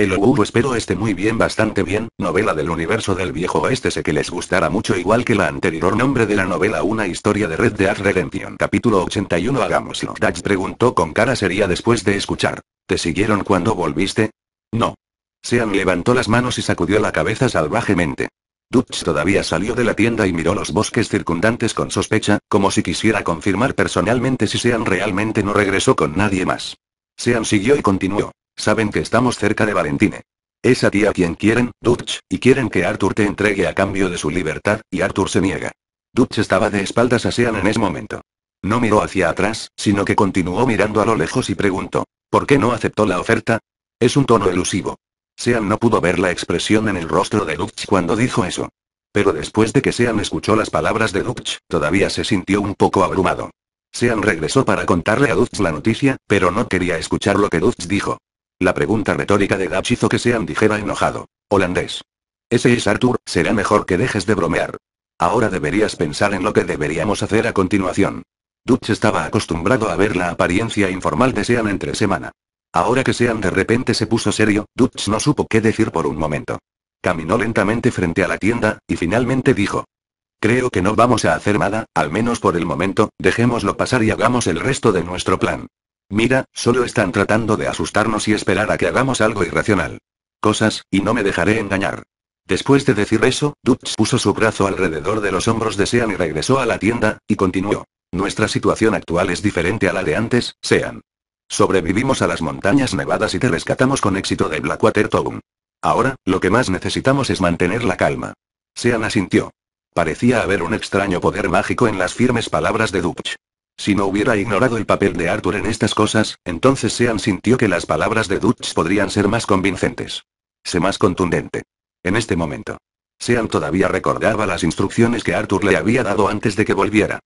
El espero esté muy bien bastante bien, novela del universo del viejo oeste sé que les gustará mucho igual que la anterior nombre de la novela una historia de Red de Redemption capítulo 81 hagámoslo Dutch preguntó con cara seria después de escuchar. ¿Te siguieron cuando volviste? No. Sean levantó las manos y sacudió la cabeza salvajemente. Dutch todavía salió de la tienda y miró los bosques circundantes con sospecha, como si quisiera confirmar personalmente si Sean realmente no regresó con nadie más. Sean siguió y continuó. Saben que estamos cerca de Valentine. Es a ti a quien quieren, Dutch, y quieren que Arthur te entregue a cambio de su libertad, y Arthur se niega. Dutch estaba de espaldas a Sean en ese momento. No miró hacia atrás, sino que continuó mirando a lo lejos y preguntó, ¿por qué no aceptó la oferta? Es un tono elusivo. Sean no pudo ver la expresión en el rostro de Dutch cuando dijo eso. Pero después de que Sean escuchó las palabras de Dutch, todavía se sintió un poco abrumado. Sean regresó para contarle a Dutch la noticia, pero no quería escuchar lo que Dutch dijo. La pregunta retórica de Dutch hizo que Sean dijera enojado. Holandés. Ese es Arthur, será mejor que dejes de bromear. Ahora deberías pensar en lo que deberíamos hacer a continuación. Dutch estaba acostumbrado a ver la apariencia informal de Sean entre semana. Ahora que Sean de repente se puso serio, Dutch no supo qué decir por un momento. Caminó lentamente frente a la tienda, y finalmente dijo. Creo que no vamos a hacer nada, al menos por el momento, dejémoslo pasar y hagamos el resto de nuestro plan. Mira, solo están tratando de asustarnos y esperar a que hagamos algo irracional. Cosas, y no me dejaré engañar. Después de decir eso, Duch puso su brazo alrededor de los hombros de Sean y regresó a la tienda, y continuó. Nuestra situación actual es diferente a la de antes, Sean. Sobrevivimos a las montañas nevadas y te rescatamos con éxito de Blackwater Town. Ahora, lo que más necesitamos es mantener la calma. Sean asintió. Parecía haber un extraño poder mágico en las firmes palabras de duch si no hubiera ignorado el papel de Arthur en estas cosas, entonces Sean sintió que las palabras de Dutch podrían ser más convincentes. Sé más contundente. En este momento. Sean todavía recordaba las instrucciones que Arthur le había dado antes de que volviera.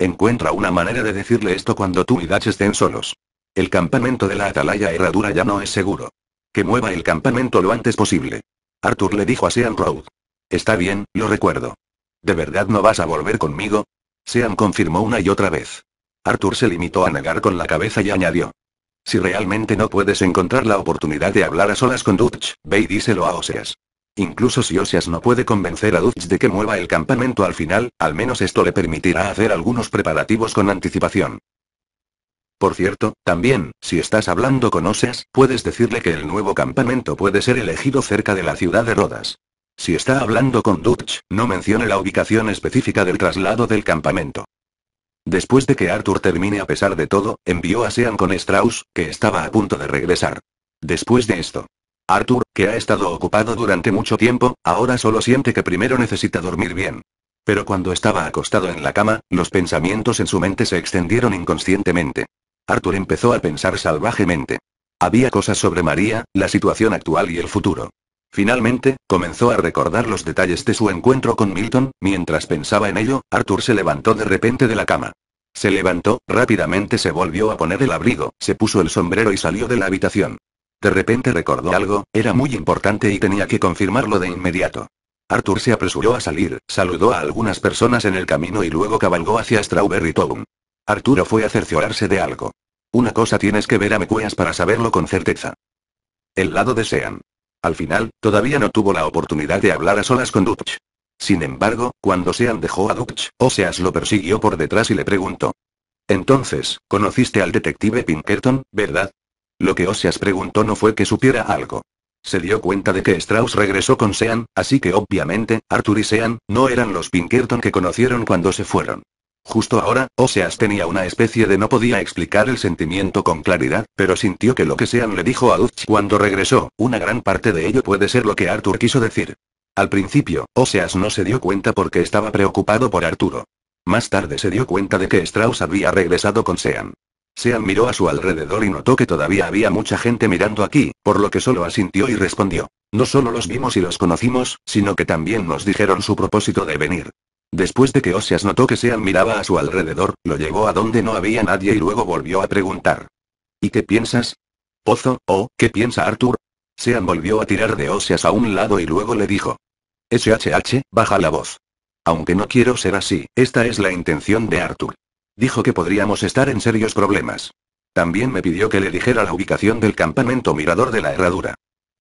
Encuentra una manera de decirle esto cuando tú y Dutch estén solos. El campamento de la atalaya herradura ya no es seguro. Que mueva el campamento lo antes posible. Arthur le dijo a Sean Road. Está bien, lo recuerdo. ¿De verdad no vas a volver conmigo? Sean confirmó una y otra vez. Arthur se limitó a negar con la cabeza y añadió. Si realmente no puedes encontrar la oportunidad de hablar a solas con Dutch, ve y díselo a Oseas. Incluso si Oseas no puede convencer a Dutch de que mueva el campamento al final, al menos esto le permitirá hacer algunos preparativos con anticipación. Por cierto, también, si estás hablando con Oseas, puedes decirle que el nuevo campamento puede ser elegido cerca de la ciudad de Rodas. Si está hablando con Dutch, no mencione la ubicación específica del traslado del campamento. Después de que Arthur termine a pesar de todo, envió a Sean con Strauss, que estaba a punto de regresar. Después de esto, Arthur, que ha estado ocupado durante mucho tiempo, ahora solo siente que primero necesita dormir bien. Pero cuando estaba acostado en la cama, los pensamientos en su mente se extendieron inconscientemente. Arthur empezó a pensar salvajemente. Había cosas sobre María, la situación actual y el futuro. Finalmente, comenzó a recordar los detalles de su encuentro con Milton, mientras pensaba en ello, Arthur se levantó de repente de la cama. Se levantó, rápidamente se volvió a poner el abrigo, se puso el sombrero y salió de la habitación. De repente recordó algo, era muy importante y tenía que confirmarlo de inmediato. Arthur se apresuró a salir, saludó a algunas personas en el camino y luego cabalgó hacia Strawberry Town. Arturo fue a cerciorarse de algo. Una cosa tienes que ver a Mecueas para saberlo con certeza. El lado de al final, todavía no tuvo la oportunidad de hablar a solas con Dutch. Sin embargo, cuando Sean dejó a Dutch, Oseas lo persiguió por detrás y le preguntó. Entonces, conociste al detective Pinkerton, ¿verdad? Lo que Oseas preguntó no fue que supiera algo. Se dio cuenta de que Strauss regresó con Sean, así que obviamente, Arthur y Sean, no eran los Pinkerton que conocieron cuando se fueron. Justo ahora, Oseas tenía una especie de no podía explicar el sentimiento con claridad, pero sintió que lo que Sean le dijo a Uch cuando regresó, una gran parte de ello puede ser lo que Arthur quiso decir. Al principio, Oseas no se dio cuenta porque estaba preocupado por Arturo. Más tarde se dio cuenta de que Strauss había regresado con Sean. Sean miró a su alrededor y notó que todavía había mucha gente mirando aquí, por lo que solo asintió y respondió. No solo los vimos y los conocimos, sino que también nos dijeron su propósito de venir. Después de que Oseas notó que Sean miraba a su alrededor, lo llevó a donde no había nadie y luego volvió a preguntar. ¿Y qué piensas? Pozo, O ¿qué piensa Arthur? Sean volvió a tirar de Oseas a un lado y luego le dijo. SHH, baja la voz. Aunque no quiero ser así, esta es la intención de Arthur. Dijo que podríamos estar en serios problemas. También me pidió que le dijera la ubicación del campamento mirador de la herradura.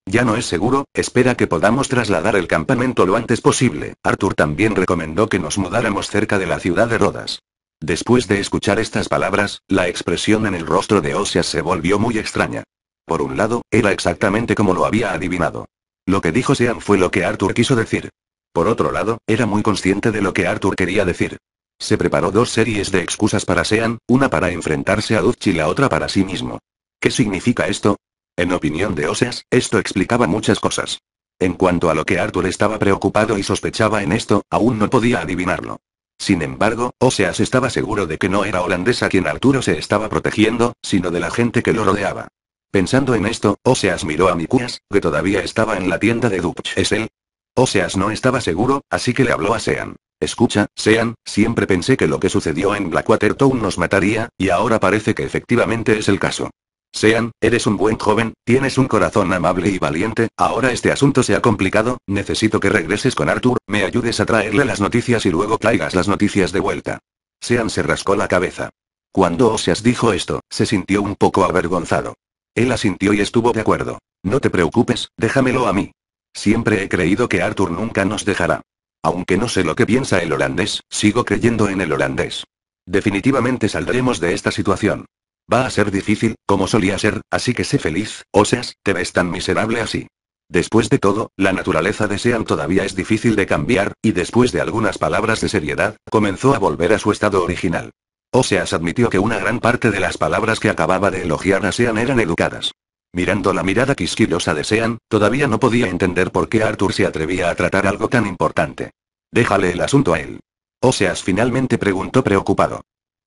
Ya no es seguro, espera que podamos trasladar el campamento lo antes posible. Arthur también recomendó que nos mudáramos cerca de la ciudad de Rodas. Después de escuchar estas palabras, la expresión en el rostro de Osias se volvió muy extraña. Por un lado, era exactamente como lo había adivinado. Lo que dijo Sean fue lo que Arthur quiso decir. Por otro lado, era muy consciente de lo que Arthur quería decir. Se preparó dos series de excusas para Sean, una para enfrentarse a Uzchi y la otra para sí mismo. ¿Qué significa esto? En opinión de Oseas, esto explicaba muchas cosas. En cuanto a lo que Arthur estaba preocupado y sospechaba en esto, aún no podía adivinarlo. Sin embargo, Oseas estaba seguro de que no era holandesa quien Arturo se estaba protegiendo, sino de la gente que lo rodeaba. Pensando en esto, Oseas miró a Mikuas, que todavía estaba en la tienda de Dupch ¿Es él? Oseas no estaba seguro, así que le habló a Sean. Escucha, Sean, siempre pensé que lo que sucedió en Blackwater Town nos mataría, y ahora parece que efectivamente es el caso. Sean, eres un buen joven, tienes un corazón amable y valiente, ahora este asunto se ha complicado, necesito que regreses con Arthur, me ayudes a traerle las noticias y luego traigas las noticias de vuelta. Sean se rascó la cabeza. Cuando Oseas dijo esto, se sintió un poco avergonzado. Él asintió y estuvo de acuerdo. No te preocupes, déjamelo a mí. Siempre he creído que Arthur nunca nos dejará. Aunque no sé lo que piensa el holandés, sigo creyendo en el holandés. Definitivamente saldremos de esta situación. Va a ser difícil, como solía ser, así que sé feliz, Oseas, te ves tan miserable así. Después de todo, la naturaleza de Sean todavía es difícil de cambiar, y después de algunas palabras de seriedad, comenzó a volver a su estado original. Oseas admitió que una gran parte de las palabras que acababa de elogiar a Sean eran educadas. Mirando la mirada quisquillosa de Sean, todavía no podía entender por qué Arthur se atrevía a tratar algo tan importante. Déjale el asunto a él. Oseas finalmente preguntó preocupado.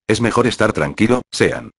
Es mejor estar tranquilo, Sean.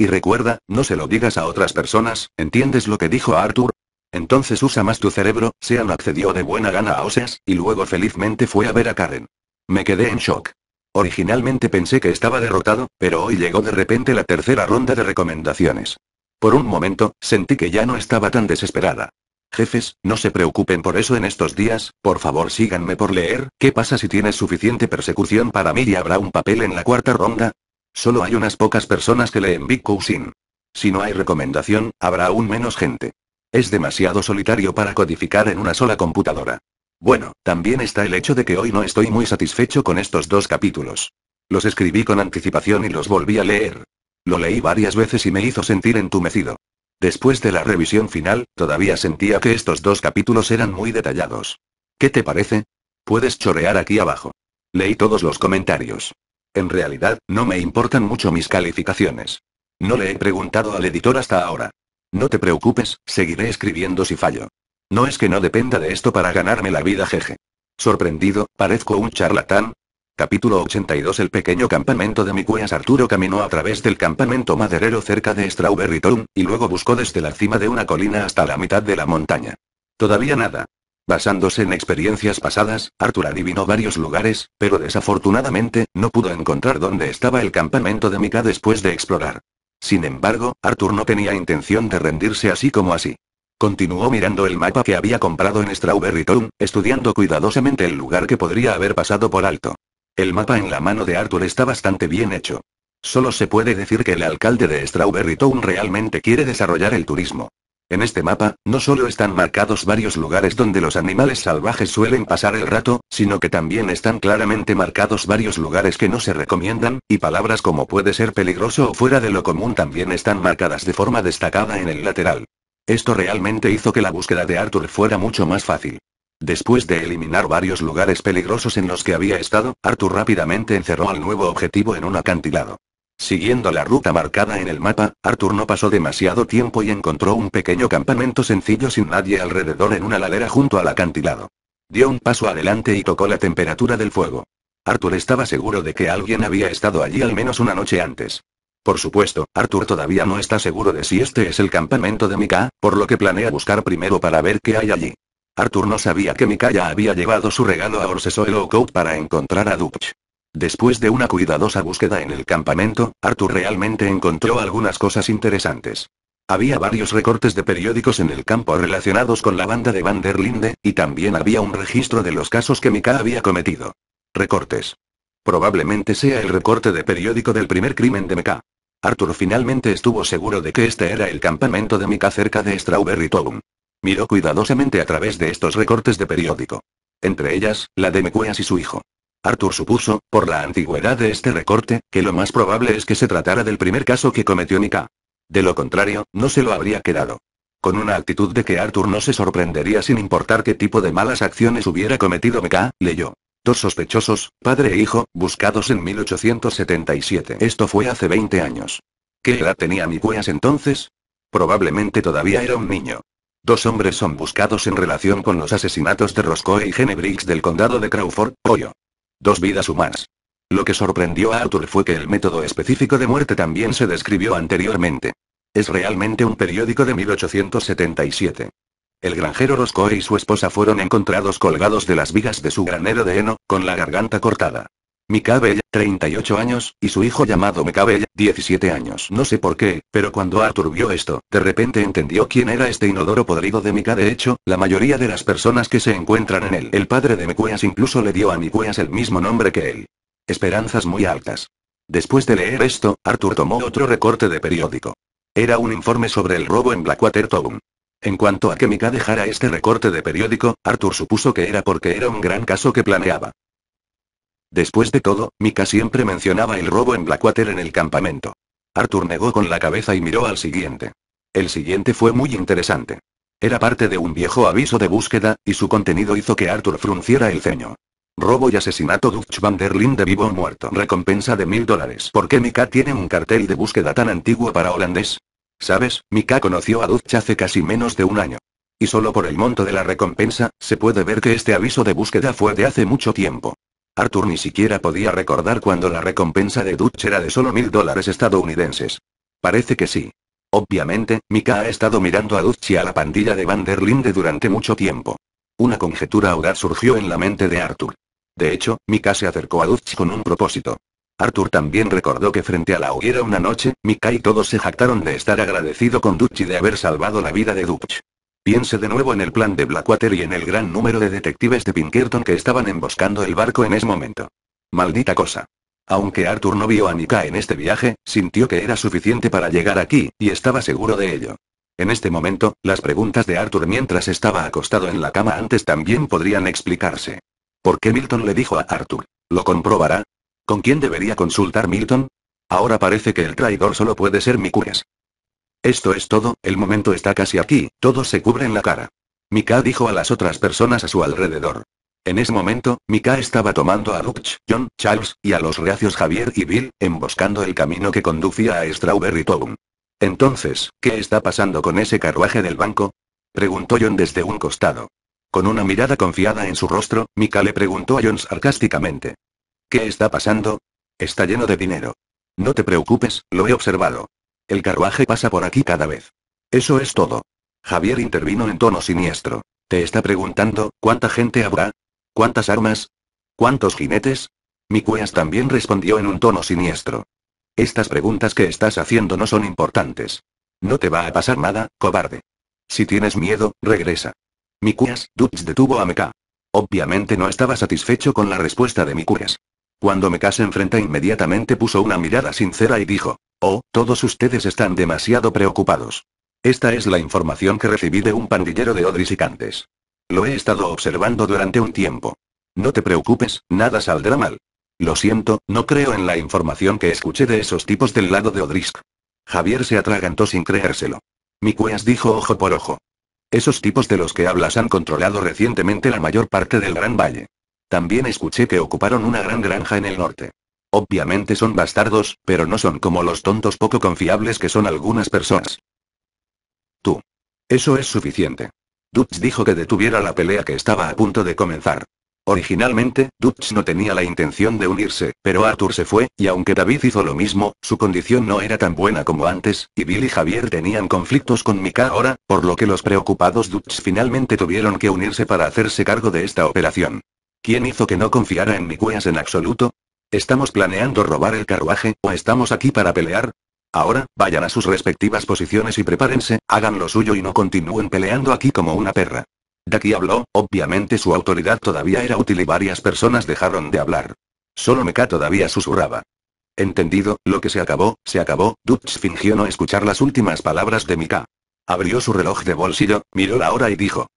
Y recuerda, no se lo digas a otras personas, ¿entiendes lo que dijo Arthur? Entonces usa más tu cerebro, Sean accedió de buena gana a Oseas, y luego felizmente fue a ver a Karen. Me quedé en shock. Originalmente pensé que estaba derrotado, pero hoy llegó de repente la tercera ronda de recomendaciones. Por un momento, sentí que ya no estaba tan desesperada. Jefes, no se preocupen por eso en estos días, por favor síganme por leer, ¿qué pasa si tienes suficiente persecución para mí y habrá un papel en la cuarta ronda? Solo hay unas pocas personas que leen Big Cousin. Si no hay recomendación, habrá aún menos gente. Es demasiado solitario para codificar en una sola computadora. Bueno, también está el hecho de que hoy no estoy muy satisfecho con estos dos capítulos. Los escribí con anticipación y los volví a leer. Lo leí varias veces y me hizo sentir entumecido. Después de la revisión final, todavía sentía que estos dos capítulos eran muy detallados. ¿Qué te parece? Puedes chorear aquí abajo. Leí todos los comentarios. En realidad, no me importan mucho mis calificaciones. No le he preguntado al editor hasta ahora. No te preocupes, seguiré escribiendo si fallo. No es que no dependa de esto para ganarme la vida, jeje. Sorprendido, parezco un charlatán. Capítulo 82 El pequeño campamento de Micueas Arturo caminó a través del campamento maderero cerca de Strawberry Town, y luego buscó desde la cima de una colina hasta la mitad de la montaña. Todavía nada. Basándose en experiencias pasadas, Arthur adivinó varios lugares, pero desafortunadamente, no pudo encontrar dónde estaba el campamento de Mika después de explorar. Sin embargo, Arthur no tenía intención de rendirse así como así. Continuó mirando el mapa que había comprado en Strawberry Town, estudiando cuidadosamente el lugar que podría haber pasado por alto. El mapa en la mano de Arthur está bastante bien hecho. Solo se puede decir que el alcalde de Strawberry Town realmente quiere desarrollar el turismo. En este mapa, no solo están marcados varios lugares donde los animales salvajes suelen pasar el rato, sino que también están claramente marcados varios lugares que no se recomiendan, y palabras como puede ser peligroso o fuera de lo común también están marcadas de forma destacada en el lateral. Esto realmente hizo que la búsqueda de Arthur fuera mucho más fácil. Después de eliminar varios lugares peligrosos en los que había estado, Arthur rápidamente encerró al nuevo objetivo en un acantilado. Siguiendo la ruta marcada en el mapa, Arthur no pasó demasiado tiempo y encontró un pequeño campamento sencillo sin nadie alrededor en una ladera junto al acantilado. Dio un paso adelante y tocó la temperatura del fuego. Arthur estaba seguro de que alguien había estado allí al menos una noche antes. Por supuesto, Arthur todavía no está seguro de si este es el campamento de Mika, por lo que planea buscar primero para ver qué hay allí. Arthur no sabía que Mika ya había llevado su regalo a Orsesoelo Coat para encontrar a Duch. Después de una cuidadosa búsqueda en el campamento, Arthur realmente encontró algunas cosas interesantes. Había varios recortes de periódicos en el campo relacionados con la banda de Van der Linde, y también había un registro de los casos que Mika había cometido. Recortes. Probablemente sea el recorte de periódico del primer crimen de Mika. Arthur finalmente estuvo seguro de que este era el campamento de Mika cerca de Strawberry Town. Miró cuidadosamente a través de estos recortes de periódico. Entre ellas, la de Mekueas y su hijo. Arthur supuso, por la antigüedad de este recorte, que lo más probable es que se tratara del primer caso que cometió Mika. De lo contrario, no se lo habría quedado. Con una actitud de que Arthur no se sorprendería sin importar qué tipo de malas acciones hubiera cometido Mika, leyó. Dos sospechosos, padre e hijo, buscados en 1877. Esto fue hace 20 años. ¿Qué edad tenía Mikueas entonces? Probablemente todavía era un niño. Dos hombres son buscados en relación con los asesinatos de Roscoe y Genebrix del condado de Crawford, Ohio. Dos vidas humanas. Lo que sorprendió a Arthur fue que el método específico de muerte también se describió anteriormente. Es realmente un periódico de 1877. El granjero Roscoe y su esposa fueron encontrados colgados de las vigas de su granero de heno, con la garganta cortada. Mikabella, 38 años, y su hijo llamado Mikabella, 17 años. No sé por qué, pero cuando Arthur vio esto, de repente entendió quién era este inodoro podrido de Mika. De hecho, la mayoría de las personas que se encuentran en él. El padre de Mikueas incluso le dio a Mikueas el mismo nombre que él. Esperanzas muy altas. Después de leer esto, Arthur tomó otro recorte de periódico. Era un informe sobre el robo en Blackwater Town. En cuanto a que Mika dejara este recorte de periódico, Arthur supuso que era porque era un gran caso que planeaba. Después de todo, Mika siempre mencionaba el robo en Blackwater en el campamento. Arthur negó con la cabeza y miró al siguiente. El siguiente fue muy interesante. Era parte de un viejo aviso de búsqueda, y su contenido hizo que Arthur frunciera el ceño. Robo y asesinato Dutch van der Linde vivo o muerto. Recompensa de mil dólares. ¿Por qué Mika tiene un cartel de búsqueda tan antiguo para holandés? Sabes, Mika conoció a Dutch hace casi menos de un año. Y solo por el monto de la recompensa, se puede ver que este aviso de búsqueda fue de hace mucho tiempo. Arthur ni siquiera podía recordar cuando la recompensa de Dutch era de solo mil dólares estadounidenses. Parece que sí. Obviamente, Mika ha estado mirando a Dutch y a la pandilla de Van der Linde durante mucho tiempo. Una conjetura audaz surgió en la mente de Arthur. De hecho, Mika se acercó a Dutch con un propósito. Arthur también recordó que frente a la hoguera una noche, Mika y todos se jactaron de estar agradecido con Dutch y de haber salvado la vida de Dutch. Piense de nuevo en el plan de Blackwater y en el gran número de detectives de Pinkerton que estaban emboscando el barco en ese momento. Maldita cosa. Aunque Arthur no vio a Mika en este viaje, sintió que era suficiente para llegar aquí, y estaba seguro de ello. En este momento, las preguntas de Arthur mientras estaba acostado en la cama antes también podrían explicarse. ¿Por qué Milton le dijo a Arthur? ¿Lo comprobará? ¿Con quién debería consultar Milton? Ahora parece que el traidor solo puede ser Mikues. Esto es todo, el momento está casi aquí, todos se cubren la cara. Mika dijo a las otras personas a su alrededor. En ese momento, Mika estaba tomando a Luke, John, Charles, y a los reacios Javier y Bill, emboscando el camino que conducía a Strawberry Town. Entonces, ¿qué está pasando con ese carruaje del banco? Preguntó John desde un costado. Con una mirada confiada en su rostro, Mika le preguntó a John sarcásticamente. ¿Qué está pasando? Está lleno de dinero. No te preocupes, lo he observado. El carruaje pasa por aquí cada vez. Eso es todo. Javier intervino en tono siniestro. Te está preguntando, ¿cuánta gente habrá? ¿Cuántas armas? ¿Cuántos jinetes? Micueas también respondió en un tono siniestro. Estas preguntas que estás haciendo no son importantes. No te va a pasar nada, cobarde. Si tienes miedo, regresa. Micueas, Dutch detuvo a Meca. Obviamente no estaba satisfecho con la respuesta de Micueas. Cuando Meca se enfrenta inmediatamente puso una mirada sincera y dijo, Oh, todos ustedes están demasiado preocupados. Esta es la información que recibí de un pandillero de Odris y Cantes. Lo he estado observando durante un tiempo. No te preocupes, nada saldrá mal. Lo siento, no creo en la información que escuché de esos tipos del lado de Odrisk. Javier se atragantó sin creérselo. cuas dijo ojo por ojo. Esos tipos de los que hablas han controlado recientemente la mayor parte del Gran Valle. También escuché que ocuparon una gran granja en el norte. Obviamente son bastardos, pero no son como los tontos poco confiables que son algunas personas. Tú. Eso es suficiente. Dutch dijo que detuviera la pelea que estaba a punto de comenzar. Originalmente, Dutch no tenía la intención de unirse, pero Arthur se fue, y aunque David hizo lo mismo, su condición no era tan buena como antes, y Bill y Javier tenían conflictos con Mika ahora, por lo que los preocupados Dutch finalmente tuvieron que unirse para hacerse cargo de esta operación. ¿Quién hizo que no confiara en Mikueas en absoluto? ¿Estamos planeando robar el carruaje, o estamos aquí para pelear? Ahora, vayan a sus respectivas posiciones y prepárense, hagan lo suyo y no continúen peleando aquí como una perra. Daki habló, obviamente su autoridad todavía era útil y varias personas dejaron de hablar. Solo Mika todavía susurraba. Entendido, lo que se acabó, se acabó, Dutch fingió no escuchar las últimas palabras de Mika. Abrió su reloj de bolsillo, miró la hora y dijo.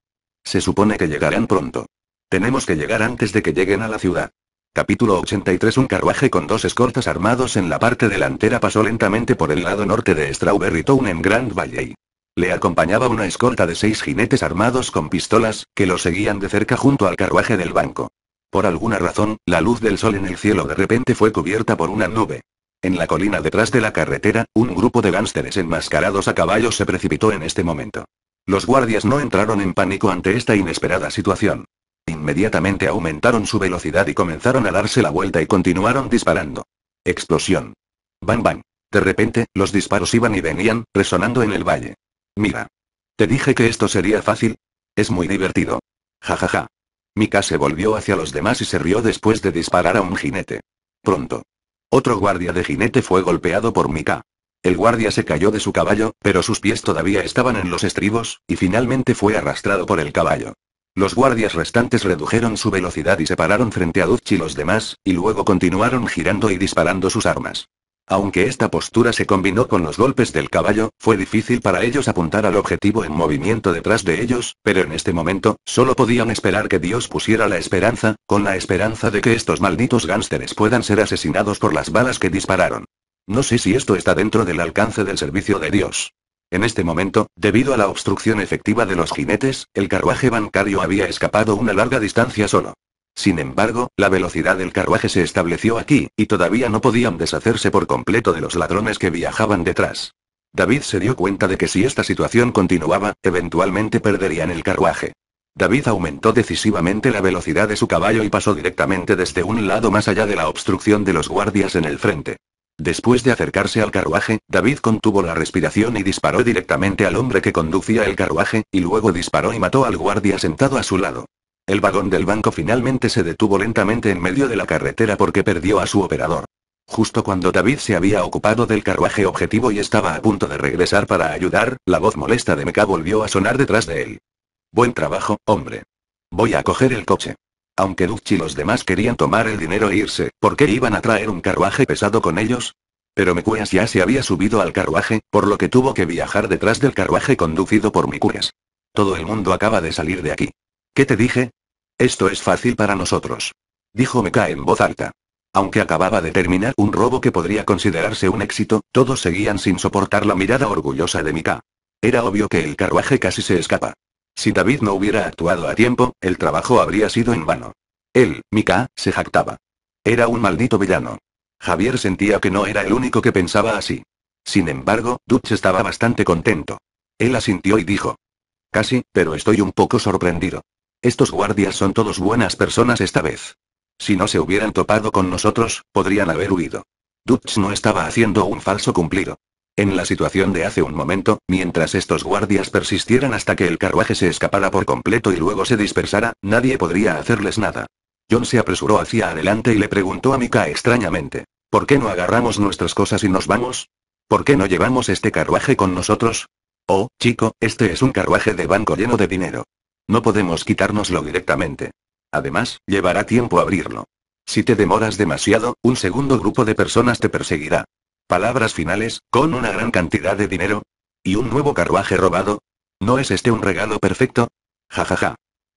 Se supone que llegarán pronto. Tenemos que llegar antes de que lleguen a la ciudad. Capítulo 83 Un carruaje con dos escoltas armados en la parte delantera pasó lentamente por el lado norte de Strawberry Town en Grand Valley. Le acompañaba una escolta de seis jinetes armados con pistolas, que lo seguían de cerca junto al carruaje del banco. Por alguna razón, la luz del sol en el cielo de repente fue cubierta por una nube. En la colina detrás de la carretera, un grupo de gánsteres enmascarados a caballo se precipitó en este momento. Los guardias no entraron en pánico ante esta inesperada situación. Inmediatamente aumentaron su velocidad y comenzaron a darse la vuelta y continuaron disparando. Explosión. Bam bam. De repente, los disparos iban y venían, resonando en el valle. Mira. Te dije que esto sería fácil. Es muy divertido. Ja ja ja. Mika se volvió hacia los demás y se rió después de disparar a un jinete. Pronto. Otro guardia de jinete fue golpeado por Mika. El guardia se cayó de su caballo, pero sus pies todavía estaban en los estribos, y finalmente fue arrastrado por el caballo. Los guardias restantes redujeron su velocidad y se pararon frente a Dutch y los demás, y luego continuaron girando y disparando sus armas. Aunque esta postura se combinó con los golpes del caballo, fue difícil para ellos apuntar al objetivo en movimiento detrás de ellos, pero en este momento, solo podían esperar que Dios pusiera la esperanza, con la esperanza de que estos malditos gánsteres puedan ser asesinados por las balas que dispararon. No sé si esto está dentro del alcance del servicio de Dios. En este momento, debido a la obstrucción efectiva de los jinetes, el carruaje bancario había escapado una larga distancia solo. Sin embargo, la velocidad del carruaje se estableció aquí, y todavía no podían deshacerse por completo de los ladrones que viajaban detrás. David se dio cuenta de que si esta situación continuaba, eventualmente perderían el carruaje. David aumentó decisivamente la velocidad de su caballo y pasó directamente desde un lado más allá de la obstrucción de los guardias en el frente. Después de acercarse al carruaje, David contuvo la respiración y disparó directamente al hombre que conducía el carruaje, y luego disparó y mató al guardia sentado a su lado. El vagón del banco finalmente se detuvo lentamente en medio de la carretera porque perdió a su operador. Justo cuando David se había ocupado del carruaje objetivo y estaba a punto de regresar para ayudar, la voz molesta de Meca volvió a sonar detrás de él. Buen trabajo, hombre. Voy a coger el coche. Aunque Duchi y los demás querían tomar el dinero e irse, ¿por qué iban a traer un carruaje pesado con ellos? Pero Mikuyas ya se había subido al carruaje, por lo que tuvo que viajar detrás del carruaje conducido por Mikuyas. Todo el mundo acaba de salir de aquí. ¿Qué te dije? Esto es fácil para nosotros. Dijo Meca en voz alta. Aunque acababa de terminar un robo que podría considerarse un éxito, todos seguían sin soportar la mirada orgullosa de Mika. Era obvio que el carruaje casi se escapa. Si David no hubiera actuado a tiempo, el trabajo habría sido en vano. Él, Mika, se jactaba. Era un maldito villano. Javier sentía que no era el único que pensaba así. Sin embargo, Dutch estaba bastante contento. Él asintió y dijo. Casi, pero estoy un poco sorprendido. Estos guardias son todos buenas personas esta vez. Si no se hubieran topado con nosotros, podrían haber huido. Dutch no estaba haciendo un falso cumplido. En la situación de hace un momento, mientras estos guardias persistieran hasta que el carruaje se escapara por completo y luego se dispersara, nadie podría hacerles nada. John se apresuró hacia adelante y le preguntó a Mika extrañamente. ¿Por qué no agarramos nuestras cosas y nos vamos? ¿Por qué no llevamos este carruaje con nosotros? Oh, chico, este es un carruaje de banco lleno de dinero. No podemos quitárnoslo directamente. Además, llevará tiempo abrirlo. Si te demoras demasiado, un segundo grupo de personas te perseguirá. Palabras finales, con una gran cantidad de dinero. ¿Y un nuevo carruaje robado? ¿No es este un regalo perfecto? Ja ja ja.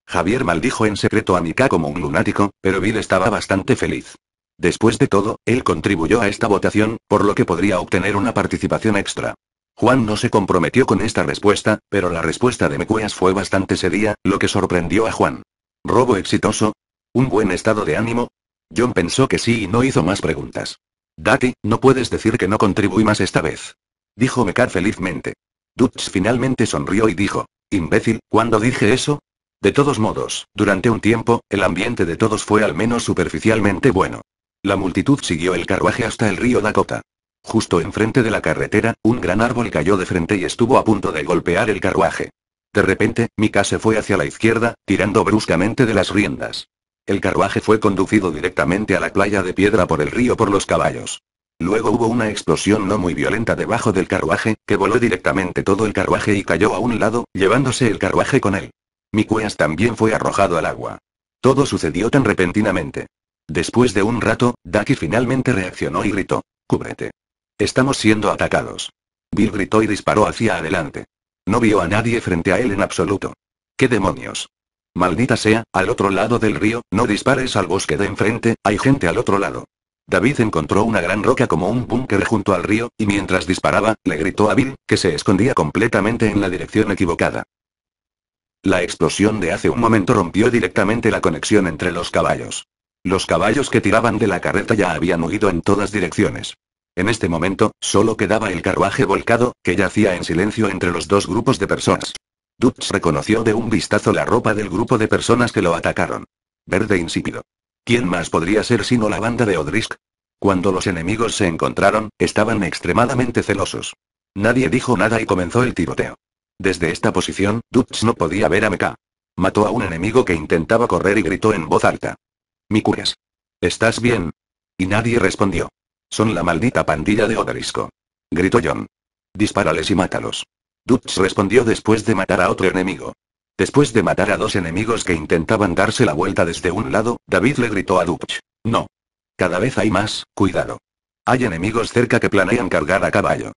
Javier maldijo en secreto a Mika como un lunático, pero Bill estaba bastante feliz. Después de todo, él contribuyó a esta votación, por lo que podría obtener una participación extra. Juan no se comprometió con esta respuesta, pero la respuesta de Mecuas fue bastante seria, lo que sorprendió a Juan. ¿Robo exitoso? ¿Un buen estado de ánimo? John pensó que sí y no hizo más preguntas. Dati, no puedes decir que no contribuí más esta vez. Dijo Mekar felizmente. Dutch finalmente sonrió y dijo. Imbécil, ¿cuándo dije eso? De todos modos, durante un tiempo, el ambiente de todos fue al menos superficialmente bueno. La multitud siguió el carruaje hasta el río Dakota. Justo enfrente de la carretera, un gran árbol cayó de frente y estuvo a punto de golpear el carruaje. De repente, Mika se fue hacia la izquierda, tirando bruscamente de las riendas. El carruaje fue conducido directamente a la playa de piedra por el río por los caballos. Luego hubo una explosión no muy violenta debajo del carruaje, que voló directamente todo el carruaje y cayó a un lado, llevándose el carruaje con él. cuas también fue arrojado al agua. Todo sucedió tan repentinamente. Después de un rato, Daki finalmente reaccionó y gritó. Cúbrete. Estamos siendo atacados. Bill gritó y disparó hacia adelante. No vio a nadie frente a él en absoluto. ¿Qué demonios? Maldita sea, al otro lado del río, no dispares al bosque de enfrente, hay gente al otro lado. David encontró una gran roca como un búnker junto al río, y mientras disparaba, le gritó a Bill, que se escondía completamente en la dirección equivocada. La explosión de hace un momento rompió directamente la conexión entre los caballos. Los caballos que tiraban de la carreta ya habían huido en todas direcciones. En este momento, solo quedaba el carruaje volcado, que yacía en silencio entre los dos grupos de personas. Dutz reconoció de un vistazo la ropa del grupo de personas que lo atacaron. Verde insípido. ¿Quién más podría ser sino la banda de Odrisk? Cuando los enemigos se encontraron, estaban extremadamente celosos. Nadie dijo nada y comenzó el tiroteo. Desde esta posición, Dutch no podía ver a Meka. Mató a un enemigo que intentaba correr y gritó en voz alta. Mikurias. ¿Estás bien? Y nadie respondió. Son la maldita pandilla de Odrisco. Gritó John. Dispárales y mátalos. Dutch respondió después de matar a otro enemigo. Después de matar a dos enemigos que intentaban darse la vuelta desde un lado, David le gritó a Dupch. No. Cada vez hay más, cuidado. Hay enemigos cerca que planean cargar a caballo.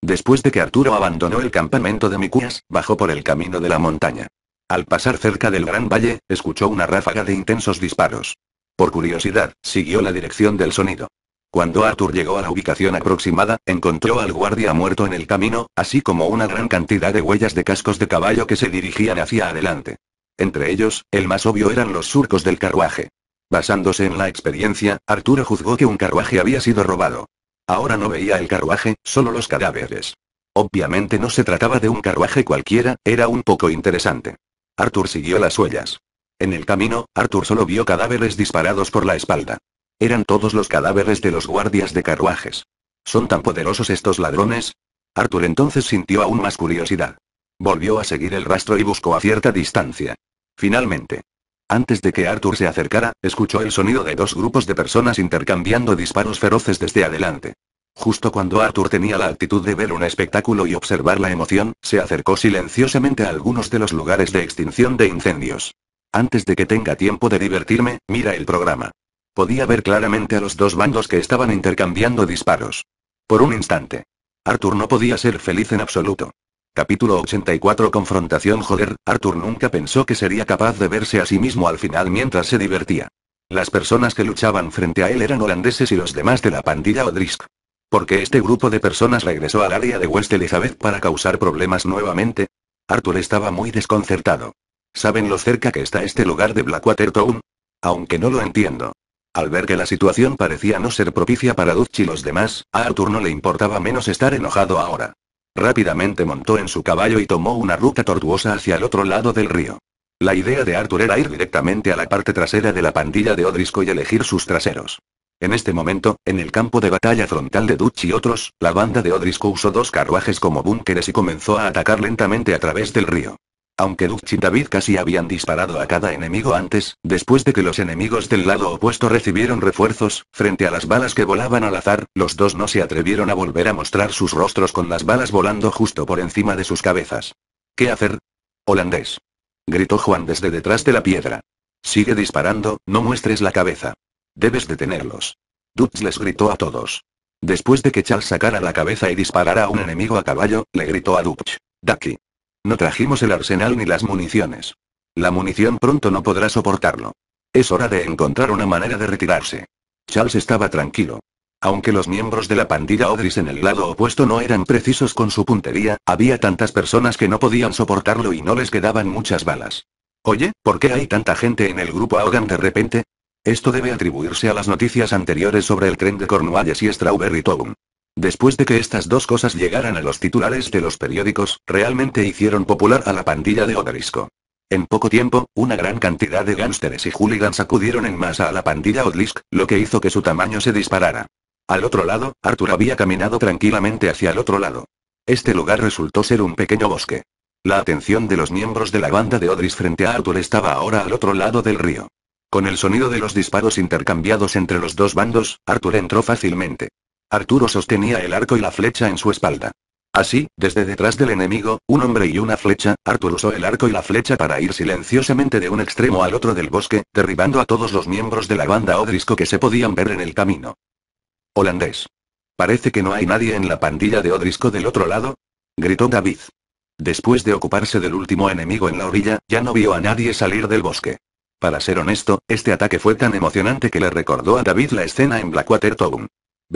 Después de que Arturo abandonó el campamento de Micuas, bajó por el camino de la montaña. Al pasar cerca del gran valle, escuchó una ráfaga de intensos disparos. Por curiosidad, siguió la dirección del sonido. Cuando Arthur llegó a la ubicación aproximada, encontró al guardia muerto en el camino, así como una gran cantidad de huellas de cascos de caballo que se dirigían hacia adelante. Entre ellos, el más obvio eran los surcos del carruaje. Basándose en la experiencia, Arturo juzgó que un carruaje había sido robado. Ahora no veía el carruaje, solo los cadáveres. Obviamente no se trataba de un carruaje cualquiera, era un poco interesante. Arthur siguió las huellas. En el camino, Arthur solo vio cadáveres disparados por la espalda. Eran todos los cadáveres de los guardias de carruajes. ¿Son tan poderosos estos ladrones? Arthur entonces sintió aún más curiosidad. Volvió a seguir el rastro y buscó a cierta distancia. Finalmente. Antes de que Arthur se acercara, escuchó el sonido de dos grupos de personas intercambiando disparos feroces desde adelante. Justo cuando Arthur tenía la actitud de ver un espectáculo y observar la emoción, se acercó silenciosamente a algunos de los lugares de extinción de incendios. Antes de que tenga tiempo de divertirme, mira el programa. Podía ver claramente a los dos bandos que estaban intercambiando disparos. Por un instante. Arthur no podía ser feliz en absoluto. Capítulo 84 Confrontación Joder, Arthur nunca pensó que sería capaz de verse a sí mismo al final mientras se divertía. Las personas que luchaban frente a él eran holandeses y los demás de la pandilla Odrisk. Porque este grupo de personas regresó al área de West Elizabeth para causar problemas nuevamente? Arthur estaba muy desconcertado. ¿Saben lo cerca que está este lugar de Blackwater Town? Aunque no lo entiendo. Al ver que la situación parecía no ser propicia para Dutch y los demás, a Arthur no le importaba menos estar enojado ahora. Rápidamente montó en su caballo y tomó una ruta tortuosa hacia el otro lado del río. La idea de Arthur era ir directamente a la parte trasera de la pandilla de Odrisco y elegir sus traseros. En este momento, en el campo de batalla frontal de Dutch y otros, la banda de Odrisco usó dos carruajes como búnkeres y comenzó a atacar lentamente a través del río. Aunque Dutch y David casi habían disparado a cada enemigo antes, después de que los enemigos del lado opuesto recibieron refuerzos, frente a las balas que volaban al azar, los dos no se atrevieron a volver a mostrar sus rostros con las balas volando justo por encima de sus cabezas. ¿Qué hacer? Holandés. Gritó Juan desde detrás de la piedra. Sigue disparando, no muestres la cabeza. Debes detenerlos. Dutch les gritó a todos. Después de que Charles sacara la cabeza y disparara a un enemigo a caballo, le gritó a Dutch. Ducky. No trajimos el arsenal ni las municiones. La munición pronto no podrá soportarlo. Es hora de encontrar una manera de retirarse. Charles estaba tranquilo. Aunque los miembros de la pandilla Odris en el lado opuesto no eran precisos con su puntería, había tantas personas que no podían soportarlo y no les quedaban muchas balas. Oye, ¿por qué hay tanta gente en el grupo Ahogan de repente? Esto debe atribuirse a las noticias anteriores sobre el tren de Cornualles y Strawberry Town. Después de que estas dos cosas llegaran a los titulares de los periódicos, realmente hicieron popular a la pandilla de Odrisco. En poco tiempo, una gran cantidad de gánsteres y hooligans acudieron en masa a la pandilla Odlisk, lo que hizo que su tamaño se disparara. Al otro lado, Arthur había caminado tranquilamente hacia el otro lado. Este lugar resultó ser un pequeño bosque. La atención de los miembros de la banda de Odris frente a Arthur estaba ahora al otro lado del río. Con el sonido de los disparos intercambiados entre los dos bandos, Arthur entró fácilmente. Arturo sostenía el arco y la flecha en su espalda. Así, desde detrás del enemigo, un hombre y una flecha, Arturo usó el arco y la flecha para ir silenciosamente de un extremo al otro del bosque, derribando a todos los miembros de la banda Odrisco que se podían ver en el camino. Holandés. Parece que no hay nadie en la pandilla de Odrisco del otro lado. Gritó David. Después de ocuparse del último enemigo en la orilla, ya no vio a nadie salir del bosque. Para ser honesto, este ataque fue tan emocionante que le recordó a David la escena en Blackwater Town.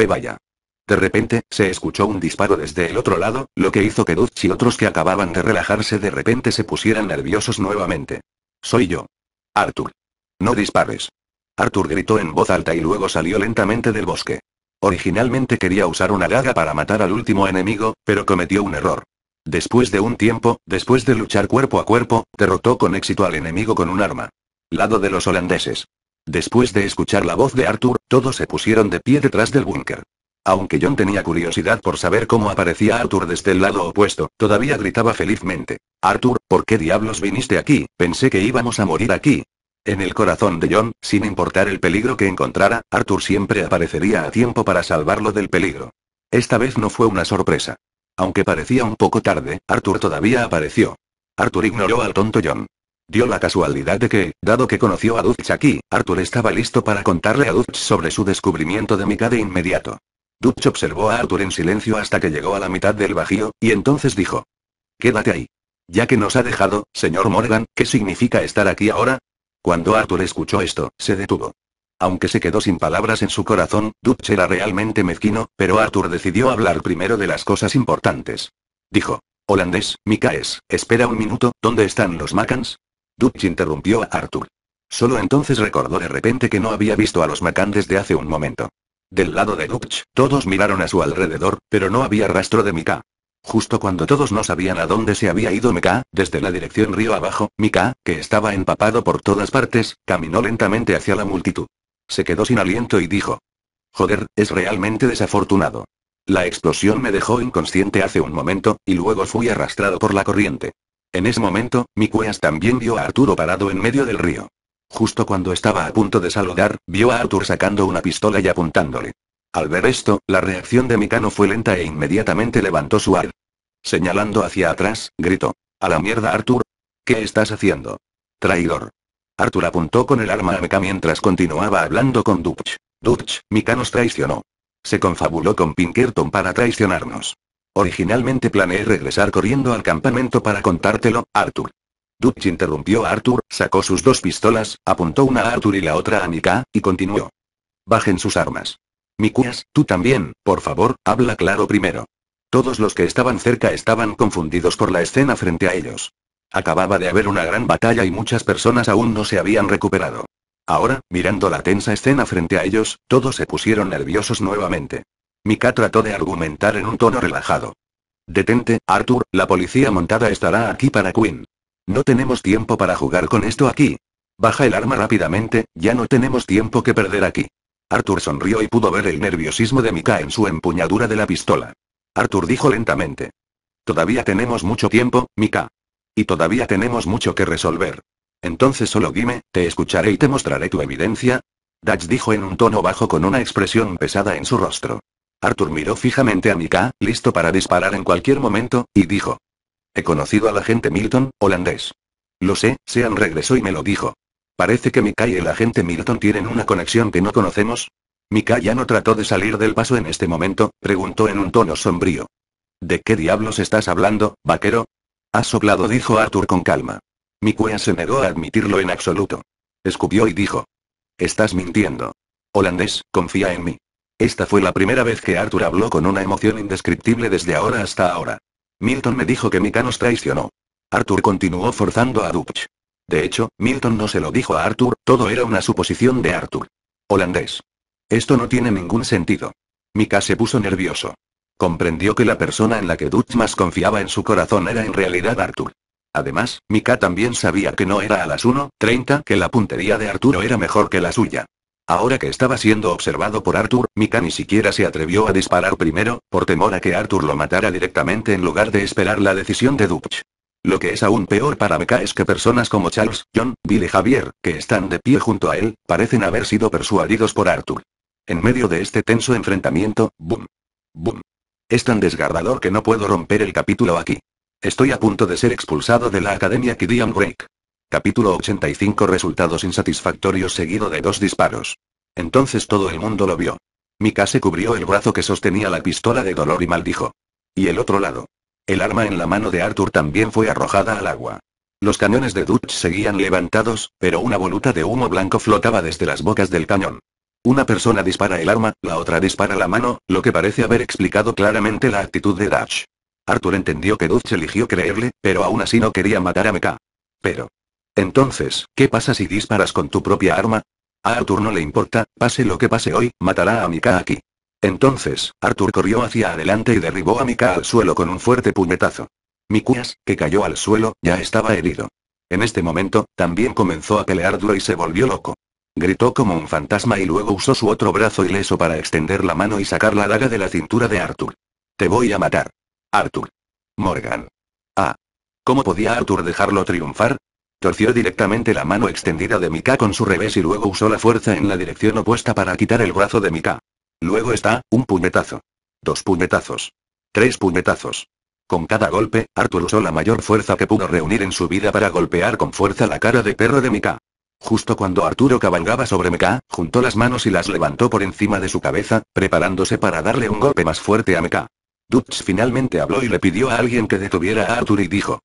Vaya. De repente, se escuchó un disparo desde el otro lado, lo que hizo que Dutch y otros que acababan de relajarse de repente se pusieran nerviosos nuevamente. Soy yo. Arthur. No dispares. Arthur gritó en voz alta y luego salió lentamente del bosque. Originalmente quería usar una daga para matar al último enemigo, pero cometió un error. Después de un tiempo, después de luchar cuerpo a cuerpo, derrotó con éxito al enemigo con un arma. Lado de los holandeses. Después de escuchar la voz de Arthur, todos se pusieron de pie detrás del búnker. Aunque John tenía curiosidad por saber cómo aparecía Arthur desde el lado opuesto, todavía gritaba felizmente. Arthur, ¿por qué diablos viniste aquí? Pensé que íbamos a morir aquí. En el corazón de John, sin importar el peligro que encontrara, Arthur siempre aparecería a tiempo para salvarlo del peligro. Esta vez no fue una sorpresa. Aunque parecía un poco tarde, Arthur todavía apareció. Arthur ignoró al tonto John. Dio la casualidad de que, dado que conoció a Dutch aquí, Arthur estaba listo para contarle a Dutch sobre su descubrimiento de Mika de inmediato. Dutch observó a Arthur en silencio hasta que llegó a la mitad del bajío, y entonces dijo. Quédate ahí. Ya que nos ha dejado, señor Morgan, ¿qué significa estar aquí ahora? Cuando Arthur escuchó esto, se detuvo. Aunque se quedó sin palabras en su corazón, Dutch era realmente mezquino, pero Arthur decidió hablar primero de las cosas importantes. Dijo. Holandés, es, espera un minuto, ¿dónde están los Macans? Dutch interrumpió a Arthur. Solo entonces recordó de repente que no había visto a los Macan desde hace un momento. Del lado de Dutch, todos miraron a su alrededor, pero no había rastro de Mika. Justo cuando todos no sabían a dónde se había ido Mika, desde la dirección río abajo, Mika, que estaba empapado por todas partes, caminó lentamente hacia la multitud. Se quedó sin aliento y dijo. Joder, es realmente desafortunado. La explosión me dejó inconsciente hace un momento, y luego fui arrastrado por la corriente. En ese momento, Miqueas también vio a Arturo parado en medio del río. Justo cuando estaba a punto de saludar, vio a Arthur sacando una pistola y apuntándole. Al ver esto, la reacción de Mikano fue lenta e inmediatamente levantó su ar. Señalando hacia atrás, gritó. A la mierda, Arthur. ¿Qué estás haciendo? Traidor. Arthur apuntó con el arma a Meka mientras continuaba hablando con Dutch. Dutch, Mika nos traicionó. Se confabuló con Pinkerton para traicionarnos. Originalmente planeé regresar corriendo al campamento para contártelo, Arthur. Dutch interrumpió a Arthur, sacó sus dos pistolas, apuntó una a Arthur y la otra a Mika, y continuó. Bajen sus armas. Mikuas, tú también, por favor, habla claro primero. Todos los que estaban cerca estaban confundidos por la escena frente a ellos. Acababa de haber una gran batalla y muchas personas aún no se habían recuperado. Ahora, mirando la tensa escena frente a ellos, todos se pusieron nerviosos nuevamente. Mika trató de argumentar en un tono relajado. Detente, Arthur, la policía montada estará aquí para Quinn. No tenemos tiempo para jugar con esto aquí. Baja el arma rápidamente, ya no tenemos tiempo que perder aquí. Arthur sonrió y pudo ver el nerviosismo de Mika en su empuñadura de la pistola. Arthur dijo lentamente. Todavía tenemos mucho tiempo, Mika. Y todavía tenemos mucho que resolver. Entonces solo dime, te escucharé y te mostraré tu evidencia. Dutch dijo en un tono bajo con una expresión pesada en su rostro. Arthur miró fijamente a Mika, listo para disparar en cualquier momento, y dijo. He conocido al agente Milton, holandés. Lo sé, Sean regresó y me lo dijo. Parece que Mika y el agente Milton tienen una conexión que no conocemos. Mika ya no trató de salir del paso en este momento, preguntó en un tono sombrío. ¿De qué diablos estás hablando, vaquero? Ha soplado, dijo Arthur con calma. Mikuea se negó a admitirlo en absoluto. Escupió y dijo. Estás mintiendo. Holandés, confía en mí. Esta fue la primera vez que Arthur habló con una emoción indescriptible desde ahora hasta ahora. Milton me dijo que Mika nos traicionó. Arthur continuó forzando a Dutch. De hecho, Milton no se lo dijo a Arthur, todo era una suposición de Arthur. Holandés. Esto no tiene ningún sentido. Mika se puso nervioso. Comprendió que la persona en la que Dutch más confiaba en su corazón era en realidad Arthur. Además, Mika también sabía que no era a las 1.30 que la puntería de Arturo era mejor que la suya. Ahora que estaba siendo observado por Arthur, Mika ni siquiera se atrevió a disparar primero, por temor a que Arthur lo matara directamente en lugar de esperar la decisión de Duch. Lo que es aún peor para Mika es que personas como Charles, John, Bill y Javier, que están de pie junto a él, parecen haber sido persuadidos por Arthur. En medio de este tenso enfrentamiento, boom. Boom. Es tan desgarrador que no puedo romper el capítulo aquí. Estoy a punto de ser expulsado de la Academia Kidian Break. Capítulo 85 Resultados insatisfactorios seguido de dos disparos. Entonces todo el mundo lo vio. Mika se cubrió el brazo que sostenía la pistola de dolor y maldijo. Y el otro lado. El arma en la mano de Arthur también fue arrojada al agua. Los cañones de Dutch seguían levantados, pero una voluta de humo blanco flotaba desde las bocas del cañón. Una persona dispara el arma, la otra dispara la mano, lo que parece haber explicado claramente la actitud de Dutch. Arthur entendió que Dutch eligió creerle, pero aún así no quería matar a Mika. Pero, entonces, ¿qué pasa si disparas con tu propia arma? A Arthur no le importa, pase lo que pase hoy, matará a Mika aquí. Entonces, Arthur corrió hacia adelante y derribó a Mika al suelo con un fuerte puñetazo. Mikuyas, que cayó al suelo, ya estaba herido. En este momento, también comenzó a pelear duro y se volvió loco. Gritó como un fantasma y luego usó su otro brazo ileso para extender la mano y sacar la daga de la cintura de Arthur. Te voy a matar. Arthur. Morgan. Ah. ¿Cómo podía Arthur dejarlo triunfar? Torció directamente la mano extendida de Mika con su revés y luego usó la fuerza en la dirección opuesta para quitar el brazo de Mika. Luego está, un puñetazo. Dos puñetazos. Tres puñetazos. Con cada golpe, Arthur usó la mayor fuerza que pudo reunir en su vida para golpear con fuerza la cara de perro de Mika. Justo cuando Arturo cabalgaba sobre Mika, juntó las manos y las levantó por encima de su cabeza, preparándose para darle un golpe más fuerte a Mika. Dutch finalmente habló y le pidió a alguien que detuviera a Arthur y dijo.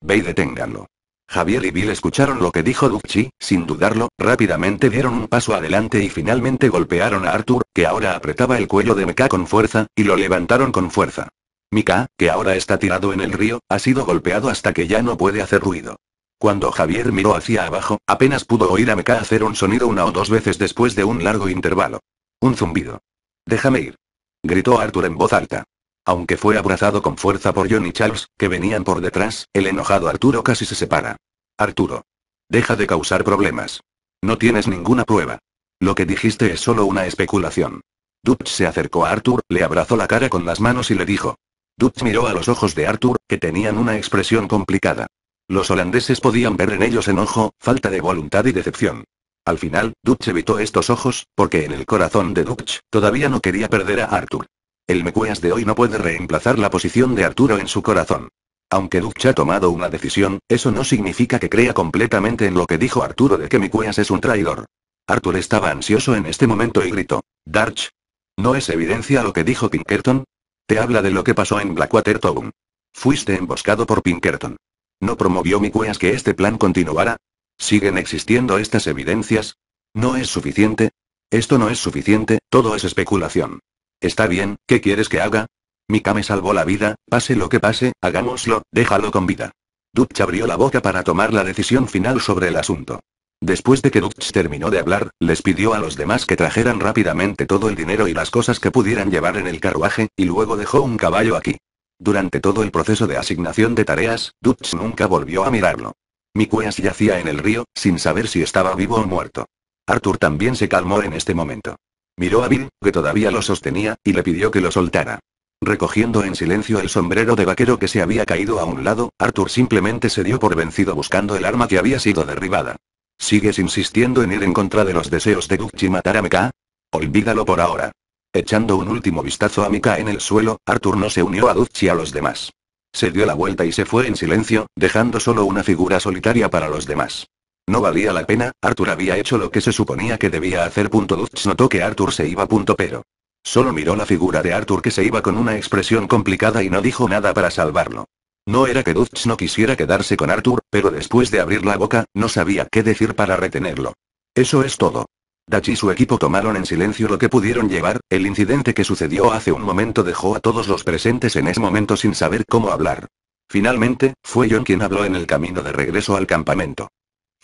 Ve y deténganlo. Javier y Bill escucharon lo que dijo Ducci, sin dudarlo, rápidamente dieron un paso adelante y finalmente golpearon a Arthur, que ahora apretaba el cuello de Mika con fuerza, y lo levantaron con fuerza. Mika, que ahora está tirado en el río, ha sido golpeado hasta que ya no puede hacer ruido. Cuando Javier miró hacia abajo, apenas pudo oír a Mika hacer un sonido una o dos veces después de un largo intervalo. Un zumbido. Déjame ir. Gritó Arthur en voz alta. Aunque fue abrazado con fuerza por John y Charles, que venían por detrás, el enojado Arturo casi se separa. Arturo. Deja de causar problemas. No tienes ninguna prueba. Lo que dijiste es solo una especulación. Dutch se acercó a Arthur, le abrazó la cara con las manos y le dijo. Dutch miró a los ojos de Arthur, que tenían una expresión complicada. Los holandeses podían ver en ellos enojo, falta de voluntad y decepción. Al final, Dutch evitó estos ojos, porque en el corazón de Dutch, todavía no quería perder a Arthur. El Mecueas de hoy no puede reemplazar la posición de Arturo en su corazón. Aunque duch ha tomado una decisión, eso no significa que crea completamente en lo que dijo Arturo de que Mecueas es un traidor. Arturo estaba ansioso en este momento y gritó. Darch. ¿No es evidencia lo que dijo Pinkerton? Te habla de lo que pasó en Blackwater Town. Fuiste emboscado por Pinkerton. ¿No promovió Mikueas que este plan continuara? ¿Siguen existiendo estas evidencias? ¿No es suficiente? Esto no es suficiente, todo es especulación. Está bien, ¿qué quieres que haga? Mika me salvó la vida, pase lo que pase, hagámoslo, déjalo con vida. Dutch abrió la boca para tomar la decisión final sobre el asunto. Después de que Dutch terminó de hablar, les pidió a los demás que trajeran rápidamente todo el dinero y las cosas que pudieran llevar en el carruaje, y luego dejó un caballo aquí. Durante todo el proceso de asignación de tareas, Dutch nunca volvió a mirarlo. Mikueas yacía en el río, sin saber si estaba vivo o muerto. Arthur también se calmó en este momento. Miró a Bill, que todavía lo sostenía, y le pidió que lo soltara. Recogiendo en silencio el sombrero de vaquero que se había caído a un lado, Arthur simplemente se dio por vencido buscando el arma que había sido derribada. ¿Sigues insistiendo en ir en contra de los deseos de Duchi matar a Mika? Olvídalo por ahora. Echando un último vistazo a Mika en el suelo, Arthur no se unió a Duchi a los demás. Se dio la vuelta y se fue en silencio, dejando solo una figura solitaria para los demás. No valía la pena, Arthur había hecho lo que se suponía que debía hacer. Dutch notó que Arthur se iba. Pero. Solo miró la figura de Arthur que se iba con una expresión complicada y no dijo nada para salvarlo. No era que Dutch no quisiera quedarse con Arthur, pero después de abrir la boca, no sabía qué decir para retenerlo. Eso es todo. Dutch y su equipo tomaron en silencio lo que pudieron llevar, el incidente que sucedió hace un momento dejó a todos los presentes en ese momento sin saber cómo hablar. Finalmente, fue John quien habló en el camino de regreso al campamento.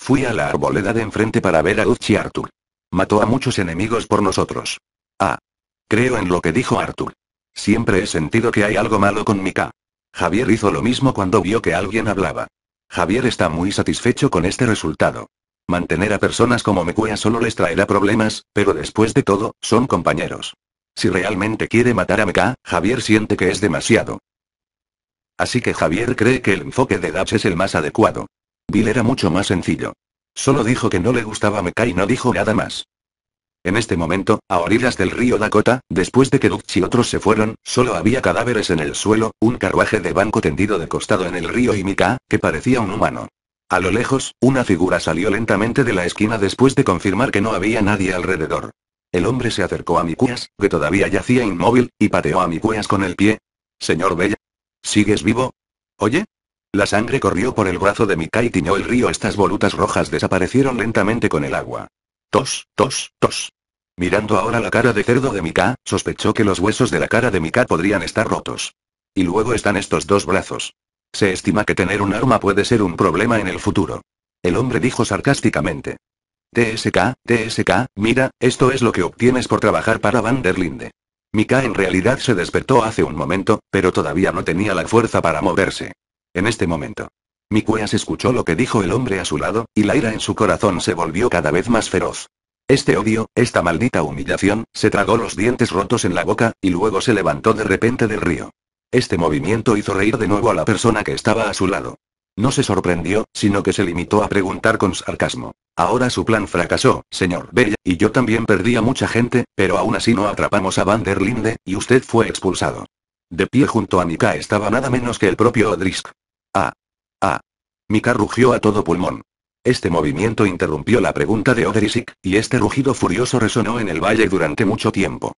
Fui a la arboleda de enfrente para ver a Uchi Arthur. Mató a muchos enemigos por nosotros. Ah. Creo en lo que dijo Arthur. Siempre he sentido que hay algo malo con Mika. Javier hizo lo mismo cuando vio que alguien hablaba. Javier está muy satisfecho con este resultado. Mantener a personas como Mika solo les traerá problemas, pero después de todo, son compañeros. Si realmente quiere matar a Mika, Javier siente que es demasiado. Así que Javier cree que el enfoque de Daps es el más adecuado. Bill era mucho más sencillo. Solo dijo que no le gustaba Meca y no dijo nada más. En este momento, a orillas del río Dakota, después de que Dutch y otros se fueron, solo había cadáveres en el suelo, un carruaje de banco tendido de costado en el río y Mika, que parecía un humano. A lo lejos, una figura salió lentamente de la esquina después de confirmar que no había nadie alrededor. El hombre se acercó a Mikuas, que todavía yacía inmóvil, y pateó a Mikuas con el pie. Señor Bella. ¿Sigues vivo? Oye, la sangre corrió por el brazo de Mika y tiñó el río. Estas volutas rojas desaparecieron lentamente con el agua. Tos, tos, tos. Mirando ahora la cara de cerdo de Mika, sospechó que los huesos de la cara de Mika podrían estar rotos. Y luego están estos dos brazos. Se estima que tener un arma puede ser un problema en el futuro. El hombre dijo sarcásticamente. TSK, TSK, mira, esto es lo que obtienes por trabajar para Vanderlinde. Mika en realidad se despertó hace un momento, pero todavía no tenía la fuerza para moverse. En este momento. se escuchó lo que dijo el hombre a su lado, y la ira en su corazón se volvió cada vez más feroz. Este odio, esta maldita humillación, se tragó los dientes rotos en la boca, y luego se levantó de repente del río. Este movimiento hizo reír de nuevo a la persona que estaba a su lado. No se sorprendió, sino que se limitó a preguntar con sarcasmo. Ahora su plan fracasó, señor Bella, y yo también perdí a mucha gente, pero aún así no atrapamos a Van der Linde, y usted fue expulsado. De pie junto a Mika estaba nada menos que el propio Odrisk. Ah. Mika rugió a todo pulmón. Este movimiento interrumpió la pregunta de Oderisic, y este rugido furioso resonó en el valle durante mucho tiempo.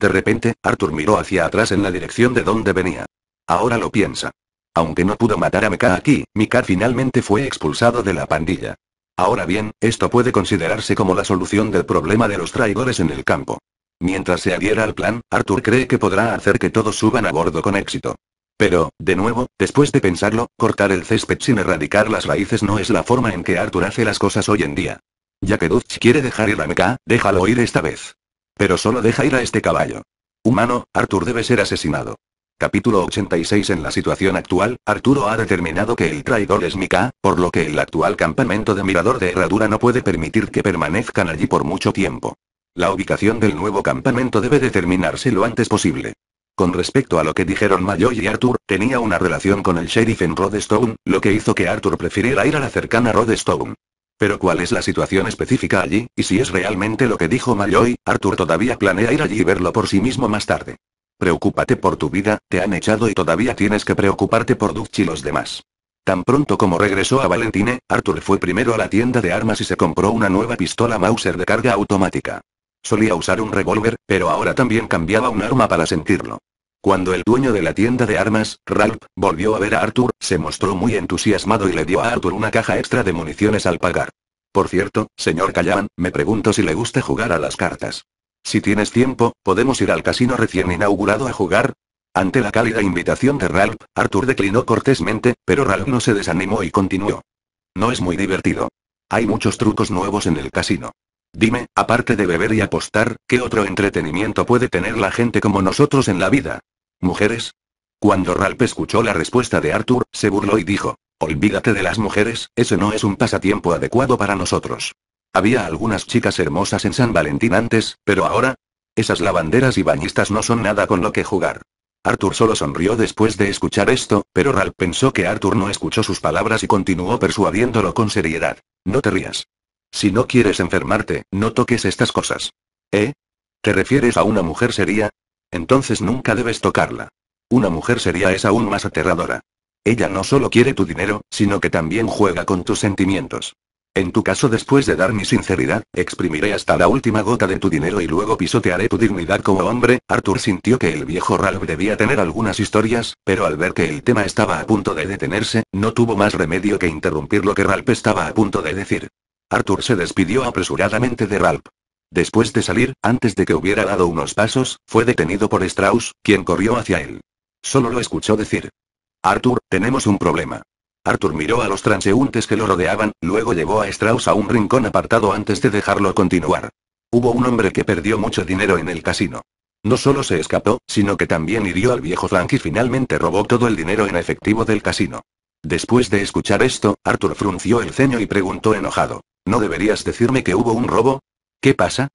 De repente, Arthur miró hacia atrás en la dirección de donde venía. Ahora lo piensa. Aunque no pudo matar a Mika aquí, Mika finalmente fue expulsado de la pandilla. Ahora bien, esto puede considerarse como la solución del problema de los traidores en el campo. Mientras se adhiera al plan, Arthur cree que podrá hacer que todos suban a bordo con éxito. Pero, de nuevo, después de pensarlo, cortar el césped sin erradicar las raíces no es la forma en que Arthur hace las cosas hoy en día. Ya que Dutch quiere dejar ir a Mika, déjalo ir esta vez. Pero solo deja ir a este caballo. Humano, Arthur debe ser asesinado. Capítulo 86 En la situación actual, Arturo ha determinado que el traidor es Mika, por lo que el actual campamento de Mirador de Herradura no puede permitir que permanezcan allí por mucho tiempo. La ubicación del nuevo campamento debe determinarse lo antes posible. Con respecto a lo que dijeron Malloy y Arthur, tenía una relación con el sheriff en Rodestone, lo que hizo que Arthur prefiriera ir a la cercana Rodestone. Pero ¿cuál es la situación específica allí? Y si es realmente lo que dijo Malloy, Arthur todavía planea ir allí y verlo por sí mismo más tarde. Preocúpate por tu vida, te han echado y todavía tienes que preocuparte por Dutch y los demás. Tan pronto como regresó a Valentine, Arthur fue primero a la tienda de armas y se compró una nueva pistola Mauser de carga automática. Solía usar un revólver, pero ahora también cambiaba un arma para sentirlo. Cuando el dueño de la tienda de armas, Ralph, volvió a ver a Arthur, se mostró muy entusiasmado y le dio a Arthur una caja extra de municiones al pagar. Por cierto, señor Callahan, me pregunto si le gusta jugar a las cartas. Si tienes tiempo, podemos ir al casino recién inaugurado a jugar. Ante la cálida invitación de Ralph, Arthur declinó cortésmente, pero Ralph no se desanimó y continuó. No es muy divertido. Hay muchos trucos nuevos en el casino. Dime, aparte de beber y apostar, ¿qué otro entretenimiento puede tener la gente como nosotros en la vida? ¿Mujeres? Cuando Ralph escuchó la respuesta de Arthur, se burló y dijo, Olvídate de las mujeres, eso no es un pasatiempo adecuado para nosotros. Había algunas chicas hermosas en San Valentín antes, pero ahora... Esas lavanderas y bañistas no son nada con lo que jugar. Arthur solo sonrió después de escuchar esto, pero Ralph pensó que Arthur no escuchó sus palabras y continuó persuadiéndolo con seriedad. No te rías. Si no quieres enfermarte, no toques estas cosas. ¿Eh? ¿Te refieres a una mujer seria? Entonces nunca debes tocarla. Una mujer seria es aún más aterradora. Ella no solo quiere tu dinero, sino que también juega con tus sentimientos. En tu caso, después de dar mi sinceridad, exprimiré hasta la última gota de tu dinero y luego pisotearé tu dignidad como hombre. Arthur sintió que el viejo Ralph debía tener algunas historias, pero al ver que el tema estaba a punto de detenerse, no tuvo más remedio que interrumpir lo que Ralph estaba a punto de decir. Arthur se despidió apresuradamente de Ralph. Después de salir, antes de que hubiera dado unos pasos, fue detenido por Strauss, quien corrió hacia él. Solo lo escuchó decir. Arthur, tenemos un problema. Arthur miró a los transeúntes que lo rodeaban, luego llevó a Strauss a un rincón apartado antes de dejarlo continuar. Hubo un hombre que perdió mucho dinero en el casino. No solo se escapó, sino que también hirió al viejo Frank y finalmente robó todo el dinero en efectivo del casino. Después de escuchar esto, Arthur frunció el ceño y preguntó enojado. ¿No deberías decirme que hubo un robo? ¿Qué pasa?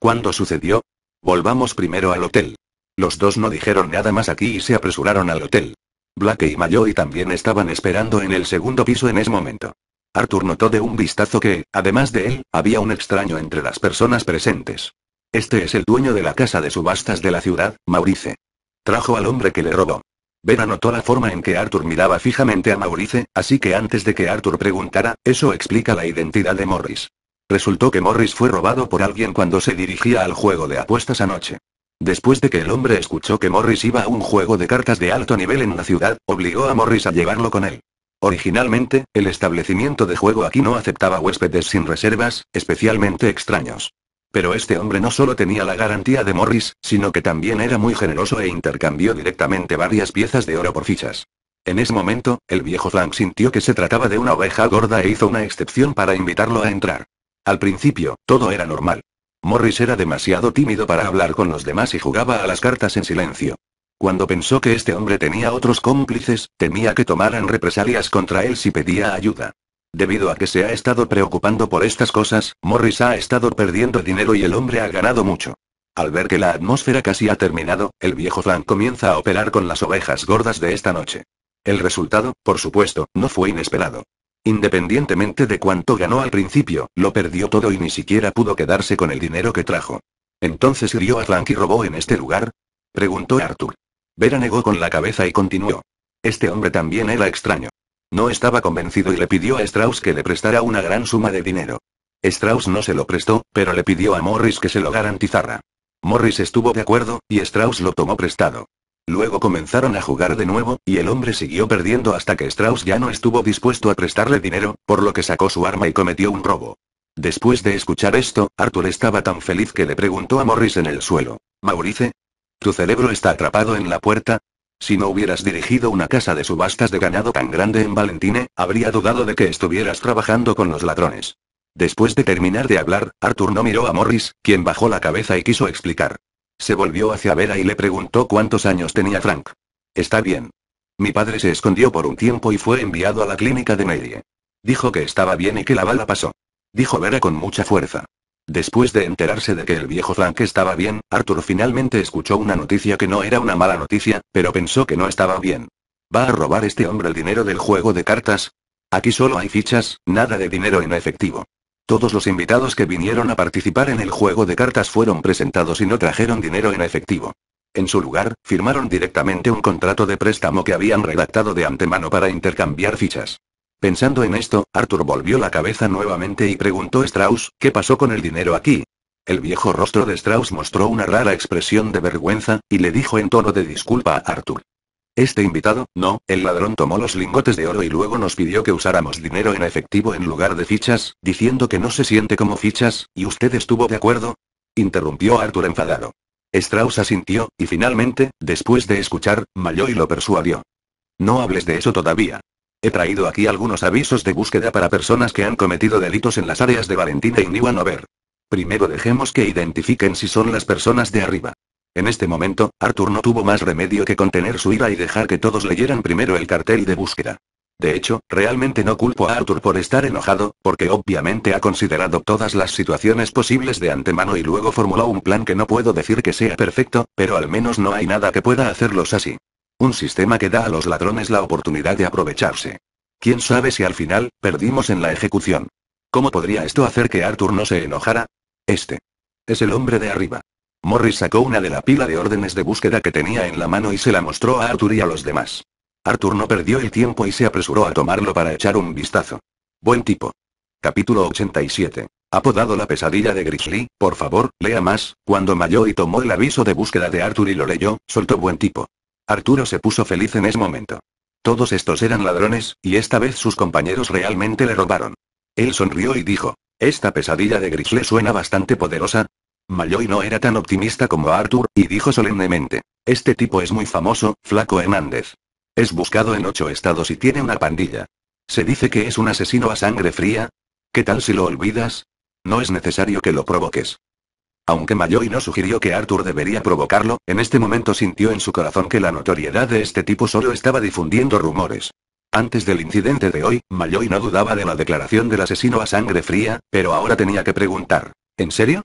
¿Cuándo sucedió? Volvamos primero al hotel. Los dos no dijeron nada más aquí y se apresuraron al hotel. Blake y Mayoy también estaban esperando en el segundo piso en ese momento. Arthur notó de un vistazo que, además de él, había un extraño entre las personas presentes. Este es el dueño de la casa de subastas de la ciudad, Maurice. Trajo al hombre que le robó. Vera notó la forma en que Arthur miraba fijamente a Maurice, así que antes de que Arthur preguntara, eso explica la identidad de Morris. Resultó que Morris fue robado por alguien cuando se dirigía al juego de apuestas anoche. Después de que el hombre escuchó que Morris iba a un juego de cartas de alto nivel en la ciudad, obligó a Morris a llevarlo con él. Originalmente, el establecimiento de juego aquí no aceptaba huéspedes sin reservas, especialmente extraños. Pero este hombre no solo tenía la garantía de Morris, sino que también era muy generoso e intercambió directamente varias piezas de oro por fichas. En ese momento, el viejo Frank sintió que se trataba de una oveja gorda e hizo una excepción para invitarlo a entrar. Al principio, todo era normal. Morris era demasiado tímido para hablar con los demás y jugaba a las cartas en silencio. Cuando pensó que este hombre tenía otros cómplices, temía que tomaran represalias contra él si pedía ayuda. Debido a que se ha estado preocupando por estas cosas, Morris ha estado perdiendo dinero y el hombre ha ganado mucho. Al ver que la atmósfera casi ha terminado, el viejo Frank comienza a operar con las ovejas gordas de esta noche. El resultado, por supuesto, no fue inesperado. Independientemente de cuánto ganó al principio, lo perdió todo y ni siquiera pudo quedarse con el dinero que trajo. ¿Entonces hirió a Frank y robó en este lugar? Preguntó Arthur. Vera negó con la cabeza y continuó. Este hombre también era extraño. No estaba convencido y le pidió a Strauss que le prestara una gran suma de dinero. Strauss no se lo prestó, pero le pidió a Morris que se lo garantizara. Morris estuvo de acuerdo, y Strauss lo tomó prestado. Luego comenzaron a jugar de nuevo, y el hombre siguió perdiendo hasta que Strauss ya no estuvo dispuesto a prestarle dinero, por lo que sacó su arma y cometió un robo. Después de escuchar esto, Arthur estaba tan feliz que le preguntó a Morris en el suelo. Maurice, ¿tu cerebro está atrapado en la puerta? Si no hubieras dirigido una casa de subastas de ganado tan grande en Valentine, habría dudado de que estuvieras trabajando con los ladrones. Después de terminar de hablar, Arthur no miró a Morris, quien bajó la cabeza y quiso explicar. Se volvió hacia Vera y le preguntó cuántos años tenía Frank. Está bien. Mi padre se escondió por un tiempo y fue enviado a la clínica de Medie. Dijo que estaba bien y que la bala pasó. Dijo Vera con mucha fuerza. Después de enterarse de que el viejo Frank estaba bien, Arthur finalmente escuchó una noticia que no era una mala noticia, pero pensó que no estaba bien. ¿Va a robar este hombre el dinero del juego de cartas? Aquí solo hay fichas, nada de dinero en efectivo. Todos los invitados que vinieron a participar en el juego de cartas fueron presentados y no trajeron dinero en efectivo. En su lugar, firmaron directamente un contrato de préstamo que habían redactado de antemano para intercambiar fichas. Pensando en esto, Arthur volvió la cabeza nuevamente y preguntó Strauss, ¿qué pasó con el dinero aquí? El viejo rostro de Strauss mostró una rara expresión de vergüenza, y le dijo en tono de disculpa a Arthur. Este invitado, no, el ladrón tomó los lingotes de oro y luego nos pidió que usáramos dinero en efectivo en lugar de fichas, diciendo que no se siente como fichas, ¿y usted estuvo de acuerdo? Interrumpió Arthur enfadado. Strauss asintió, y finalmente, después de escuchar, y lo persuadió. No hables de eso todavía. He traído aquí algunos avisos de búsqueda para personas que han cometido delitos en las áreas de Valentina e y Niwanover. Primero dejemos que identifiquen si son las personas de arriba. En este momento, Arthur no tuvo más remedio que contener su ira y dejar que todos leyeran primero el cartel de búsqueda. De hecho, realmente no culpo a Arthur por estar enojado, porque obviamente ha considerado todas las situaciones posibles de antemano y luego formuló un plan que no puedo decir que sea perfecto, pero al menos no hay nada que pueda hacerlos así. Un sistema que da a los ladrones la oportunidad de aprovecharse. ¿Quién sabe si al final, perdimos en la ejecución? ¿Cómo podría esto hacer que Arthur no se enojara? Este. Es el hombre de arriba. Morris sacó una de la pila de órdenes de búsqueda que tenía en la mano y se la mostró a Arthur y a los demás. Arthur no perdió el tiempo y se apresuró a tomarlo para echar un vistazo. Buen tipo. Capítulo 87. Apodado la pesadilla de Grizzly, por favor, lea más. Cuando y tomó el aviso de búsqueda de Arthur y lo leyó, soltó buen tipo. Arturo se puso feliz en ese momento. Todos estos eran ladrones, y esta vez sus compañeros realmente le robaron. Él sonrió y dijo, esta pesadilla de Grisle suena bastante poderosa. Malloy no era tan optimista como Arthur, y dijo solemnemente, este tipo es muy famoso, Flaco Hernández. Es buscado en ocho estados y tiene una pandilla. Se dice que es un asesino a sangre fría. ¿Qué tal si lo olvidas? No es necesario que lo provoques. Aunque Malloy no sugirió que Arthur debería provocarlo, en este momento sintió en su corazón que la notoriedad de este tipo solo estaba difundiendo rumores. Antes del incidente de hoy, Malloy no dudaba de la declaración del asesino a sangre fría, pero ahora tenía que preguntar. ¿En serio?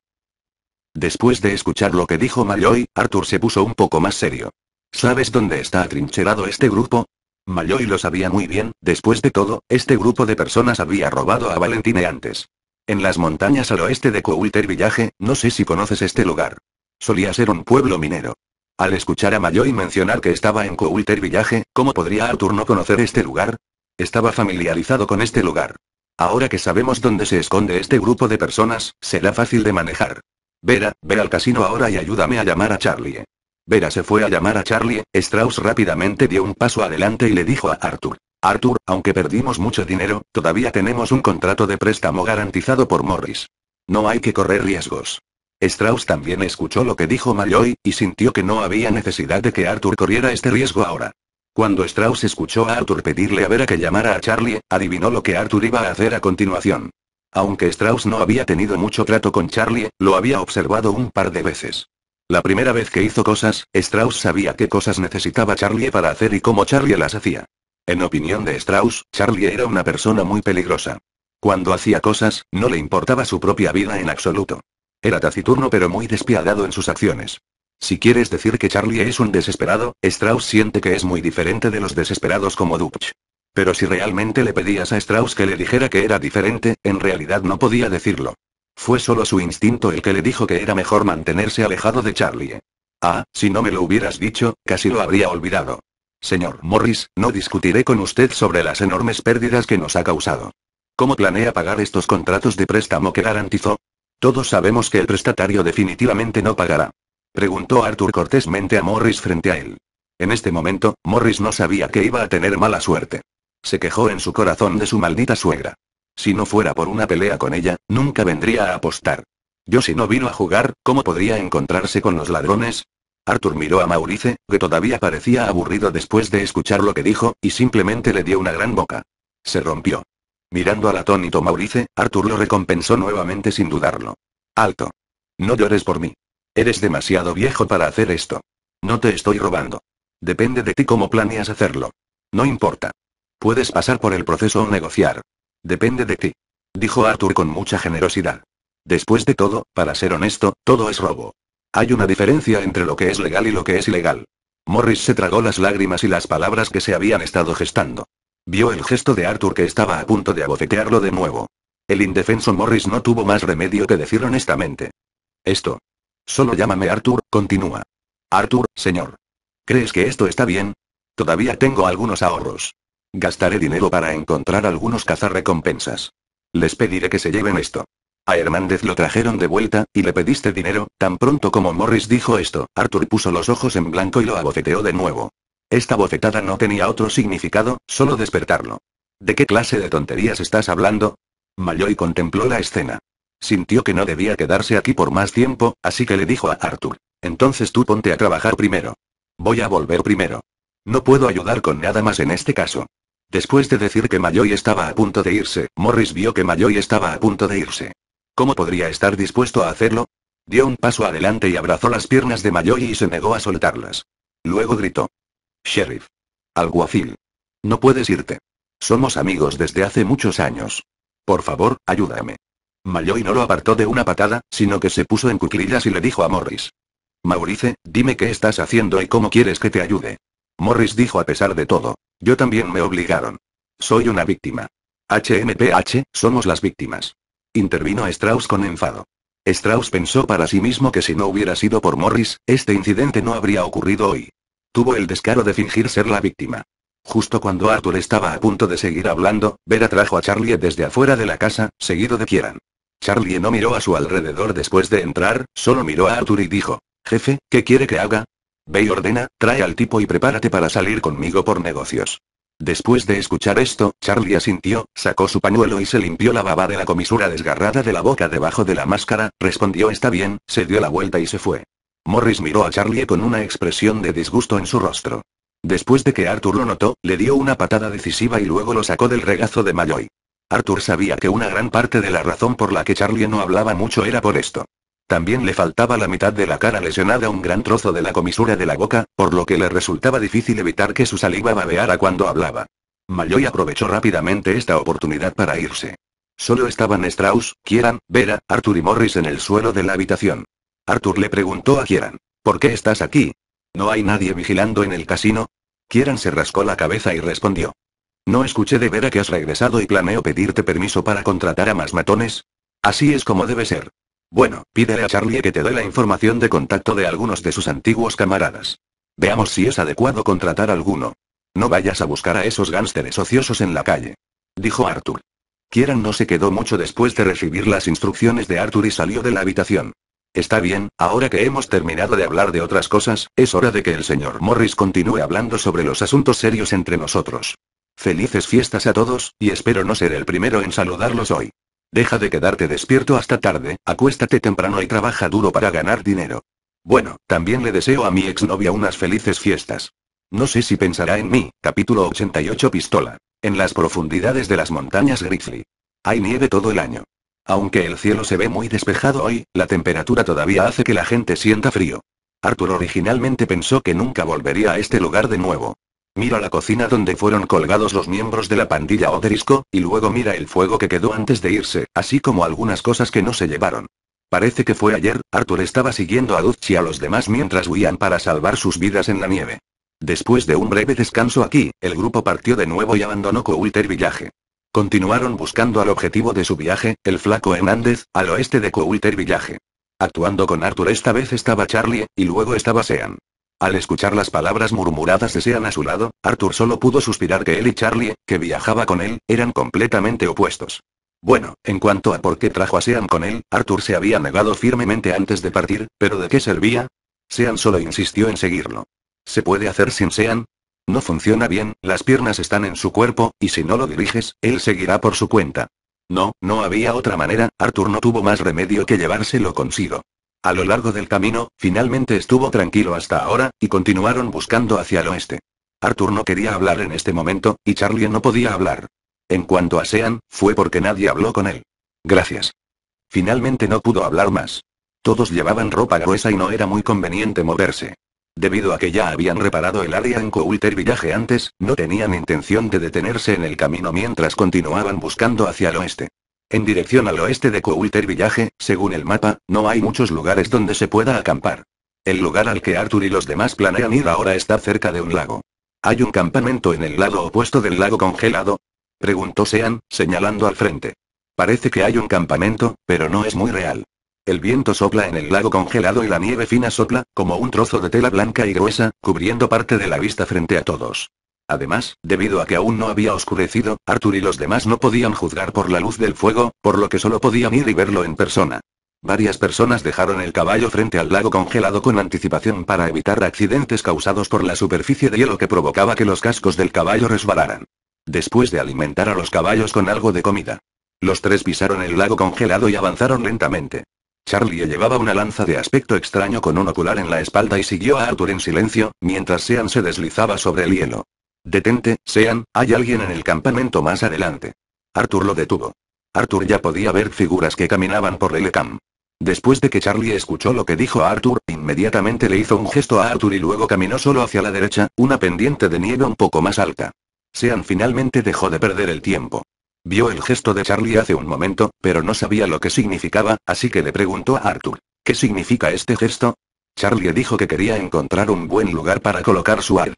Después de escuchar lo que dijo Malloy, Arthur se puso un poco más serio. ¿Sabes dónde está atrincherado este grupo? Malloy lo sabía muy bien, después de todo, este grupo de personas había robado a Valentine antes. En las montañas al oeste de Coulter Village, no sé si conoces este lugar. Solía ser un pueblo minero. Al escuchar a y mencionar que estaba en Coulter Village, ¿cómo podría Arthur no conocer este lugar? Estaba familiarizado con este lugar. Ahora que sabemos dónde se esconde este grupo de personas, será fácil de manejar. Vera, ve al casino ahora y ayúdame a llamar a Charlie. Vera se fue a llamar a Charlie, Strauss rápidamente dio un paso adelante y le dijo a Arthur. Arthur, aunque perdimos mucho dinero, todavía tenemos un contrato de préstamo garantizado por Morris. No hay que correr riesgos. Strauss también escuchó lo que dijo Malloy, y sintió que no había necesidad de que Arthur corriera este riesgo ahora. Cuando Strauss escuchó a Arthur pedirle a Vera que llamara a Charlie, adivinó lo que Arthur iba a hacer a continuación. Aunque Strauss no había tenido mucho trato con Charlie, lo había observado un par de veces. La primera vez que hizo cosas, Strauss sabía qué cosas necesitaba Charlie para hacer y cómo Charlie las hacía. En opinión de Strauss, Charlie era una persona muy peligrosa. Cuando hacía cosas, no le importaba su propia vida en absoluto. Era taciturno pero muy despiadado en sus acciones. Si quieres decir que Charlie es un desesperado, Strauss siente que es muy diferente de los desesperados como Duch. Pero si realmente le pedías a Strauss que le dijera que era diferente, en realidad no podía decirlo. Fue solo su instinto el que le dijo que era mejor mantenerse alejado de Charlie. Ah, si no me lo hubieras dicho, casi lo habría olvidado. Señor Morris, no discutiré con usted sobre las enormes pérdidas que nos ha causado. ¿Cómo planea pagar estos contratos de préstamo que garantizó? Todos sabemos que el prestatario definitivamente no pagará. Preguntó Arthur cortésmente a Morris frente a él. En este momento, Morris no sabía que iba a tener mala suerte. Se quejó en su corazón de su maldita suegra. Si no fuera por una pelea con ella, nunca vendría a apostar. Yo si no vino a jugar, ¿cómo podría encontrarse con los ladrones? Arthur miró a Maurice, que todavía parecía aburrido después de escuchar lo que dijo, y simplemente le dio una gran boca. Se rompió. Mirando al atónito Maurice, Arthur lo recompensó nuevamente sin dudarlo. Alto. No llores por mí. Eres demasiado viejo para hacer esto. No te estoy robando. Depende de ti cómo planeas hacerlo. No importa. Puedes pasar por el proceso o negociar. Depende de ti. Dijo Arthur con mucha generosidad. Después de todo, para ser honesto, todo es robo. Hay una diferencia entre lo que es legal y lo que es ilegal. Morris se tragó las lágrimas y las palabras que se habían estado gestando. Vio el gesto de Arthur que estaba a punto de abofetearlo de nuevo. El indefenso Morris no tuvo más remedio que decir honestamente. Esto. Solo llámame Arthur, continúa. Arthur, señor. ¿Crees que esto está bien? Todavía tengo algunos ahorros. Gastaré dinero para encontrar algunos cazarrecompensas. Les pediré que se lleven esto. A Hernández lo trajeron de vuelta, y le pediste dinero, tan pronto como Morris dijo esto, Arthur puso los ojos en blanco y lo abofeteó de nuevo. Esta bofetada no tenía otro significado, solo despertarlo. ¿De qué clase de tonterías estás hablando? Malloy contempló la escena. Sintió que no debía quedarse aquí por más tiempo, así que le dijo a Arthur. Entonces tú ponte a trabajar primero. Voy a volver primero. No puedo ayudar con nada más en este caso. Después de decir que Malloy estaba a punto de irse, Morris vio que Malloy estaba a punto de irse. ¿Cómo podría estar dispuesto a hacerlo? Dio un paso adelante y abrazó las piernas de Mayoy y se negó a soltarlas. Luego gritó. Sheriff. Alguacil. No puedes irte. Somos amigos desde hace muchos años. Por favor, ayúdame. Malloy no lo apartó de una patada, sino que se puso en cuclillas y le dijo a Morris. Maurice, dime qué estás haciendo y cómo quieres que te ayude. Morris dijo a pesar de todo. Yo también me obligaron. Soy una víctima. HMPH, somos las víctimas intervino Strauss con enfado. Strauss pensó para sí mismo que si no hubiera sido por Morris, este incidente no habría ocurrido hoy. Tuvo el descaro de fingir ser la víctima. Justo cuando Arthur estaba a punto de seguir hablando, Vera trajo a Charlie desde afuera de la casa, seguido de Kieran. Charlie no miró a su alrededor después de entrar, solo miró a Arthur y dijo, Jefe, ¿qué quiere que haga? Ve y ordena, trae al tipo y prepárate para salir conmigo por negocios. Después de escuchar esto, Charlie asintió, sacó su pañuelo y se limpió la baba de la comisura desgarrada de la boca debajo de la máscara, respondió está bien, se dio la vuelta y se fue. Morris miró a Charlie con una expresión de disgusto en su rostro. Después de que Arthur lo notó, le dio una patada decisiva y luego lo sacó del regazo de Malloy. Arthur sabía que una gran parte de la razón por la que Charlie no hablaba mucho era por esto. También le faltaba la mitad de la cara lesionada, un gran trozo de la comisura de la boca, por lo que le resultaba difícil evitar que su saliva babeara cuando hablaba. Malloy aprovechó rápidamente esta oportunidad para irse. Solo estaban Strauss, Kieran, Vera, Arthur y Morris en el suelo de la habitación. Arthur le preguntó a Kieran, ¿por qué estás aquí? ¿No hay nadie vigilando en el casino? Kieran se rascó la cabeza y respondió. No escuché de Vera que has regresado y planeo pedirte permiso para contratar a más matones. Así es como debe ser. Bueno, pídele a Charlie que te dé la información de contacto de algunos de sus antiguos camaradas. Veamos si es adecuado contratar alguno. No vayas a buscar a esos gánsteres ociosos en la calle. Dijo Arthur. Kieran no se quedó mucho después de recibir las instrucciones de Arthur y salió de la habitación. Está bien, ahora que hemos terminado de hablar de otras cosas, es hora de que el señor Morris continúe hablando sobre los asuntos serios entre nosotros. Felices fiestas a todos, y espero no ser el primero en saludarlos hoy. Deja de quedarte despierto hasta tarde, acuéstate temprano y trabaja duro para ganar dinero. Bueno, también le deseo a mi exnovia unas felices fiestas. No sé si pensará en mí, capítulo 88 Pistola. En las profundidades de las montañas Grizzly. Hay nieve todo el año. Aunque el cielo se ve muy despejado hoy, la temperatura todavía hace que la gente sienta frío. Arthur originalmente pensó que nunca volvería a este lugar de nuevo. Mira la cocina donde fueron colgados los miembros de la pandilla Oderisco, y luego mira el fuego que quedó antes de irse, así como algunas cosas que no se llevaron. Parece que fue ayer, Arthur estaba siguiendo a Dutch y a los demás mientras huían para salvar sus vidas en la nieve. Después de un breve descanso aquí, el grupo partió de nuevo y abandonó Coulter Village. Continuaron buscando al objetivo de su viaje, el flaco Hernández, al oeste de Coulter Village. Actuando con Arthur esta vez estaba Charlie, y luego estaba Sean. Al escuchar las palabras murmuradas de Sean a su lado, Arthur solo pudo suspirar que él y Charlie, que viajaba con él, eran completamente opuestos. Bueno, en cuanto a por qué trajo a Sean con él, Arthur se había negado firmemente antes de partir, pero ¿de qué servía? Sean solo insistió en seguirlo. ¿Se puede hacer sin Sean? No funciona bien, las piernas están en su cuerpo, y si no lo diriges, él seguirá por su cuenta. No, no había otra manera, Arthur no tuvo más remedio que llevárselo consigo. A lo largo del camino, finalmente estuvo tranquilo hasta ahora, y continuaron buscando hacia el oeste. Arthur no quería hablar en este momento, y Charlie no podía hablar. En cuanto a Sean, fue porque nadie habló con él. Gracias. Finalmente no pudo hablar más. Todos llevaban ropa gruesa y no era muy conveniente moverse. Debido a que ya habían reparado el área en Coulter Village antes, no tenían intención de detenerse en el camino mientras continuaban buscando hacia el oeste. En dirección al oeste de Coulter Village, según el mapa, no hay muchos lugares donde se pueda acampar. El lugar al que Arthur y los demás planean ir ahora está cerca de un lago. ¿Hay un campamento en el lado opuesto del lago congelado? Preguntó Sean, señalando al frente. Parece que hay un campamento, pero no es muy real. El viento sopla en el lago congelado y la nieve fina sopla, como un trozo de tela blanca y gruesa, cubriendo parte de la vista frente a todos. Además, debido a que aún no había oscurecido, Arthur y los demás no podían juzgar por la luz del fuego, por lo que solo podían ir y verlo en persona. Varias personas dejaron el caballo frente al lago congelado con anticipación para evitar accidentes causados por la superficie de hielo que provocaba que los cascos del caballo resbalaran. Después de alimentar a los caballos con algo de comida. Los tres pisaron el lago congelado y avanzaron lentamente. Charlie llevaba una lanza de aspecto extraño con un ocular en la espalda y siguió a Arthur en silencio, mientras Sean se deslizaba sobre el hielo. Detente, Sean, hay alguien en el campamento más adelante. Arthur lo detuvo. Arthur ya podía ver figuras que caminaban por el camp. Después de que Charlie escuchó lo que dijo Arthur, inmediatamente le hizo un gesto a Arthur y luego caminó solo hacia la derecha, una pendiente de nieve un poco más alta. Sean finalmente dejó de perder el tiempo. Vio el gesto de Charlie hace un momento, pero no sabía lo que significaba, así que le preguntó a Arthur, ¿qué significa este gesto? Charlie dijo que quería encontrar un buen lugar para colocar su AR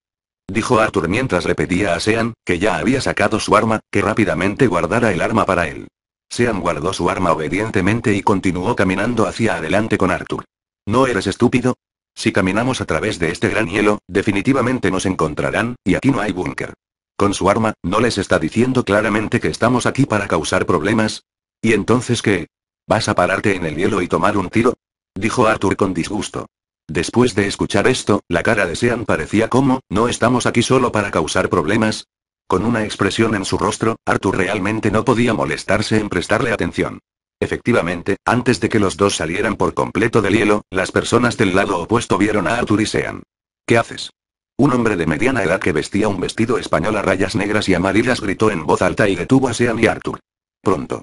dijo Arthur mientras repetía a Sean, que ya había sacado su arma, que rápidamente guardara el arma para él. Sean guardó su arma obedientemente y continuó caminando hacia adelante con Arthur. ¿No eres estúpido? Si caminamos a través de este gran hielo, definitivamente nos encontrarán, y aquí no hay búnker. Con su arma, ¿no les está diciendo claramente que estamos aquí para causar problemas? ¿Y entonces qué? ¿Vas a pararte en el hielo y tomar un tiro? Dijo Arthur con disgusto. Después de escuchar esto, la cara de Sean parecía como, no estamos aquí solo para causar problemas. Con una expresión en su rostro, Arthur realmente no podía molestarse en prestarle atención. Efectivamente, antes de que los dos salieran por completo del hielo, las personas del lado opuesto vieron a Arthur y Sean. ¿Qué haces? Un hombre de mediana edad que vestía un vestido español a rayas negras y amarillas gritó en voz alta y detuvo a Sean y Arthur. Pronto.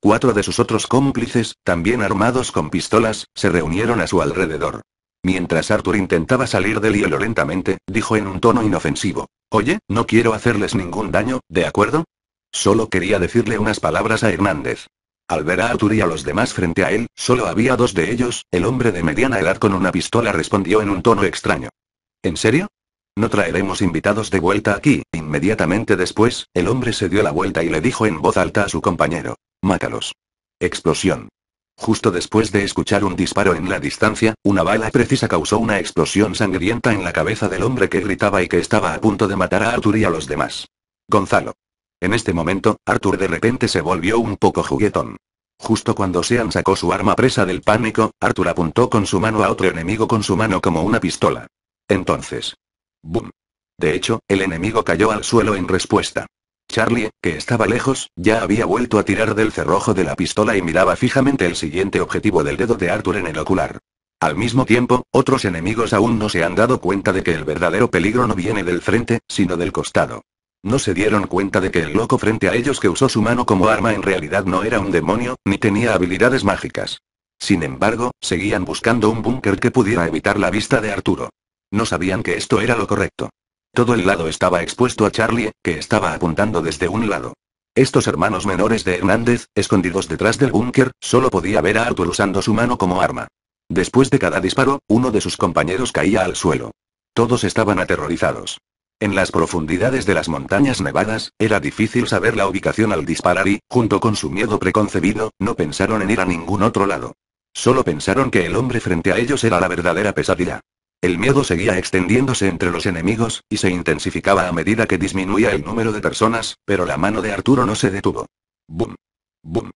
Cuatro de sus otros cómplices, también armados con pistolas, se reunieron a su alrededor. Mientras Arthur intentaba salir del hielo lentamente, dijo en un tono inofensivo. Oye, no quiero hacerles ningún daño, ¿de acuerdo? Solo quería decirle unas palabras a Hernández. Al ver a Arthur y a los demás frente a él, solo había dos de ellos, el hombre de mediana edad con una pistola respondió en un tono extraño. ¿En serio? No traeremos invitados de vuelta aquí. Inmediatamente después, el hombre se dio la vuelta y le dijo en voz alta a su compañero. Mátalos. Explosión. Justo después de escuchar un disparo en la distancia, una bala precisa causó una explosión sangrienta en la cabeza del hombre que gritaba y que estaba a punto de matar a Arthur y a los demás. Gonzalo. En este momento, Arthur de repente se volvió un poco juguetón. Justo cuando Sean sacó su arma presa del pánico, Arthur apuntó con su mano a otro enemigo con su mano como una pistola. Entonces. ¡Bum! De hecho, el enemigo cayó al suelo en respuesta. Charlie, que estaba lejos, ya había vuelto a tirar del cerrojo de la pistola y miraba fijamente el siguiente objetivo del dedo de Arthur en el ocular. Al mismo tiempo, otros enemigos aún no se han dado cuenta de que el verdadero peligro no viene del frente, sino del costado. No se dieron cuenta de que el loco frente a ellos que usó su mano como arma en realidad no era un demonio, ni tenía habilidades mágicas. Sin embargo, seguían buscando un búnker que pudiera evitar la vista de Arturo. No sabían que esto era lo correcto. Todo el lado estaba expuesto a Charlie, que estaba apuntando desde un lado. Estos hermanos menores de Hernández, escondidos detrás del búnker, solo podía ver a Arthur usando su mano como arma. Después de cada disparo, uno de sus compañeros caía al suelo. Todos estaban aterrorizados. En las profundidades de las montañas nevadas, era difícil saber la ubicación al disparar y, junto con su miedo preconcebido, no pensaron en ir a ningún otro lado. Solo pensaron que el hombre frente a ellos era la verdadera pesadilla. El miedo seguía extendiéndose entre los enemigos, y se intensificaba a medida que disminuía el número de personas, pero la mano de Arturo no se detuvo. ¡Bum! ¡Bum!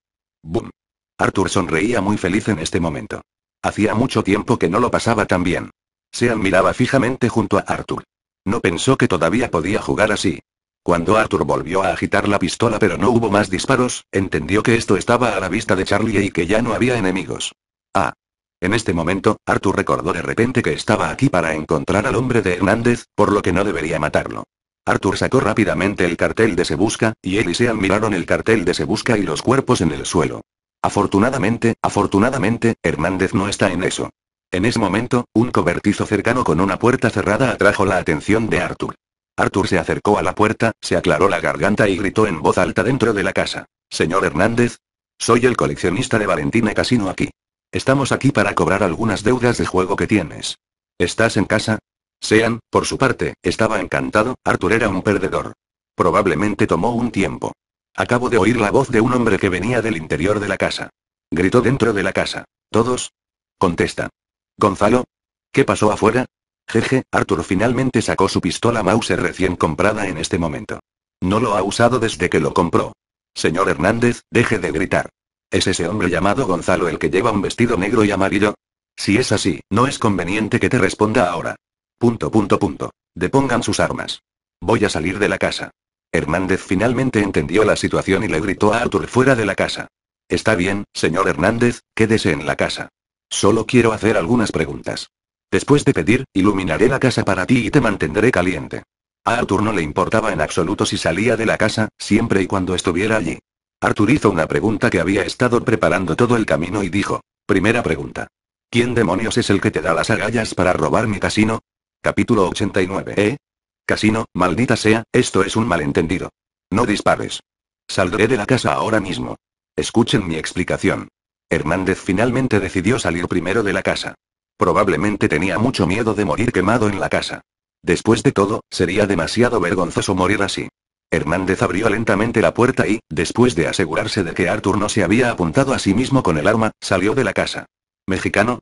boom. Arthur sonreía muy feliz en este momento. Hacía mucho tiempo que no lo pasaba tan bien. Se admiraba fijamente junto a Arthur. No pensó que todavía podía jugar así. Cuando Arthur volvió a agitar la pistola pero no hubo más disparos, entendió que esto estaba a la vista de Charlie y que ya no había enemigos. Ah, en este momento, Arthur recordó de repente que estaba aquí para encontrar al hombre de Hernández, por lo que no debería matarlo. Arthur sacó rápidamente el cartel de Se Busca, y él y Sean miraron el cartel de Se Busca y los cuerpos en el suelo. Afortunadamente, afortunadamente, Hernández no está en eso. En ese momento, un cobertizo cercano con una puerta cerrada atrajo la atención de Arthur. Arthur se acercó a la puerta, se aclaró la garganta y gritó en voz alta dentro de la casa. Señor Hernández. Soy el coleccionista de Valentina Casino aquí. Estamos aquí para cobrar algunas deudas de juego que tienes. ¿Estás en casa? Sean, por su parte, estaba encantado, Arthur era un perdedor. Probablemente tomó un tiempo. Acabo de oír la voz de un hombre que venía del interior de la casa. Gritó dentro de la casa. ¿Todos? Contesta. Gonzalo. ¿Qué pasó afuera? Jeje, Arthur finalmente sacó su pistola Mauser recién comprada en este momento. No lo ha usado desde que lo compró. Señor Hernández, deje de gritar. ¿Es ese hombre llamado Gonzalo el que lleva un vestido negro y amarillo? Si es así, no es conveniente que te responda ahora. Punto punto punto. Depongan sus armas. Voy a salir de la casa. Hernández finalmente entendió la situación y le gritó a Arthur fuera de la casa. Está bien, señor Hernández, quédese en la casa. Solo quiero hacer algunas preguntas. Después de pedir, iluminaré la casa para ti y te mantendré caliente. A Arthur no le importaba en absoluto si salía de la casa, siempre y cuando estuviera allí. Arthur hizo una pregunta que había estado preparando todo el camino y dijo. Primera pregunta. ¿Quién demonios es el que te da las agallas para robar mi casino? Capítulo 89. ¿Eh? Casino, maldita sea, esto es un malentendido. No dispares. Saldré de la casa ahora mismo. Escuchen mi explicación. Hernández finalmente decidió salir primero de la casa. Probablemente tenía mucho miedo de morir quemado en la casa. Después de todo, sería demasiado vergonzoso morir así. Hernández abrió lentamente la puerta y, después de asegurarse de que Arthur no se había apuntado a sí mismo con el arma, salió de la casa. ¿Mexicano?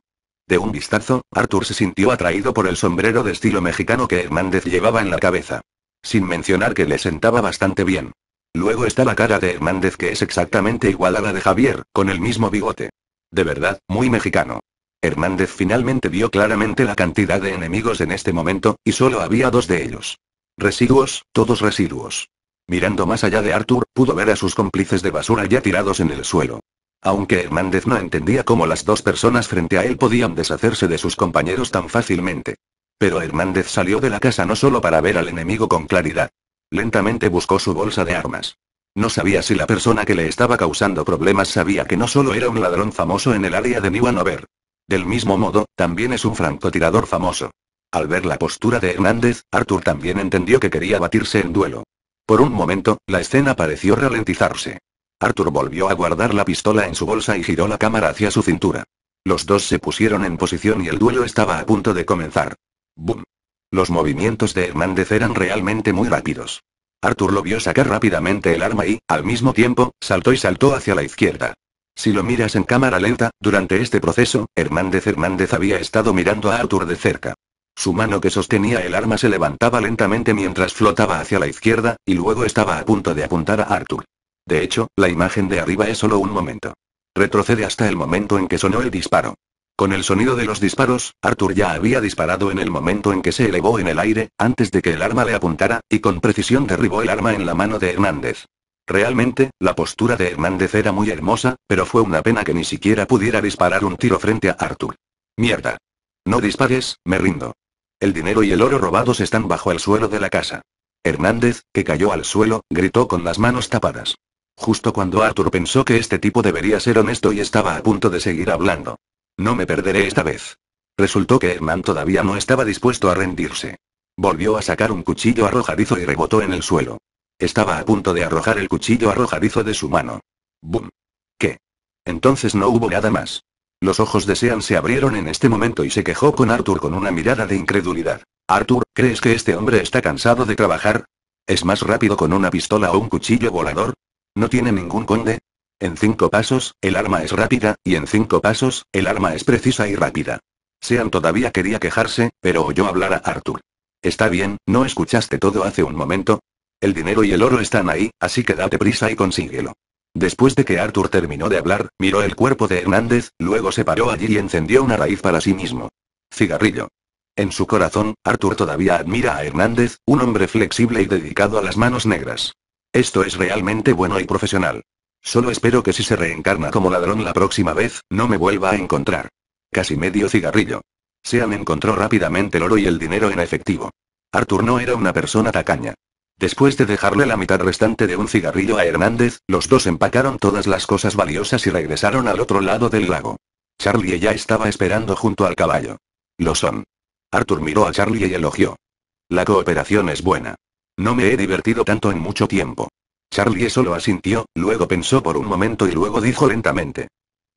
De un vistazo, Arthur se sintió atraído por el sombrero de estilo mexicano que Hernández llevaba en la cabeza. Sin mencionar que le sentaba bastante bien. Luego está la cara de Hernández que es exactamente igual a la de Javier, con el mismo bigote. De verdad, muy mexicano. Hernández finalmente vio claramente la cantidad de enemigos en este momento, y solo había dos de ellos. Residuos, todos residuos. Mirando más allá de Arthur, pudo ver a sus cómplices de basura ya tirados en el suelo. Aunque Hernández no entendía cómo las dos personas frente a él podían deshacerse de sus compañeros tan fácilmente. Pero Hernández salió de la casa no solo para ver al enemigo con claridad. Lentamente buscó su bolsa de armas. No sabía si la persona que le estaba causando problemas sabía que no solo era un ladrón famoso en el área de New Hanover. Del mismo modo, también es un francotirador famoso. Al ver la postura de Hernández, Arthur también entendió que quería batirse en duelo. Por un momento, la escena pareció ralentizarse. Arthur volvió a guardar la pistola en su bolsa y giró la cámara hacia su cintura. Los dos se pusieron en posición y el duelo estaba a punto de comenzar. ¡Bum! Los movimientos de Hernández eran realmente muy rápidos. Arthur lo vio sacar rápidamente el arma y, al mismo tiempo, saltó y saltó hacia la izquierda. Si lo miras en cámara lenta, durante este proceso, Hernández Hernández había estado mirando a Arthur de cerca. Su mano que sostenía el arma se levantaba lentamente mientras flotaba hacia la izquierda, y luego estaba a punto de apuntar a Arthur. De hecho, la imagen de arriba es solo un momento. Retrocede hasta el momento en que sonó el disparo. Con el sonido de los disparos, Arthur ya había disparado en el momento en que se elevó en el aire, antes de que el arma le apuntara, y con precisión derribó el arma en la mano de Hernández. Realmente, la postura de Hernández era muy hermosa, pero fue una pena que ni siquiera pudiera disparar un tiro frente a Arthur. Mierda. No dispares, me rindo. El dinero y el oro robados están bajo el suelo de la casa. Hernández, que cayó al suelo, gritó con las manos tapadas. Justo cuando Arthur pensó que este tipo debería ser honesto y estaba a punto de seguir hablando. No me perderé esta vez. Resultó que Hernán todavía no estaba dispuesto a rendirse. Volvió a sacar un cuchillo arrojadizo y rebotó en el suelo. Estaba a punto de arrojar el cuchillo arrojadizo de su mano. ¡Bum! ¿Qué? Entonces no hubo nada más. Los ojos de Sean se abrieron en este momento y se quejó con Arthur con una mirada de incredulidad. Arthur, ¿crees que este hombre está cansado de trabajar? ¿Es más rápido con una pistola o un cuchillo volador? ¿No tiene ningún conde? En cinco pasos, el arma es rápida, y en cinco pasos, el arma es precisa y rápida. Sean todavía quería quejarse, pero oyó hablar a Arthur. Está bien, ¿no escuchaste todo hace un momento? El dinero y el oro están ahí, así que date prisa y consíguelo. Después de que Arthur terminó de hablar, miró el cuerpo de Hernández, luego se paró allí y encendió una raíz para sí mismo. Cigarrillo. En su corazón, Arthur todavía admira a Hernández, un hombre flexible y dedicado a las manos negras. Esto es realmente bueno y profesional. Solo espero que si se reencarna como ladrón la próxima vez, no me vuelva a encontrar. Casi medio cigarrillo. Sean encontró rápidamente el oro y el dinero en efectivo. Arthur no era una persona tacaña. Después de dejarle la mitad restante de un cigarrillo a Hernández, los dos empacaron todas las cosas valiosas y regresaron al otro lado del lago. Charlie ya estaba esperando junto al caballo. Lo son. Arthur miró a Charlie y elogió. La cooperación es buena. No me he divertido tanto en mucho tiempo. Charlie solo asintió, luego pensó por un momento y luego dijo lentamente.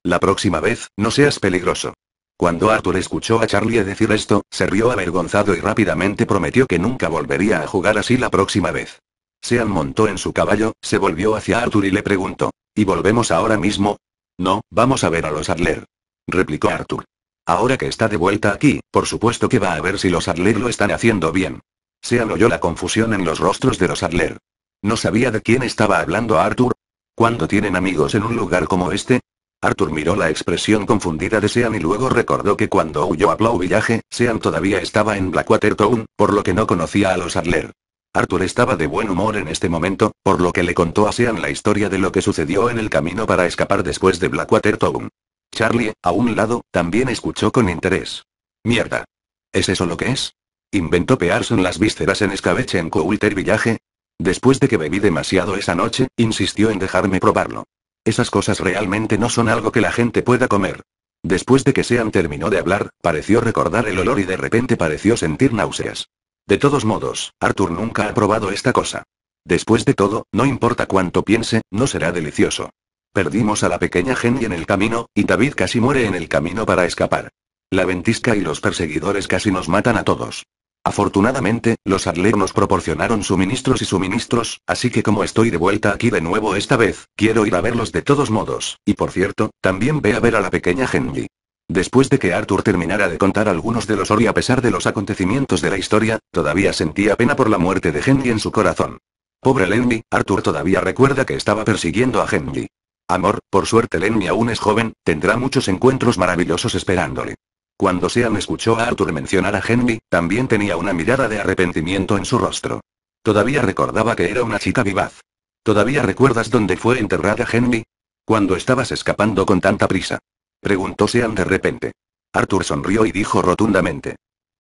La próxima vez, no seas peligroso. Cuando Arthur escuchó a Charlie decir esto, se rió avergonzado y rápidamente prometió que nunca volvería a jugar así la próxima vez. Sean montó en su caballo, se volvió hacia Arthur y le preguntó. ¿Y volvemos ahora mismo? No, vamos a ver a los Adler. Replicó Arthur. Ahora que está de vuelta aquí, por supuesto que va a ver si los Adler lo están haciendo bien. Sean oyó la confusión en los rostros de los Adler. No sabía de quién estaba hablando Arthur. Cuando tienen amigos en un lugar como este, Arthur miró la expresión confundida de Sean y luego recordó que cuando huyó a Plow Village, Sean todavía estaba en Blackwater Town, por lo que no conocía a los Adler. Arthur estaba de buen humor en este momento, por lo que le contó a Sean la historia de lo que sucedió en el camino para escapar después de Blackwater Town. Charlie, a un lado, también escuchó con interés. Mierda. ¿Es eso lo que es? ¿Inventó Pearson las vísceras en escabeche en Coulter Village? Después de que bebí demasiado esa noche, insistió en dejarme probarlo. Esas cosas realmente no son algo que la gente pueda comer. Después de que Sean terminó de hablar, pareció recordar el olor y de repente pareció sentir náuseas. De todos modos, Arthur nunca ha probado esta cosa. Después de todo, no importa cuánto piense, no será delicioso. Perdimos a la pequeña Jenny en el camino, y David casi muere en el camino para escapar. La ventisca y los perseguidores casi nos matan a todos. Afortunadamente, los Adler nos proporcionaron suministros y suministros, así que como estoy de vuelta aquí de nuevo esta vez, quiero ir a verlos de todos modos, y por cierto, también ve a ver a la pequeña Henry. Después de que Arthur terminara de contar algunos de los Ori a pesar de los acontecimientos de la historia, todavía sentía pena por la muerte de Henry en su corazón. Pobre Lenny, Arthur todavía recuerda que estaba persiguiendo a Henry. Amor, por suerte Lenny aún es joven, tendrá muchos encuentros maravillosos esperándole. Cuando Sean escuchó a Arthur mencionar a Henry, también tenía una mirada de arrepentimiento en su rostro. Todavía recordaba que era una chica vivaz. ¿Todavía recuerdas dónde fue enterrada Henry? Cuando estabas escapando con tanta prisa. Preguntó Sean de repente. Arthur sonrió y dijo rotundamente.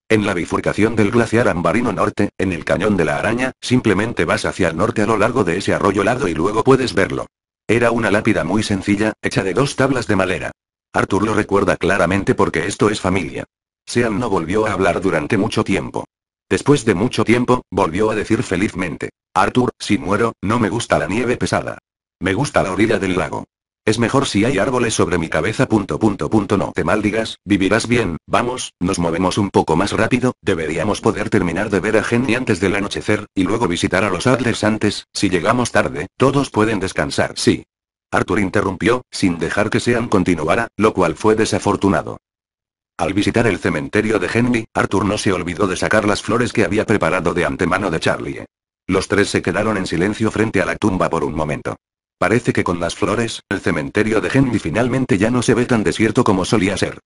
En la bifurcación del glaciar Ambarino Norte, en el cañón de la araña, simplemente vas hacia el norte a lo largo de ese arroyo largo y luego puedes verlo. Era una lápida muy sencilla, hecha de dos tablas de madera. Arthur lo recuerda claramente porque esto es familia. Sean no volvió a hablar durante mucho tiempo. Después de mucho tiempo, volvió a decir felizmente. Arthur, si muero, no me gusta la nieve pesada. Me gusta la orilla del lago. Es mejor si hay árboles sobre mi cabeza. No te maldigas, vivirás bien, vamos, nos movemos un poco más rápido, deberíamos poder terminar de ver a Jenny antes del anochecer, y luego visitar a los Adlers antes, si llegamos tarde, todos pueden descansar. Sí, Arthur interrumpió, sin dejar que Sean continuara, lo cual fue desafortunado. Al visitar el cementerio de Henry, Arthur no se olvidó de sacar las flores que había preparado de antemano de Charlie. ¿eh? Los tres se quedaron en silencio frente a la tumba por un momento. Parece que con las flores, el cementerio de Henry finalmente ya no se ve tan desierto como solía ser.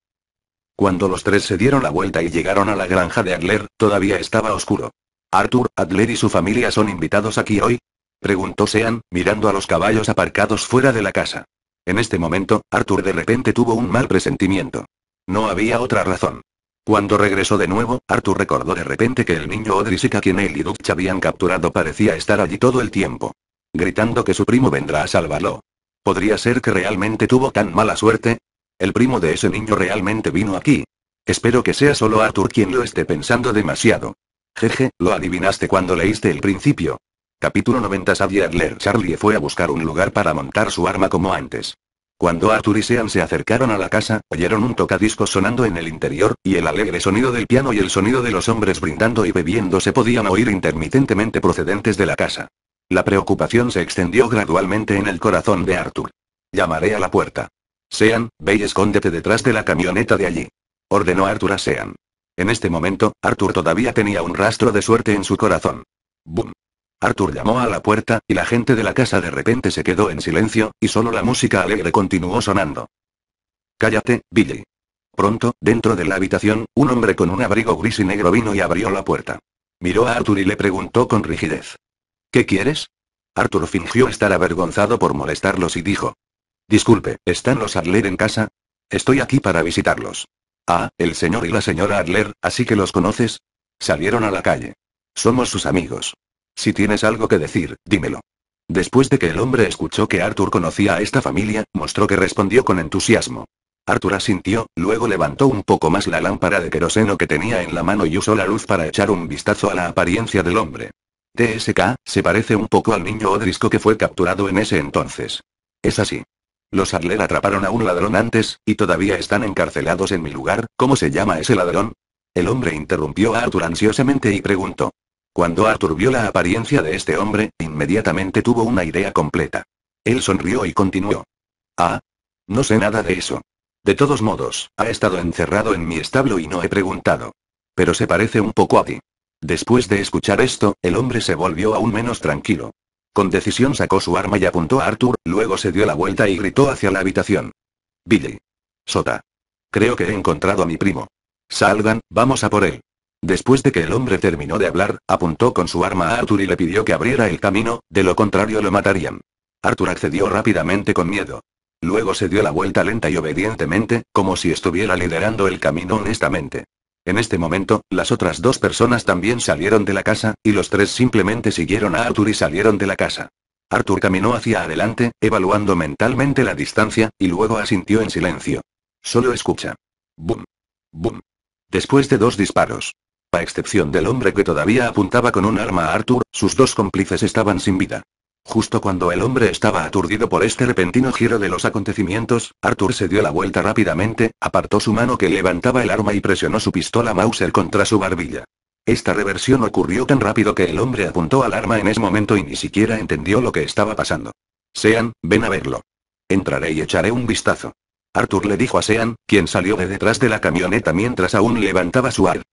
Cuando los tres se dieron la vuelta y llegaron a la granja de Adler, todavía estaba oscuro. Arthur, Adler y su familia son invitados aquí hoy, Preguntó Sean, mirando a los caballos aparcados fuera de la casa. En este momento, Arthur de repente tuvo un mal presentimiento. No había otra razón. Cuando regresó de nuevo, Arthur recordó de repente que el niño Odrysika, quien él y Dutch habían capturado parecía estar allí todo el tiempo. Gritando que su primo vendrá a salvarlo. ¿Podría ser que realmente tuvo tan mala suerte? ¿El primo de ese niño realmente vino aquí? Espero que sea solo Arthur quien lo esté pensando demasiado. Jeje, lo adivinaste cuando leíste el principio. Capítulo 90 Sadie Adler Charlie fue a buscar un lugar para montar su arma como antes. Cuando Arthur y Sean se acercaron a la casa, oyeron un tocadiscos sonando en el interior, y el alegre sonido del piano y el sonido de los hombres brindando y bebiendo se podían oír intermitentemente procedentes de la casa. La preocupación se extendió gradualmente en el corazón de Arthur. Llamaré a la puerta. Sean, ve y escóndete detrás de la camioneta de allí. Ordenó Arthur a Sean. En este momento, Arthur todavía tenía un rastro de suerte en su corazón. Boom. Arthur llamó a la puerta, y la gente de la casa de repente se quedó en silencio, y solo la música alegre continuó sonando. Cállate, Billy. Pronto, dentro de la habitación, un hombre con un abrigo gris y negro vino y abrió la puerta. Miró a Arthur y le preguntó con rigidez. ¿Qué quieres? Arthur fingió estar avergonzado por molestarlos y dijo. Disculpe, ¿están los Adler en casa? Estoy aquí para visitarlos. Ah, el señor y la señora Adler, así que los conoces. Salieron a la calle. Somos sus amigos. Si tienes algo que decir, dímelo. Después de que el hombre escuchó que Arthur conocía a esta familia, mostró que respondió con entusiasmo. Arthur asintió, luego levantó un poco más la lámpara de queroseno que tenía en la mano y usó la luz para echar un vistazo a la apariencia del hombre. TSK, se parece un poco al niño Odrisco que fue capturado en ese entonces. Es así. Los Adler atraparon a un ladrón antes, y todavía están encarcelados en mi lugar, ¿cómo se llama ese ladrón? El hombre interrumpió a Arthur ansiosamente y preguntó. Cuando Arthur vio la apariencia de este hombre, inmediatamente tuvo una idea completa. Él sonrió y continuó. Ah. No sé nada de eso. De todos modos, ha estado encerrado en mi establo y no he preguntado. Pero se parece un poco a ti. Después de escuchar esto, el hombre se volvió aún menos tranquilo. Con decisión sacó su arma y apuntó a Arthur, luego se dio la vuelta y gritó hacia la habitación. Billy. Sota. Creo que he encontrado a mi primo. Salgan, vamos a por él. Después de que el hombre terminó de hablar, apuntó con su arma a Arthur y le pidió que abriera el camino, de lo contrario lo matarían. Arthur accedió rápidamente con miedo. Luego se dio la vuelta lenta y obedientemente, como si estuviera liderando el camino honestamente. En este momento, las otras dos personas también salieron de la casa, y los tres simplemente siguieron a Arthur y salieron de la casa. Arthur caminó hacia adelante, evaluando mentalmente la distancia, y luego asintió en silencio. Solo escucha. ¡Bum! ¡Bum! Después de dos disparos. A excepción del hombre que todavía apuntaba con un arma a Arthur, sus dos cómplices estaban sin vida. Justo cuando el hombre estaba aturdido por este repentino giro de los acontecimientos, Arthur se dio la vuelta rápidamente, apartó su mano que levantaba el arma y presionó su pistola Mauser contra su barbilla. Esta reversión ocurrió tan rápido que el hombre apuntó al arma en ese momento y ni siquiera entendió lo que estaba pasando. Sean, ven a verlo. Entraré y echaré un vistazo. Arthur le dijo a Sean, quien salió de detrás de la camioneta mientras aún levantaba su arma.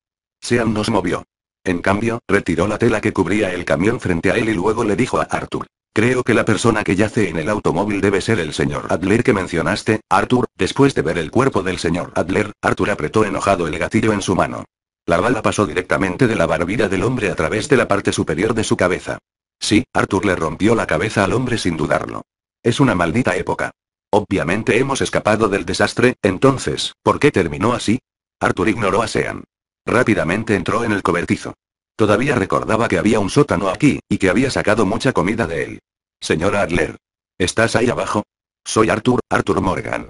Sean nos movió. En cambio, retiró la tela que cubría el camión frente a él y luego le dijo a Arthur. Creo que la persona que yace en el automóvil debe ser el señor Adler que mencionaste, Arthur. Después de ver el cuerpo del señor Adler, Arthur apretó enojado el gatillo en su mano. La bala pasó directamente de la barbilla del hombre a través de la parte superior de su cabeza. Sí, Arthur le rompió la cabeza al hombre sin dudarlo. Es una maldita época. Obviamente hemos escapado del desastre, entonces, ¿por qué terminó así? Arthur ignoró a Sean. Rápidamente entró en el cobertizo. Todavía recordaba que había un sótano aquí, y que había sacado mucha comida de él. Señora Adler. ¿Estás ahí abajo? Soy Arthur, Arthur Morgan.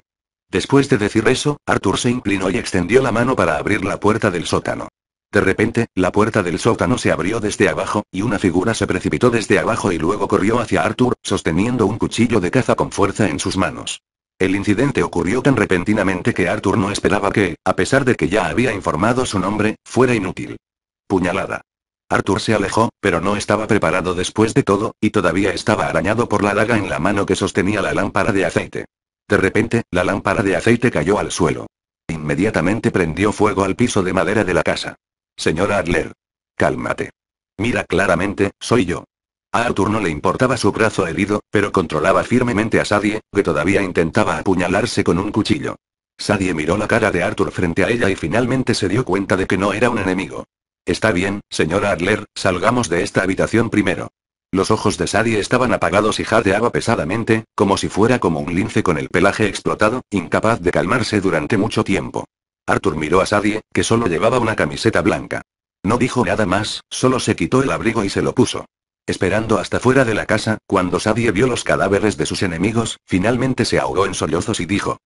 Después de decir eso, Arthur se inclinó y extendió la mano para abrir la puerta del sótano. De repente, la puerta del sótano se abrió desde abajo, y una figura se precipitó desde abajo y luego corrió hacia Arthur, sosteniendo un cuchillo de caza con fuerza en sus manos. El incidente ocurrió tan repentinamente que Arthur no esperaba que, a pesar de que ya había informado su nombre, fuera inútil. Puñalada. Arthur se alejó, pero no estaba preparado después de todo, y todavía estaba arañado por la daga en la mano que sostenía la lámpara de aceite. De repente, la lámpara de aceite cayó al suelo. Inmediatamente prendió fuego al piso de madera de la casa. Señora Adler. Cálmate. Mira claramente, soy yo. A Arthur no le importaba su brazo herido, pero controlaba firmemente a Sadie, que todavía intentaba apuñalarse con un cuchillo. Sadie miró la cara de Arthur frente a ella y finalmente se dio cuenta de que no era un enemigo. Está bien, señora Adler, salgamos de esta habitación primero. Los ojos de Sadie estaban apagados y jadeaba pesadamente, como si fuera como un lince con el pelaje explotado, incapaz de calmarse durante mucho tiempo. Arthur miró a Sadie, que solo llevaba una camiseta blanca. No dijo nada más, solo se quitó el abrigo y se lo puso. Esperando hasta fuera de la casa, cuando Sadie vio los cadáveres de sus enemigos, finalmente se ahogó en sollozos y dijo.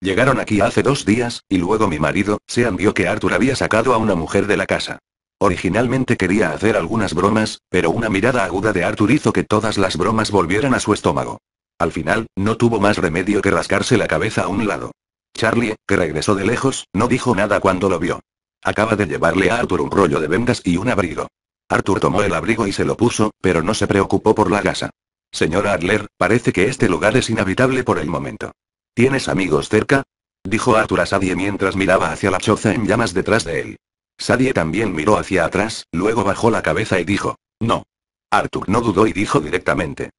Llegaron aquí hace dos días, y luego mi marido, Sean vio que Arthur había sacado a una mujer de la casa. Originalmente quería hacer algunas bromas, pero una mirada aguda de Arthur hizo que todas las bromas volvieran a su estómago. Al final, no tuvo más remedio que rascarse la cabeza a un lado. Charlie, que regresó de lejos, no dijo nada cuando lo vio. Acaba de llevarle a Arthur un rollo de vendas y un abrigo. Arthur tomó el abrigo y se lo puso, pero no se preocupó por la gasa. Señora Adler, parece que este lugar es inhabitable por el momento. ¿Tienes amigos cerca? Dijo Arthur a Sadie mientras miraba hacia la choza en llamas detrás de él. Sadie también miró hacia atrás, luego bajó la cabeza y dijo, no. Arthur no dudó y dijo directamente.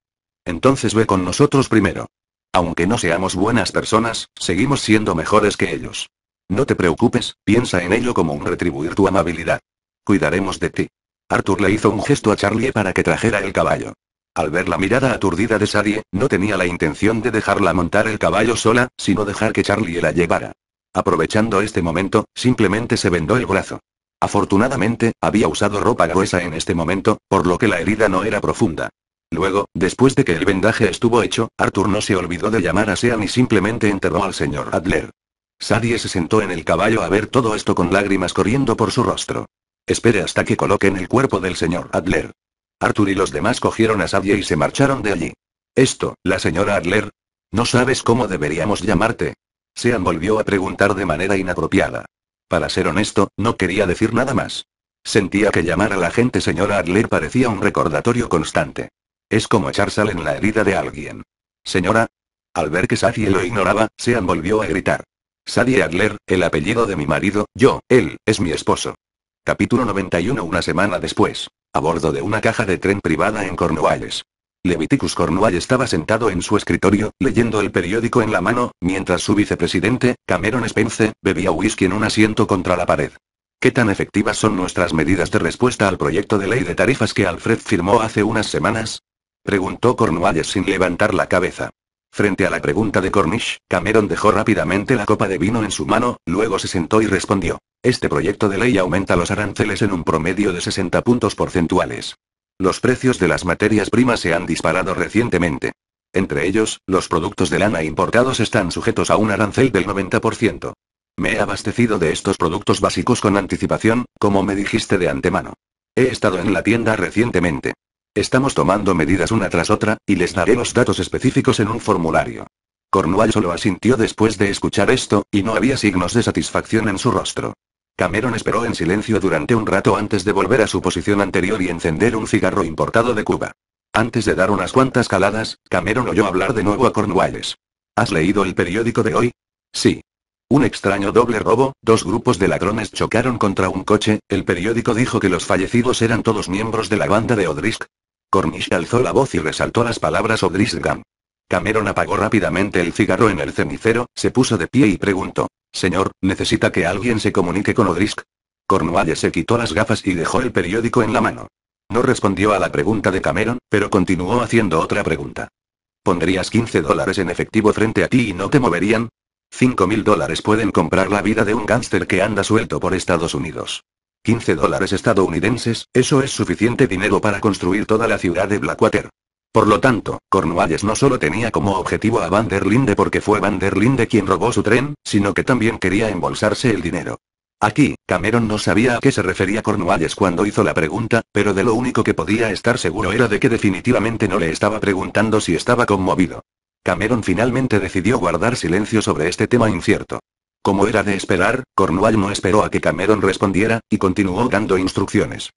Entonces ve con nosotros primero. Aunque no seamos buenas personas, seguimos siendo mejores que ellos. No te preocupes, piensa en ello como un retribuir tu amabilidad. Cuidaremos de ti. Arthur le hizo un gesto a Charlie para que trajera el caballo. Al ver la mirada aturdida de Sadie, no tenía la intención de dejarla montar el caballo sola, sino dejar que Charlie la llevara. Aprovechando este momento, simplemente se vendó el brazo. Afortunadamente, había usado ropa gruesa en este momento, por lo que la herida no era profunda. Luego, después de que el vendaje estuvo hecho, Arthur no se olvidó de llamar a Sean y simplemente enterró al señor Adler. Sadie se sentó en el caballo a ver todo esto con lágrimas corriendo por su rostro. Espere hasta que coloquen el cuerpo del señor Adler. Arthur y los demás cogieron a Sadie y se marcharon de allí. Esto, la señora Adler. No sabes cómo deberíamos llamarte. Sean volvió a preguntar de manera inapropiada. Para ser honesto, no quería decir nada más. Sentía que llamar a la gente señora Adler parecía un recordatorio constante. Es como echar sal en la herida de alguien. Señora. Al ver que Sadie lo ignoraba, Sean volvió a gritar. Sadie Adler, el apellido de mi marido, yo, él, es mi esposo. Capítulo 91 Una semana después. A bordo de una caja de tren privada en Cornualles. Leviticus Cornwall estaba sentado en su escritorio, leyendo el periódico en la mano, mientras su vicepresidente, Cameron Spence, bebía whisky en un asiento contra la pared. ¿Qué tan efectivas son nuestras medidas de respuesta al proyecto de ley de tarifas que Alfred firmó hace unas semanas? Preguntó cornualles sin levantar la cabeza. Frente a la pregunta de Cornish, Cameron dejó rápidamente la copa de vino en su mano, luego se sentó y respondió. Este proyecto de ley aumenta los aranceles en un promedio de 60 puntos porcentuales. Los precios de las materias primas se han disparado recientemente. Entre ellos, los productos de lana importados están sujetos a un arancel del 90%. Me he abastecido de estos productos básicos con anticipación, como me dijiste de antemano. He estado en la tienda recientemente. Estamos tomando medidas una tras otra, y les daré los datos específicos en un formulario. Cornwall solo asintió después de escuchar esto, y no había signos de satisfacción en su rostro. Cameron esperó en silencio durante un rato antes de volver a su posición anterior y encender un cigarro importado de Cuba. Antes de dar unas cuantas caladas, Cameron oyó hablar de nuevo a Cornwallis. ¿Has leído el periódico de hoy? Sí. Un extraño doble robo, dos grupos de ladrones chocaron contra un coche, el periódico dijo que los fallecidos eran todos miembros de la banda de Odrisk, Cornish alzó la voz y resaltó las palabras Gam. Cameron apagó rápidamente el cigarro en el cenicero, se puso de pie y preguntó. Señor, ¿necesita que alguien se comunique con Odrisk? Cornwallis se quitó las gafas y dejó el periódico en la mano. No respondió a la pregunta de Cameron, pero continuó haciendo otra pregunta. ¿Pondrías 15 dólares en efectivo frente a ti y no te moverían? 5 mil dólares pueden comprar la vida de un gánster que anda suelto por Estados Unidos. 15 dólares estadounidenses, eso es suficiente dinero para construir toda la ciudad de Blackwater. Por lo tanto, Cornwallis no solo tenía como objetivo a Van der Linde porque fue Van der Linde quien robó su tren, sino que también quería embolsarse el dinero. Aquí, Cameron no sabía a qué se refería Cornwallis cuando hizo la pregunta, pero de lo único que podía estar seguro era de que definitivamente no le estaba preguntando si estaba conmovido. Cameron finalmente decidió guardar silencio sobre este tema incierto. Como era de esperar, Cornwall no esperó a que Cameron respondiera, y continuó dando instrucciones.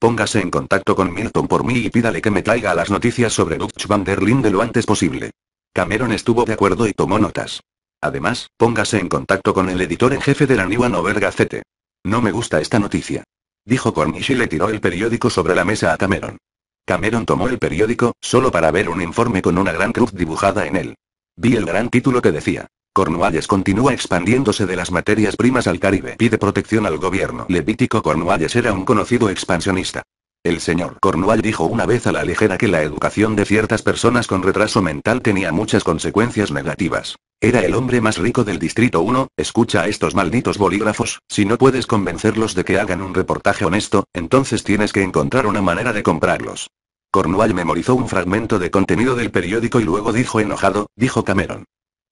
Póngase en contacto con Milton por mí y pídale que me traiga las noticias sobre Dutch van der Linde lo antes posible. Cameron estuvo de acuerdo y tomó notas. Además, póngase en contacto con el editor en jefe de la New Gazette. No me gusta esta noticia. Dijo Cornish y le tiró el periódico sobre la mesa a Cameron. Cameron tomó el periódico, solo para ver un informe con una gran cruz dibujada en él. Vi el gran título que decía, Cornwalles continúa expandiéndose de las materias primas al Caribe. Pide protección al gobierno. Levítico Cornwalles era un conocido expansionista. El señor Cornwall dijo una vez a la ligera que la educación de ciertas personas con retraso mental tenía muchas consecuencias negativas. Era el hombre más rico del Distrito 1, escucha a estos malditos bolígrafos, si no puedes convencerlos de que hagan un reportaje honesto, entonces tienes que encontrar una manera de comprarlos. Cornwall memorizó un fragmento de contenido del periódico y luego dijo enojado, dijo Cameron.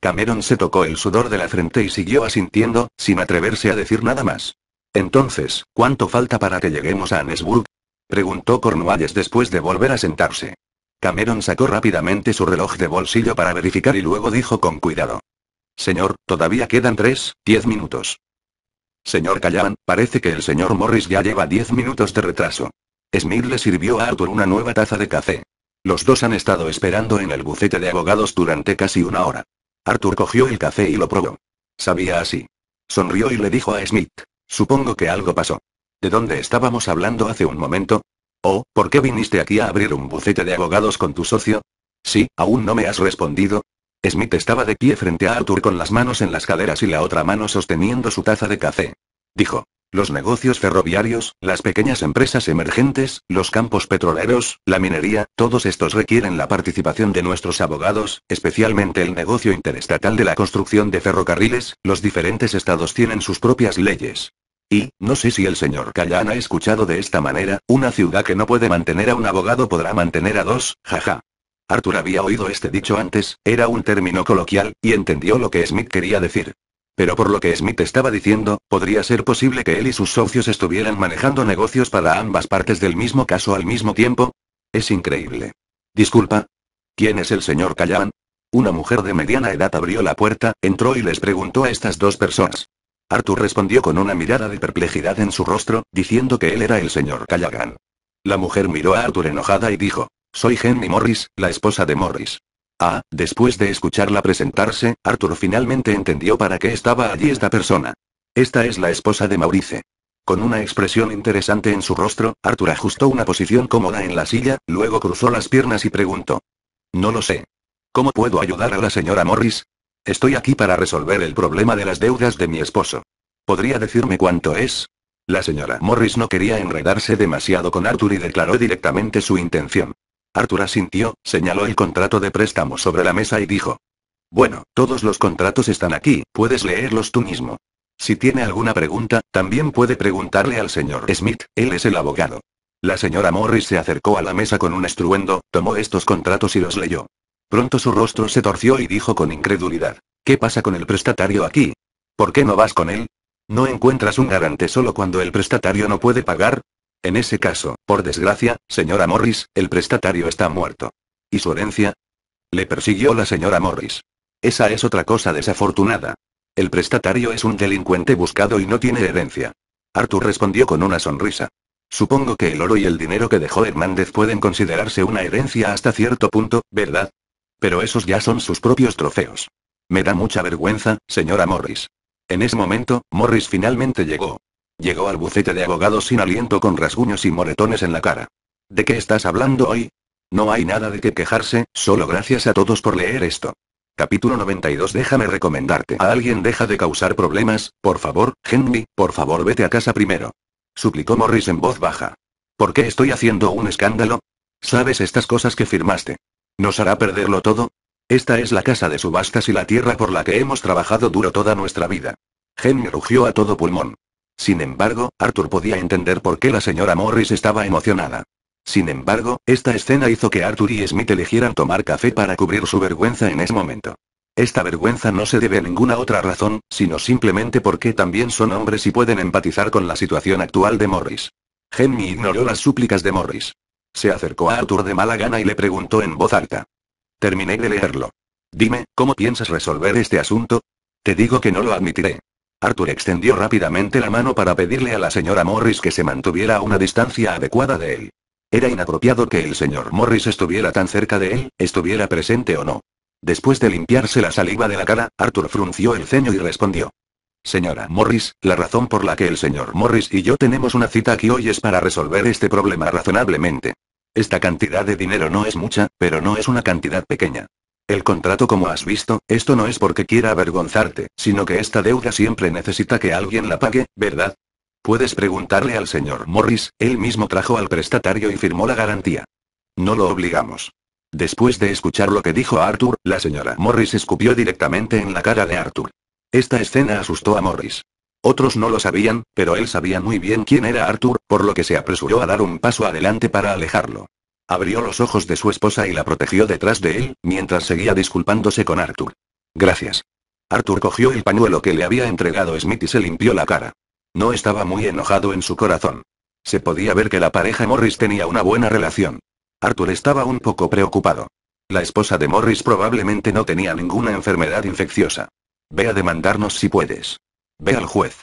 Cameron se tocó el sudor de la frente y siguió asintiendo, sin atreverse a decir nada más. Entonces, ¿cuánto falta para que lleguemos a Annesburg? preguntó Cornualles después de volver a sentarse. Cameron sacó rápidamente su reloj de bolsillo para verificar y luego dijo con cuidado. Señor, todavía quedan tres, diez minutos. Señor Callahan, parece que el señor Morris ya lleva diez minutos de retraso. Smith le sirvió a Arthur una nueva taza de café. Los dos han estado esperando en el bucete de abogados durante casi una hora. Arthur cogió el café y lo probó. Sabía así. Sonrió y le dijo a Smith. Supongo que algo pasó. ¿De dónde estábamos hablando hace un momento? ¿O ¿por qué viniste aquí a abrir un bucete de abogados con tu socio? Sí, aún no me has respondido. Smith estaba de pie frente a Arthur con las manos en las caderas y la otra mano sosteniendo su taza de café. Dijo. Los negocios ferroviarios, las pequeñas empresas emergentes, los campos petroleros, la minería, todos estos requieren la participación de nuestros abogados, especialmente el negocio interestatal de la construcción de ferrocarriles, los diferentes estados tienen sus propias leyes. Y, no sé si el señor Callan ha escuchado de esta manera, una ciudad que no puede mantener a un abogado podrá mantener a dos, jaja. Arthur había oído este dicho antes, era un término coloquial, y entendió lo que Smith quería decir. Pero por lo que Smith estaba diciendo, podría ser posible que él y sus socios estuvieran manejando negocios para ambas partes del mismo caso al mismo tiempo. Es increíble. Disculpa. ¿Quién es el señor Callahan? Una mujer de mediana edad abrió la puerta, entró y les preguntó a estas dos personas. Arthur respondió con una mirada de perplejidad en su rostro, diciendo que él era el señor Callahan. La mujer miró a Arthur enojada y dijo, Soy Henry Morris, la esposa de Morris. Ah, después de escucharla presentarse, Arthur finalmente entendió para qué estaba allí esta persona. Esta es la esposa de Maurice. Con una expresión interesante en su rostro, Arthur ajustó una posición cómoda en la silla, luego cruzó las piernas y preguntó. No lo sé. ¿Cómo puedo ayudar a la señora Morris? Estoy aquí para resolver el problema de las deudas de mi esposo. ¿Podría decirme cuánto es? La señora Morris no quería enredarse demasiado con Arthur y declaró directamente su intención. Arthur asintió, señaló el contrato de préstamo sobre la mesa y dijo. Bueno, todos los contratos están aquí, puedes leerlos tú mismo. Si tiene alguna pregunta, también puede preguntarle al señor Smith, él es el abogado. La señora Morris se acercó a la mesa con un estruendo, tomó estos contratos y los leyó. Pronto su rostro se torció y dijo con incredulidad. ¿Qué pasa con el prestatario aquí? ¿Por qué no vas con él? ¿No encuentras un garante solo cuando el prestatario no puede pagar? En ese caso, por desgracia, señora Morris, el prestatario está muerto. ¿Y su herencia? Le persiguió la señora Morris. Esa es otra cosa desafortunada. El prestatario es un delincuente buscado y no tiene herencia. Arthur respondió con una sonrisa. Supongo que el oro y el dinero que dejó Hernández pueden considerarse una herencia hasta cierto punto, ¿verdad? Pero esos ya son sus propios trofeos. Me da mucha vergüenza, señora Morris. En ese momento, Morris finalmente llegó. Llegó al bucete de abogados sin aliento con rasguños y moretones en la cara. ¿De qué estás hablando hoy? No hay nada de qué quejarse, solo gracias a todos por leer esto. Capítulo 92 Déjame recomendarte a alguien deja de causar problemas, por favor, Henry, por favor vete a casa primero. Suplicó Morris en voz baja. ¿Por qué estoy haciendo un escándalo? ¿Sabes estas cosas que firmaste? ¿Nos hará perderlo todo? Esta es la casa de subastas y la tierra por la que hemos trabajado duro toda nuestra vida. Henry rugió a todo pulmón. Sin embargo, Arthur podía entender por qué la señora Morris estaba emocionada. Sin embargo, esta escena hizo que Arthur y Smith eligieran tomar café para cubrir su vergüenza en ese momento. Esta vergüenza no se debe a ninguna otra razón, sino simplemente porque también son hombres y pueden empatizar con la situación actual de Morris. Henry ignoró las súplicas de Morris. Se acercó a Arthur de mala gana y le preguntó en voz alta. Terminé de leerlo. Dime, ¿cómo piensas resolver este asunto? Te digo que no lo admitiré. Arthur extendió rápidamente la mano para pedirle a la señora Morris que se mantuviera a una distancia adecuada de él. Era inapropiado que el señor Morris estuviera tan cerca de él, estuviera presente o no. Después de limpiarse la saliva de la cara, Arthur frunció el ceño y respondió. Señora Morris, la razón por la que el señor Morris y yo tenemos una cita aquí hoy es para resolver este problema razonablemente. Esta cantidad de dinero no es mucha, pero no es una cantidad pequeña. El contrato como has visto, esto no es porque quiera avergonzarte, sino que esta deuda siempre necesita que alguien la pague, ¿verdad? Puedes preguntarle al señor Morris, él mismo trajo al prestatario y firmó la garantía. No lo obligamos. Después de escuchar lo que dijo Arthur, la señora Morris escupió directamente en la cara de Arthur. Esta escena asustó a Morris. Otros no lo sabían, pero él sabía muy bien quién era Arthur, por lo que se apresuró a dar un paso adelante para alejarlo. Abrió los ojos de su esposa y la protegió detrás de él, mientras seguía disculpándose con Arthur. Gracias. Arthur cogió el pañuelo que le había entregado Smith y se limpió la cara. No estaba muy enojado en su corazón. Se podía ver que la pareja Morris tenía una buena relación. Arthur estaba un poco preocupado. La esposa de Morris probablemente no tenía ninguna enfermedad infecciosa. Ve a demandarnos si puedes. Ve al juez.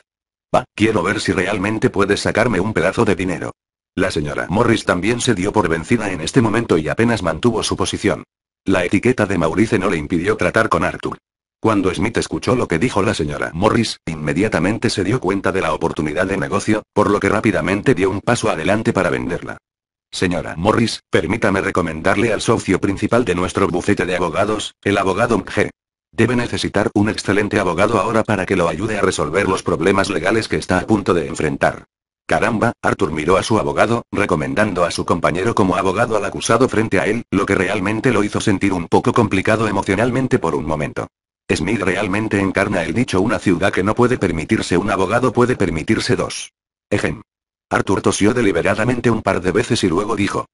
Va, quiero ver si realmente puedes sacarme un pedazo de dinero. La señora Morris también se dio por vencida en este momento y apenas mantuvo su posición. La etiqueta de Maurice no le impidió tratar con Arthur. Cuando Smith escuchó lo que dijo la señora Morris, inmediatamente se dio cuenta de la oportunidad de negocio, por lo que rápidamente dio un paso adelante para venderla. Señora Morris, permítame recomendarle al socio principal de nuestro bufete de abogados, el abogado G. Debe necesitar un excelente abogado ahora para que lo ayude a resolver los problemas legales que está a punto de enfrentar. Caramba, Arthur miró a su abogado, recomendando a su compañero como abogado al acusado frente a él, lo que realmente lo hizo sentir un poco complicado emocionalmente por un momento. Smith realmente encarna el dicho una ciudad que no puede permitirse un abogado puede permitirse dos. Ejem. Arthur tosió deliberadamente un par de veces y luego dijo.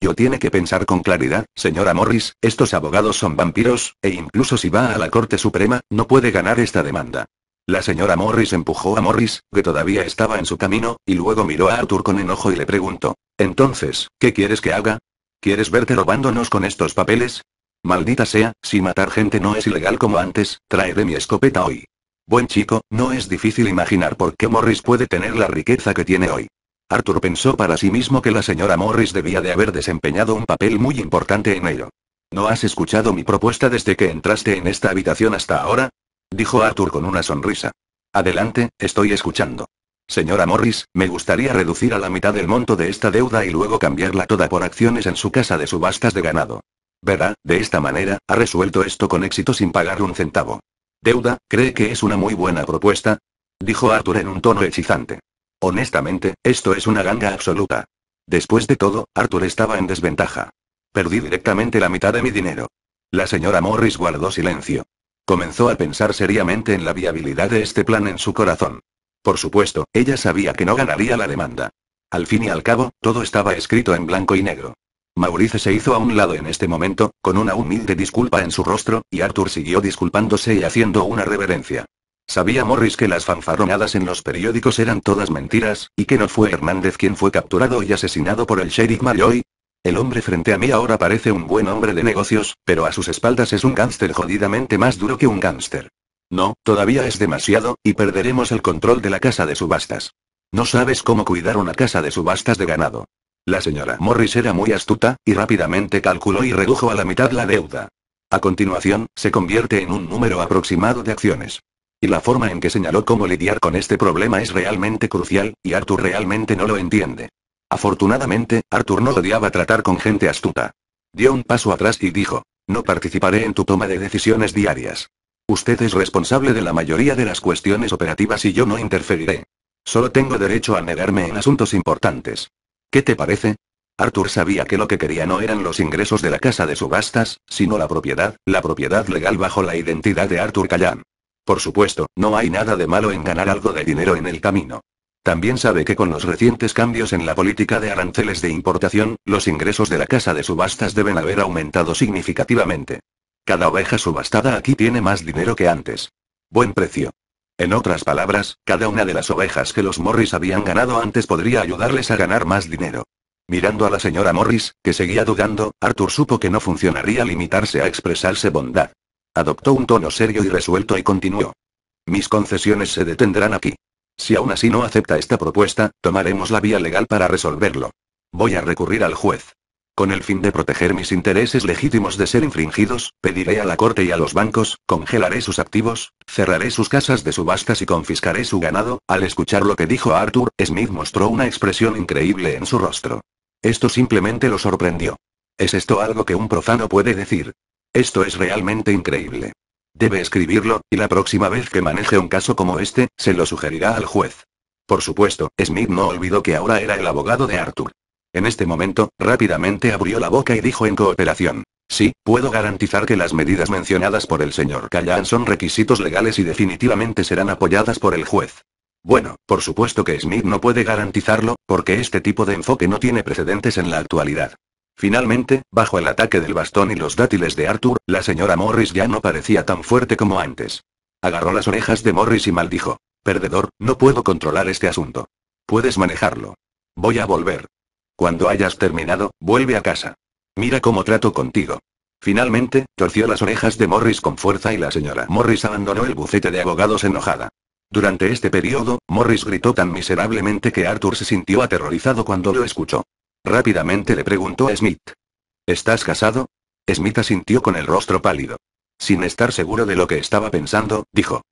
Yo tiene que pensar con claridad, señora Morris, estos abogados son vampiros, e incluso si va a la Corte Suprema, no puede ganar esta demanda. La señora Morris empujó a Morris, que todavía estaba en su camino, y luego miró a Arthur con enojo y le preguntó. Entonces, ¿qué quieres que haga? ¿Quieres verte robándonos con estos papeles? Maldita sea, si matar gente no es ilegal como antes, traeré mi escopeta hoy. Buen chico, no es difícil imaginar por qué Morris puede tener la riqueza que tiene hoy. Arthur pensó para sí mismo que la señora Morris debía de haber desempeñado un papel muy importante en ello. ¿No has escuchado mi propuesta desde que entraste en esta habitación hasta ahora? dijo Arthur con una sonrisa. Adelante, estoy escuchando. Señora Morris, me gustaría reducir a la mitad el monto de esta deuda y luego cambiarla toda por acciones en su casa de subastas de ganado. Verá, de esta manera, ha resuelto esto con éxito sin pagar un centavo. Deuda, ¿cree que es una muy buena propuesta? Dijo Arthur en un tono hechizante. Honestamente, esto es una ganga absoluta. Después de todo, Arthur estaba en desventaja. Perdí directamente la mitad de mi dinero. La señora Morris guardó silencio. Comenzó a pensar seriamente en la viabilidad de este plan en su corazón. Por supuesto, ella sabía que no ganaría la demanda. Al fin y al cabo, todo estaba escrito en blanco y negro. Maurice se hizo a un lado en este momento, con una humilde disculpa en su rostro, y Arthur siguió disculpándose y haciendo una reverencia. Sabía Morris que las fanfarronadas en los periódicos eran todas mentiras, y que no fue Hernández quien fue capturado y asesinado por el sheriff Malloy, el hombre frente a mí ahora parece un buen hombre de negocios, pero a sus espaldas es un gángster jodidamente más duro que un gángster. No, todavía es demasiado, y perderemos el control de la casa de subastas. No sabes cómo cuidar una casa de subastas de ganado. La señora Morris era muy astuta, y rápidamente calculó y redujo a la mitad la deuda. A continuación, se convierte en un número aproximado de acciones. Y la forma en que señaló cómo lidiar con este problema es realmente crucial, y Arthur realmente no lo entiende. Afortunadamente, Arthur no odiaba tratar con gente astuta. Dio un paso atrás y dijo, no participaré en tu toma de decisiones diarias. Usted es responsable de la mayoría de las cuestiones operativas y yo no interferiré. Solo tengo derecho a negarme en asuntos importantes. ¿Qué te parece? Arthur sabía que lo que quería no eran los ingresos de la casa de subastas, sino la propiedad, la propiedad legal bajo la identidad de Arthur Callan. Por supuesto, no hay nada de malo en ganar algo de dinero en el camino. También sabe que con los recientes cambios en la política de aranceles de importación, los ingresos de la casa de subastas deben haber aumentado significativamente. Cada oveja subastada aquí tiene más dinero que antes. Buen precio. En otras palabras, cada una de las ovejas que los Morris habían ganado antes podría ayudarles a ganar más dinero. Mirando a la señora Morris, que seguía dudando, Arthur supo que no funcionaría limitarse a expresarse bondad. Adoptó un tono serio y resuelto y continuó. Mis concesiones se detendrán aquí. Si aún así no acepta esta propuesta, tomaremos la vía legal para resolverlo. Voy a recurrir al juez. Con el fin de proteger mis intereses legítimos de ser infringidos, pediré a la corte y a los bancos, congelaré sus activos, cerraré sus casas de subastas y confiscaré su ganado. Al escuchar lo que dijo Arthur, Smith mostró una expresión increíble en su rostro. Esto simplemente lo sorprendió. ¿Es esto algo que un profano puede decir? Esto es realmente increíble. Debe escribirlo, y la próxima vez que maneje un caso como este, se lo sugerirá al juez. Por supuesto, Smith no olvidó que ahora era el abogado de Arthur. En este momento, rápidamente abrió la boca y dijo en cooperación. Sí, puedo garantizar que las medidas mencionadas por el señor Callahan son requisitos legales y definitivamente serán apoyadas por el juez. Bueno, por supuesto que Smith no puede garantizarlo, porque este tipo de enfoque no tiene precedentes en la actualidad. Finalmente, bajo el ataque del bastón y los dátiles de Arthur, la señora Morris ya no parecía tan fuerte como antes. Agarró las orejas de Morris y maldijo. Perdedor, no puedo controlar este asunto. Puedes manejarlo. Voy a volver. Cuando hayas terminado, vuelve a casa. Mira cómo trato contigo. Finalmente, torció las orejas de Morris con fuerza y la señora Morris abandonó el bucete de abogados enojada. Durante este periodo, Morris gritó tan miserablemente que Arthur se sintió aterrorizado cuando lo escuchó. Rápidamente le preguntó a Smith. ¿Estás casado? Smith asintió con el rostro pálido. Sin estar seguro de lo que estaba pensando, dijo.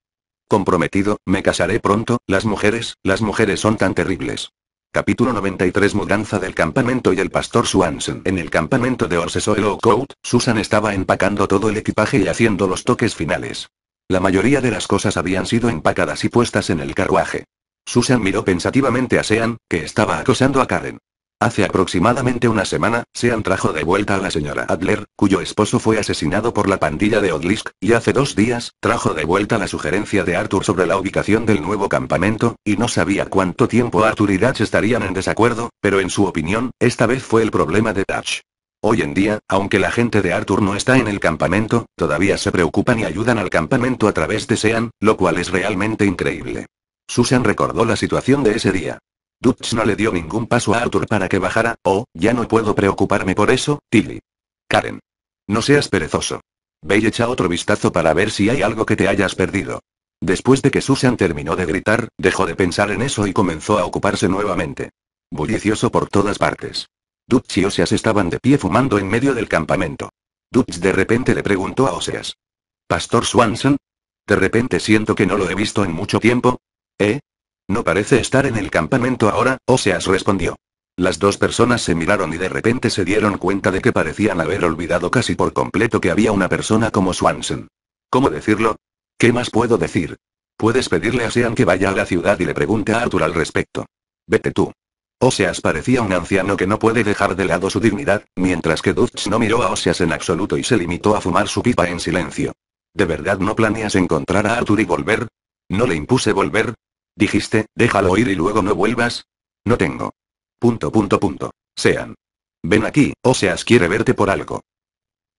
Comprometido, me casaré pronto, las mujeres, las mujeres son tan terribles. Capítulo 93 Mudanza del campamento y el pastor Swanson. En el campamento de horseshoe Coat, Susan estaba empacando todo el equipaje y haciendo los toques finales. La mayoría de las cosas habían sido empacadas y puestas en el carruaje. Susan miró pensativamente a Sean, que estaba acosando a Karen. Hace aproximadamente una semana, Sean trajo de vuelta a la señora Adler, cuyo esposo fue asesinado por la pandilla de Odlisk, y hace dos días, trajo de vuelta la sugerencia de Arthur sobre la ubicación del nuevo campamento, y no sabía cuánto tiempo Arthur y Dutch estarían en desacuerdo, pero en su opinión, esta vez fue el problema de Dutch. Hoy en día, aunque la gente de Arthur no está en el campamento, todavía se preocupan y ayudan al campamento a través de Sean, lo cual es realmente increíble. Susan recordó la situación de ese día. Dutch no le dio ningún paso a Arthur para que bajara, oh, ya no puedo preocuparme por eso, Tilly. Karen. No seas perezoso. Ve y echa otro vistazo para ver si hay algo que te hayas perdido. Después de que Susan terminó de gritar, dejó de pensar en eso y comenzó a ocuparse nuevamente. Bullicioso por todas partes. Dutch y Oseas estaban de pie fumando en medio del campamento. Dutch de repente le preguntó a Oseas. ¿Pastor Swanson? De repente siento que no lo he visto en mucho tiempo. ¿Eh? No parece estar en el campamento ahora, Oseas respondió. Las dos personas se miraron y de repente se dieron cuenta de que parecían haber olvidado casi por completo que había una persona como Swanson. ¿Cómo decirlo? ¿Qué más puedo decir? Puedes pedirle a Sean que vaya a la ciudad y le pregunte a Arthur al respecto. Vete tú. Oseas parecía un anciano que no puede dejar de lado su dignidad, mientras que Dutch no miró a Oseas en absoluto y se limitó a fumar su pipa en silencio. ¿De verdad no planeas encontrar a Arthur y volver? No le impuse volver, Dijiste, déjalo ir y luego no vuelvas. No tengo. Punto, punto, punto. Sean. Ven aquí, Oseas quiere verte por algo.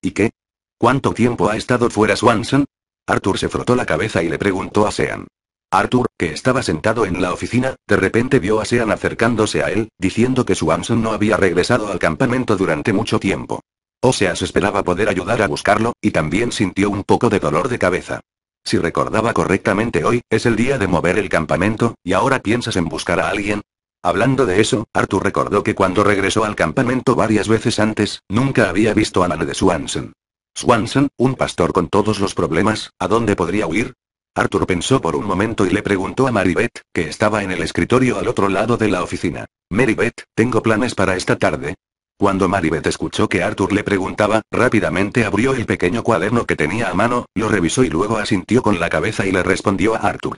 ¿Y qué? ¿Cuánto tiempo ha estado fuera Swanson? Arthur se frotó la cabeza y le preguntó a Sean. Arthur, que estaba sentado en la oficina, de repente vio a Sean acercándose a él, diciendo que Swanson no había regresado al campamento durante mucho tiempo. Oseas esperaba poder ayudar a buscarlo, y también sintió un poco de dolor de cabeza. Si recordaba correctamente hoy, es el día de mover el campamento, y ahora piensas en buscar a alguien. Hablando de eso, Arthur recordó que cuando regresó al campamento varias veces antes, nunca había visto a Nana de Swanson. Swanson, un pastor con todos los problemas, ¿a dónde podría huir? Arthur pensó por un momento y le preguntó a Marybeth, que estaba en el escritorio al otro lado de la oficina. Marybeth, tengo planes para esta tarde, cuando Maribeth escuchó que Arthur le preguntaba, rápidamente abrió el pequeño cuaderno que tenía a mano, lo revisó y luego asintió con la cabeza y le respondió a Arthur.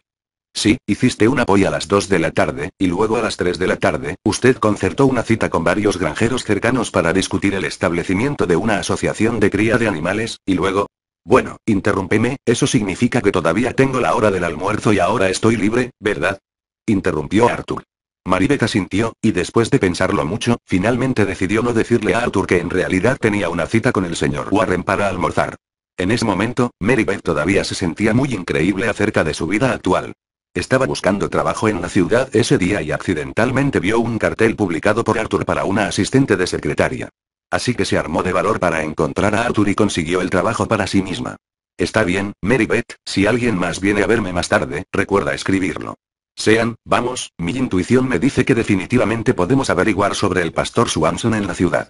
Sí, hiciste un apoyo a las 2 de la tarde, y luego a las 3 de la tarde, usted concertó una cita con varios granjeros cercanos para discutir el establecimiento de una asociación de cría de animales, y luego... Bueno, interrúmpeme, eso significa que todavía tengo la hora del almuerzo y ahora estoy libre, ¿verdad? Interrumpió Arthur. Maribeth asintió, y después de pensarlo mucho, finalmente decidió no decirle a Arthur que en realidad tenía una cita con el señor Warren para almorzar. En ese momento, Marybeth todavía se sentía muy increíble acerca de su vida actual. Estaba buscando trabajo en la ciudad ese día y accidentalmente vio un cartel publicado por Arthur para una asistente de secretaria. Así que se armó de valor para encontrar a Arthur y consiguió el trabajo para sí misma. Está bien, Marybeth, si alguien más viene a verme más tarde, recuerda escribirlo. Sean, vamos, mi intuición me dice que definitivamente podemos averiguar sobre el pastor Swanson en la ciudad.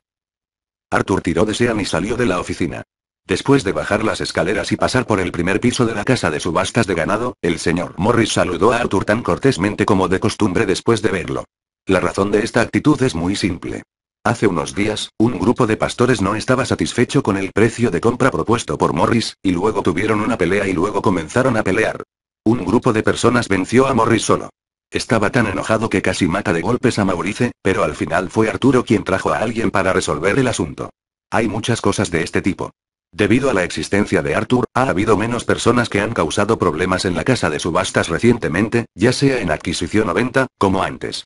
Arthur tiró de Sean y salió de la oficina. Después de bajar las escaleras y pasar por el primer piso de la casa de subastas de ganado, el señor Morris saludó a Arthur tan cortésmente como de costumbre después de verlo. La razón de esta actitud es muy simple. Hace unos días, un grupo de pastores no estaba satisfecho con el precio de compra propuesto por Morris, y luego tuvieron una pelea y luego comenzaron a pelear. Un grupo de personas venció a Morris solo. Estaba tan enojado que casi mata de golpes a Maurice, pero al final fue Arturo quien trajo a alguien para resolver el asunto. Hay muchas cosas de este tipo. Debido a la existencia de Arthur, ha habido menos personas que han causado problemas en la casa de subastas recientemente, ya sea en adquisición o venta, como antes.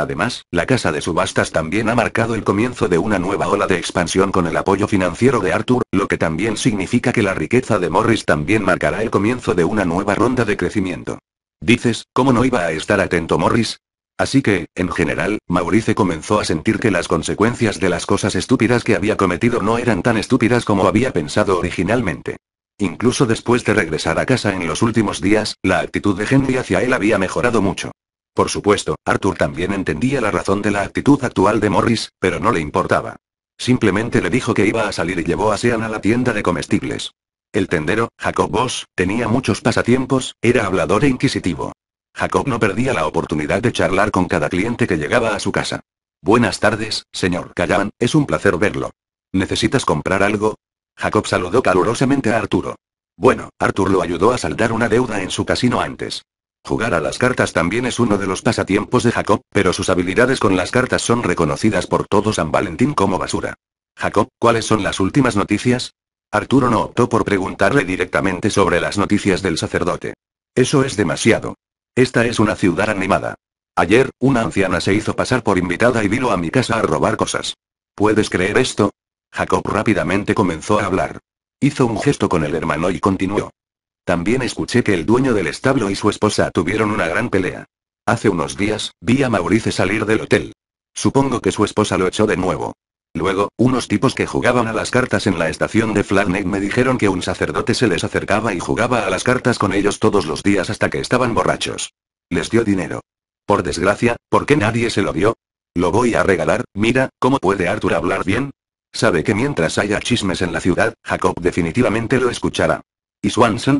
Además, la casa de subastas también ha marcado el comienzo de una nueva ola de expansión con el apoyo financiero de Arthur, lo que también significa que la riqueza de Morris también marcará el comienzo de una nueva ronda de crecimiento. Dices, ¿cómo no iba a estar atento Morris? Así que, en general, Maurice comenzó a sentir que las consecuencias de las cosas estúpidas que había cometido no eran tan estúpidas como había pensado originalmente. Incluso después de regresar a casa en los últimos días, la actitud de Henry hacia él había mejorado mucho. Por supuesto, Arthur también entendía la razón de la actitud actual de Morris, pero no le importaba. Simplemente le dijo que iba a salir y llevó a Sean a la tienda de comestibles. El tendero, Jacob Boss, tenía muchos pasatiempos, era hablador e inquisitivo. Jacob no perdía la oportunidad de charlar con cada cliente que llegaba a su casa. Buenas tardes, señor Callahan, es un placer verlo. ¿Necesitas comprar algo? Jacob saludó calurosamente a Arturo. Bueno, Arthur lo ayudó a saldar una deuda en su casino antes. Jugar a las cartas también es uno de los pasatiempos de Jacob, pero sus habilidades con las cartas son reconocidas por todo San Valentín como basura. Jacob, ¿cuáles son las últimas noticias? Arturo no optó por preguntarle directamente sobre las noticias del sacerdote. Eso es demasiado. Esta es una ciudad animada. Ayer, una anciana se hizo pasar por invitada y vino a mi casa a robar cosas. ¿Puedes creer esto? Jacob rápidamente comenzó a hablar. Hizo un gesto con el hermano y continuó. También escuché que el dueño del establo y su esposa tuvieron una gran pelea. Hace unos días, vi a Maurice salir del hotel. Supongo que su esposa lo echó de nuevo. Luego, unos tipos que jugaban a las cartas en la estación de flanagan me dijeron que un sacerdote se les acercaba y jugaba a las cartas con ellos todos los días hasta que estaban borrachos. Les dio dinero. Por desgracia, ¿por qué nadie se lo dio? Lo voy a regalar, mira, ¿cómo puede Arthur hablar bien? Sabe que mientras haya chismes en la ciudad, Jacob definitivamente lo escuchará. ¿Y Swanson?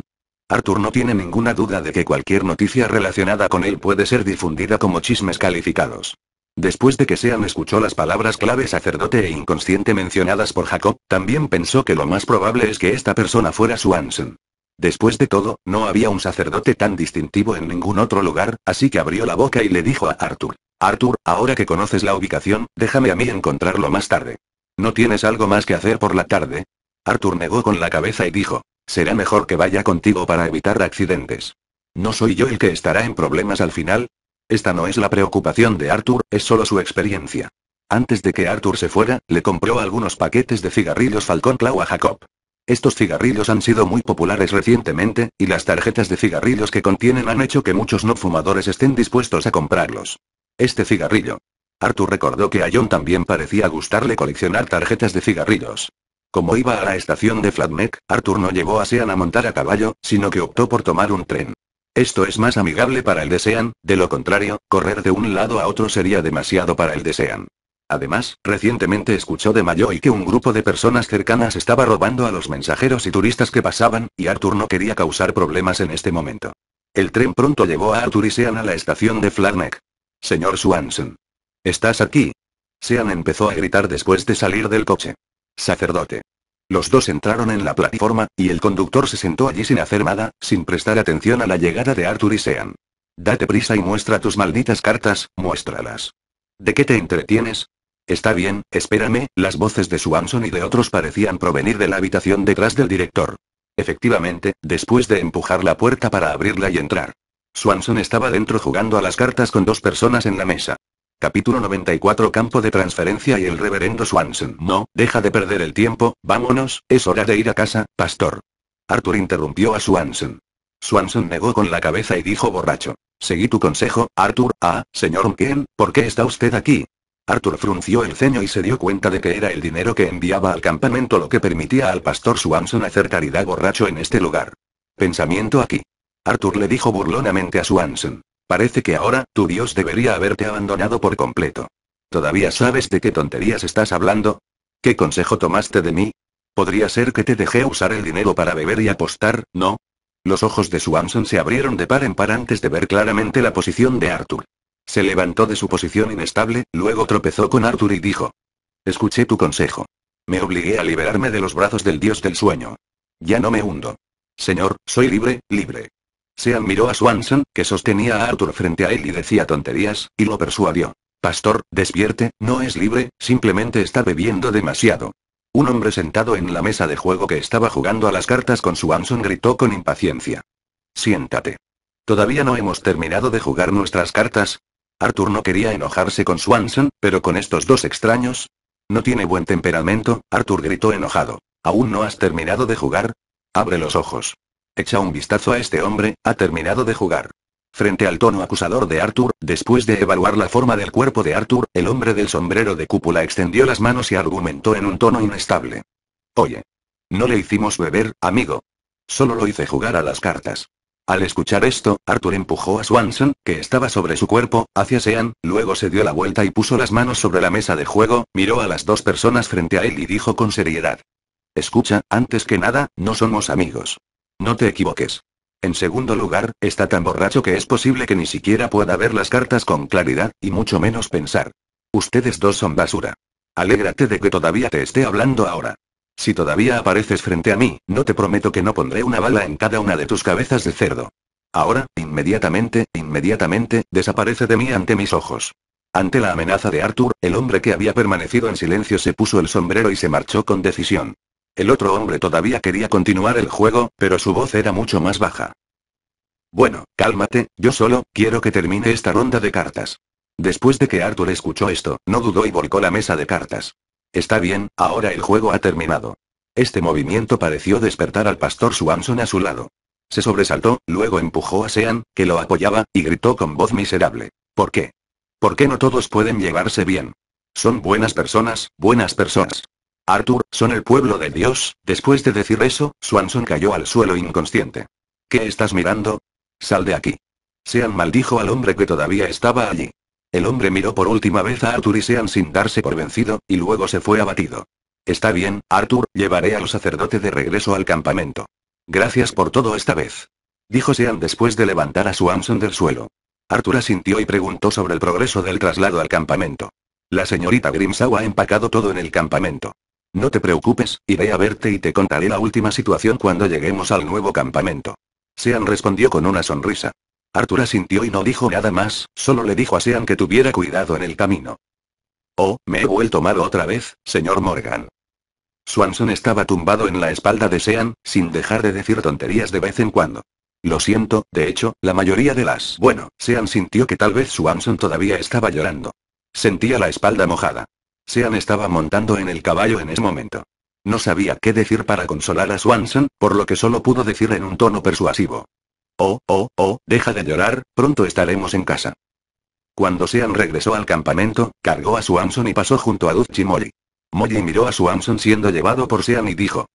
Arthur no tiene ninguna duda de que cualquier noticia relacionada con él puede ser difundida como chismes calificados. Después de que Sean escuchó las palabras clave sacerdote e inconsciente mencionadas por Jacob, también pensó que lo más probable es que esta persona fuera Swanson. Después de todo, no había un sacerdote tan distintivo en ningún otro lugar, así que abrió la boca y le dijo a Arthur. Arthur, ahora que conoces la ubicación, déjame a mí encontrarlo más tarde. ¿No tienes algo más que hacer por la tarde? Arthur negó con la cabeza y dijo. Será mejor que vaya contigo para evitar accidentes. No soy yo el que estará en problemas al final. Esta no es la preocupación de Arthur, es solo su experiencia. Antes de que Arthur se fuera, le compró algunos paquetes de cigarrillos Falcón Clau a Jacob. Estos cigarrillos han sido muy populares recientemente, y las tarjetas de cigarrillos que contienen han hecho que muchos no fumadores estén dispuestos a comprarlos. Este cigarrillo. Arthur recordó que a John también parecía gustarle coleccionar tarjetas de cigarrillos. Como iba a la estación de Flatneck, Arthur no llevó a Sean a montar a caballo, sino que optó por tomar un tren. Esto es más amigable para el Desean, de lo contrario, correr de un lado a otro sería demasiado para el Desean. Además, recientemente escuchó de y que un grupo de personas cercanas estaba robando a los mensajeros y turistas que pasaban, y Arthur no quería causar problemas en este momento. El tren pronto llevó a Arthur y Sean a la estación de Flatneck. Señor Swanson. ¿Estás aquí? Sean empezó a gritar después de salir del coche. Sacerdote. Los dos entraron en la plataforma, y el conductor se sentó allí sin hacer nada, sin prestar atención a la llegada de Arthur y Sean. Date prisa y muestra tus malditas cartas, muéstralas. ¿De qué te entretienes? Está bien, espérame, las voces de Swanson y de otros parecían provenir de la habitación detrás del director. Efectivamente, después de empujar la puerta para abrirla y entrar. Swanson estaba dentro jugando a las cartas con dos personas en la mesa. Capítulo 94 Campo de transferencia y el reverendo Swanson. No, deja de perder el tiempo, vámonos, es hora de ir a casa, pastor. Arthur interrumpió a Swanson. Swanson negó con la cabeza y dijo borracho. Seguí tu consejo, Arthur. Ah, señor M'Kien, ¿por qué está usted aquí? Arthur frunció el ceño y se dio cuenta de que era el dinero que enviaba al campamento lo que permitía al pastor Swanson hacer caridad borracho en este lugar. Pensamiento aquí. Arthur le dijo burlonamente a Swanson. Parece que ahora, tu Dios debería haberte abandonado por completo. ¿Todavía sabes de qué tonterías estás hablando? ¿Qué consejo tomaste de mí? Podría ser que te dejé usar el dinero para beber y apostar, ¿no? Los ojos de Swanson se abrieron de par en par antes de ver claramente la posición de Arthur. Se levantó de su posición inestable, luego tropezó con Arthur y dijo. Escuché tu consejo. Me obligué a liberarme de los brazos del dios del sueño. Ya no me hundo. Señor, soy libre, libre. Se miró a Swanson, que sostenía a Arthur frente a él y decía tonterías, y lo persuadió. Pastor, despierte, no es libre, simplemente está bebiendo demasiado. Un hombre sentado en la mesa de juego que estaba jugando a las cartas con Swanson gritó con impaciencia. Siéntate. Todavía no hemos terminado de jugar nuestras cartas. Arthur no quería enojarse con Swanson, pero con estos dos extraños. No tiene buen temperamento, Arthur gritó enojado. ¿Aún no has terminado de jugar? Abre los ojos. Echa un vistazo a este hombre, ha terminado de jugar. Frente al tono acusador de Arthur, después de evaluar la forma del cuerpo de Arthur, el hombre del sombrero de cúpula extendió las manos y argumentó en un tono inestable. Oye. No le hicimos beber, amigo. Solo lo hice jugar a las cartas. Al escuchar esto, Arthur empujó a Swanson, que estaba sobre su cuerpo, hacia Sean, luego se dio la vuelta y puso las manos sobre la mesa de juego, miró a las dos personas frente a él y dijo con seriedad. Escucha, antes que nada, no somos amigos. No te equivoques. En segundo lugar, está tan borracho que es posible que ni siquiera pueda ver las cartas con claridad, y mucho menos pensar. Ustedes dos son basura. Alégrate de que todavía te esté hablando ahora. Si todavía apareces frente a mí, no te prometo que no pondré una bala en cada una de tus cabezas de cerdo. Ahora, inmediatamente, inmediatamente, desaparece de mí ante mis ojos. Ante la amenaza de Arthur, el hombre que había permanecido en silencio se puso el sombrero y se marchó con decisión. El otro hombre todavía quería continuar el juego, pero su voz era mucho más baja. Bueno, cálmate, yo solo quiero que termine esta ronda de cartas. Después de que Arthur escuchó esto, no dudó y volcó la mesa de cartas. Está bien, ahora el juego ha terminado. Este movimiento pareció despertar al pastor Swanson a su lado. Se sobresaltó, luego empujó a Sean, que lo apoyaba, y gritó con voz miserable. ¿Por qué? ¿Por qué no todos pueden llevarse bien? Son buenas personas, buenas personas. Arthur, son el pueblo de Dios. Después de decir eso, Swanson cayó al suelo inconsciente. ¿Qué estás mirando? Sal de aquí. Sean maldijo al hombre que todavía estaba allí. El hombre miró por última vez a Arthur y Sean sin darse por vencido, y luego se fue abatido. Está bien, Arthur, llevaré al sacerdote de regreso al campamento. Gracias por todo esta vez. Dijo Sean después de levantar a Swanson del suelo. Arthur asintió y preguntó sobre el progreso del traslado al campamento. La señorita Grimshaw ha empacado todo en el campamento. No te preocupes, iré a verte y te contaré la última situación cuando lleguemos al nuevo campamento. Sean respondió con una sonrisa. Arthur asintió y no dijo nada más, solo le dijo a Sean que tuviera cuidado en el camino. Oh, me he vuelto malo otra vez, señor Morgan. Swanson estaba tumbado en la espalda de Sean, sin dejar de decir tonterías de vez en cuando. Lo siento, de hecho, la mayoría de las... Bueno, Sean sintió que tal vez Swanson todavía estaba llorando. Sentía la espalda mojada. Sean estaba montando en el caballo en ese momento. No sabía qué decir para consolar a Swanson, por lo que solo pudo decir en un tono persuasivo. Oh, oh, oh, deja de llorar, pronto estaremos en casa. Cuando Sean regresó al campamento, cargó a Swanson y pasó junto a Duchi Moly. Moji miró a Swanson siendo llevado por Sean y dijo.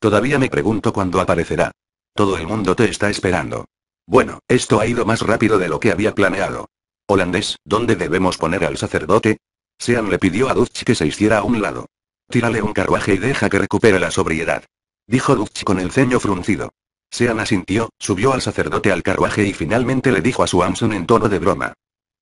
Todavía me pregunto cuándo aparecerá. Todo el mundo te está esperando. Bueno, esto ha ido más rápido de lo que había planeado. Holandés, ¿dónde debemos poner al sacerdote? Sean le pidió a Dutch que se hiciera a un lado. Tírale un carruaje y deja que recupere la sobriedad. Dijo Dutch con el ceño fruncido. Sean asintió, subió al sacerdote al carruaje y finalmente le dijo a Swanson en tono de broma.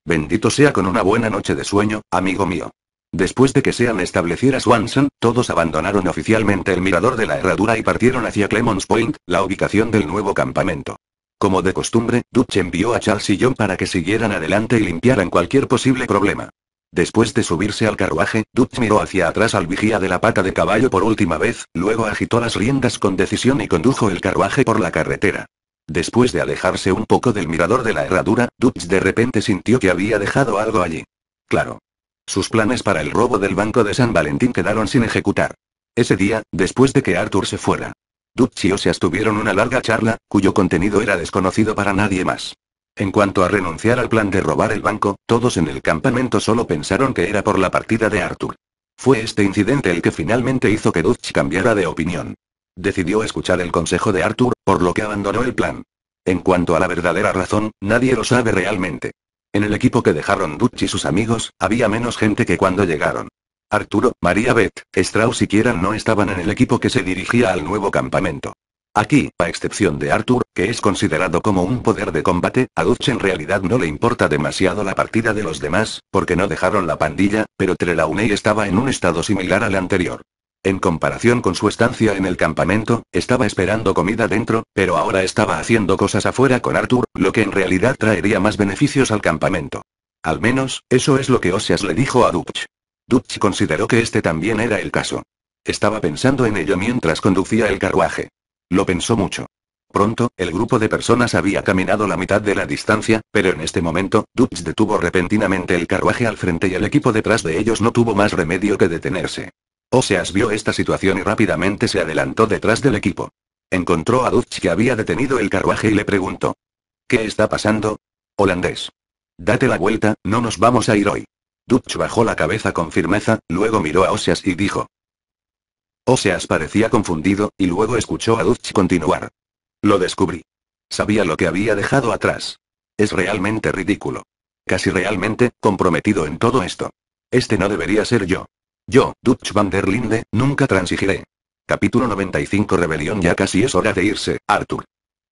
Bendito sea con una buena noche de sueño, amigo mío. Después de que Sean estableciera Swanson, todos abandonaron oficialmente el mirador de la herradura y partieron hacia Clemons Point, la ubicación del nuevo campamento. Como de costumbre, Dutch envió a Charles y John para que siguieran adelante y limpiaran cualquier posible problema. Después de subirse al carruaje, Dutch miró hacia atrás al vigía de la pata de caballo por última vez, luego agitó las riendas con decisión y condujo el carruaje por la carretera. Después de alejarse un poco del mirador de la herradura, Dutch de repente sintió que había dejado algo allí. Claro. Sus planes para el robo del banco de San Valentín quedaron sin ejecutar. Ese día, después de que Arthur se fuera, Dutch y Oseas tuvieron una larga charla, cuyo contenido era desconocido para nadie más. En cuanto a renunciar al plan de robar el banco, todos en el campamento solo pensaron que era por la partida de Arthur. Fue este incidente el que finalmente hizo que Dutch cambiara de opinión. Decidió escuchar el consejo de Arthur, por lo que abandonó el plan. En cuanto a la verdadera razón, nadie lo sabe realmente. En el equipo que dejaron Dutch y sus amigos, había menos gente que cuando llegaron. Arturo, María Beth, Strauss y Kieran no estaban en el equipo que se dirigía al nuevo campamento. Aquí, a excepción de Arthur, que es considerado como un poder de combate, a Dutch en realidad no le importa demasiado la partida de los demás, porque no dejaron la pandilla, pero Trelawney estaba en un estado similar al anterior. En comparación con su estancia en el campamento, estaba esperando comida dentro, pero ahora estaba haciendo cosas afuera con Arthur, lo que en realidad traería más beneficios al campamento. Al menos, eso es lo que Osias le dijo a Dutch. Dutch consideró que este también era el caso. Estaba pensando en ello mientras conducía el carruaje. Lo pensó mucho. Pronto, el grupo de personas había caminado la mitad de la distancia, pero en este momento, Dutch detuvo repentinamente el carruaje al frente y el equipo detrás de ellos no tuvo más remedio que detenerse. Oseas vio esta situación y rápidamente se adelantó detrás del equipo. Encontró a Dutch que había detenido el carruaje y le preguntó. ¿Qué está pasando? Holandés. Date la vuelta, no nos vamos a ir hoy. Dutch bajó la cabeza con firmeza, luego miró a Oseas y dijo. Oseas parecía confundido, y luego escuchó a Dutch continuar. Lo descubrí. Sabía lo que había dejado atrás. Es realmente ridículo. Casi realmente, comprometido en todo esto. Este no debería ser yo. Yo, Dutch van der Linde, nunca transigiré. Capítulo 95 Rebelión Ya casi es hora de irse, Arthur.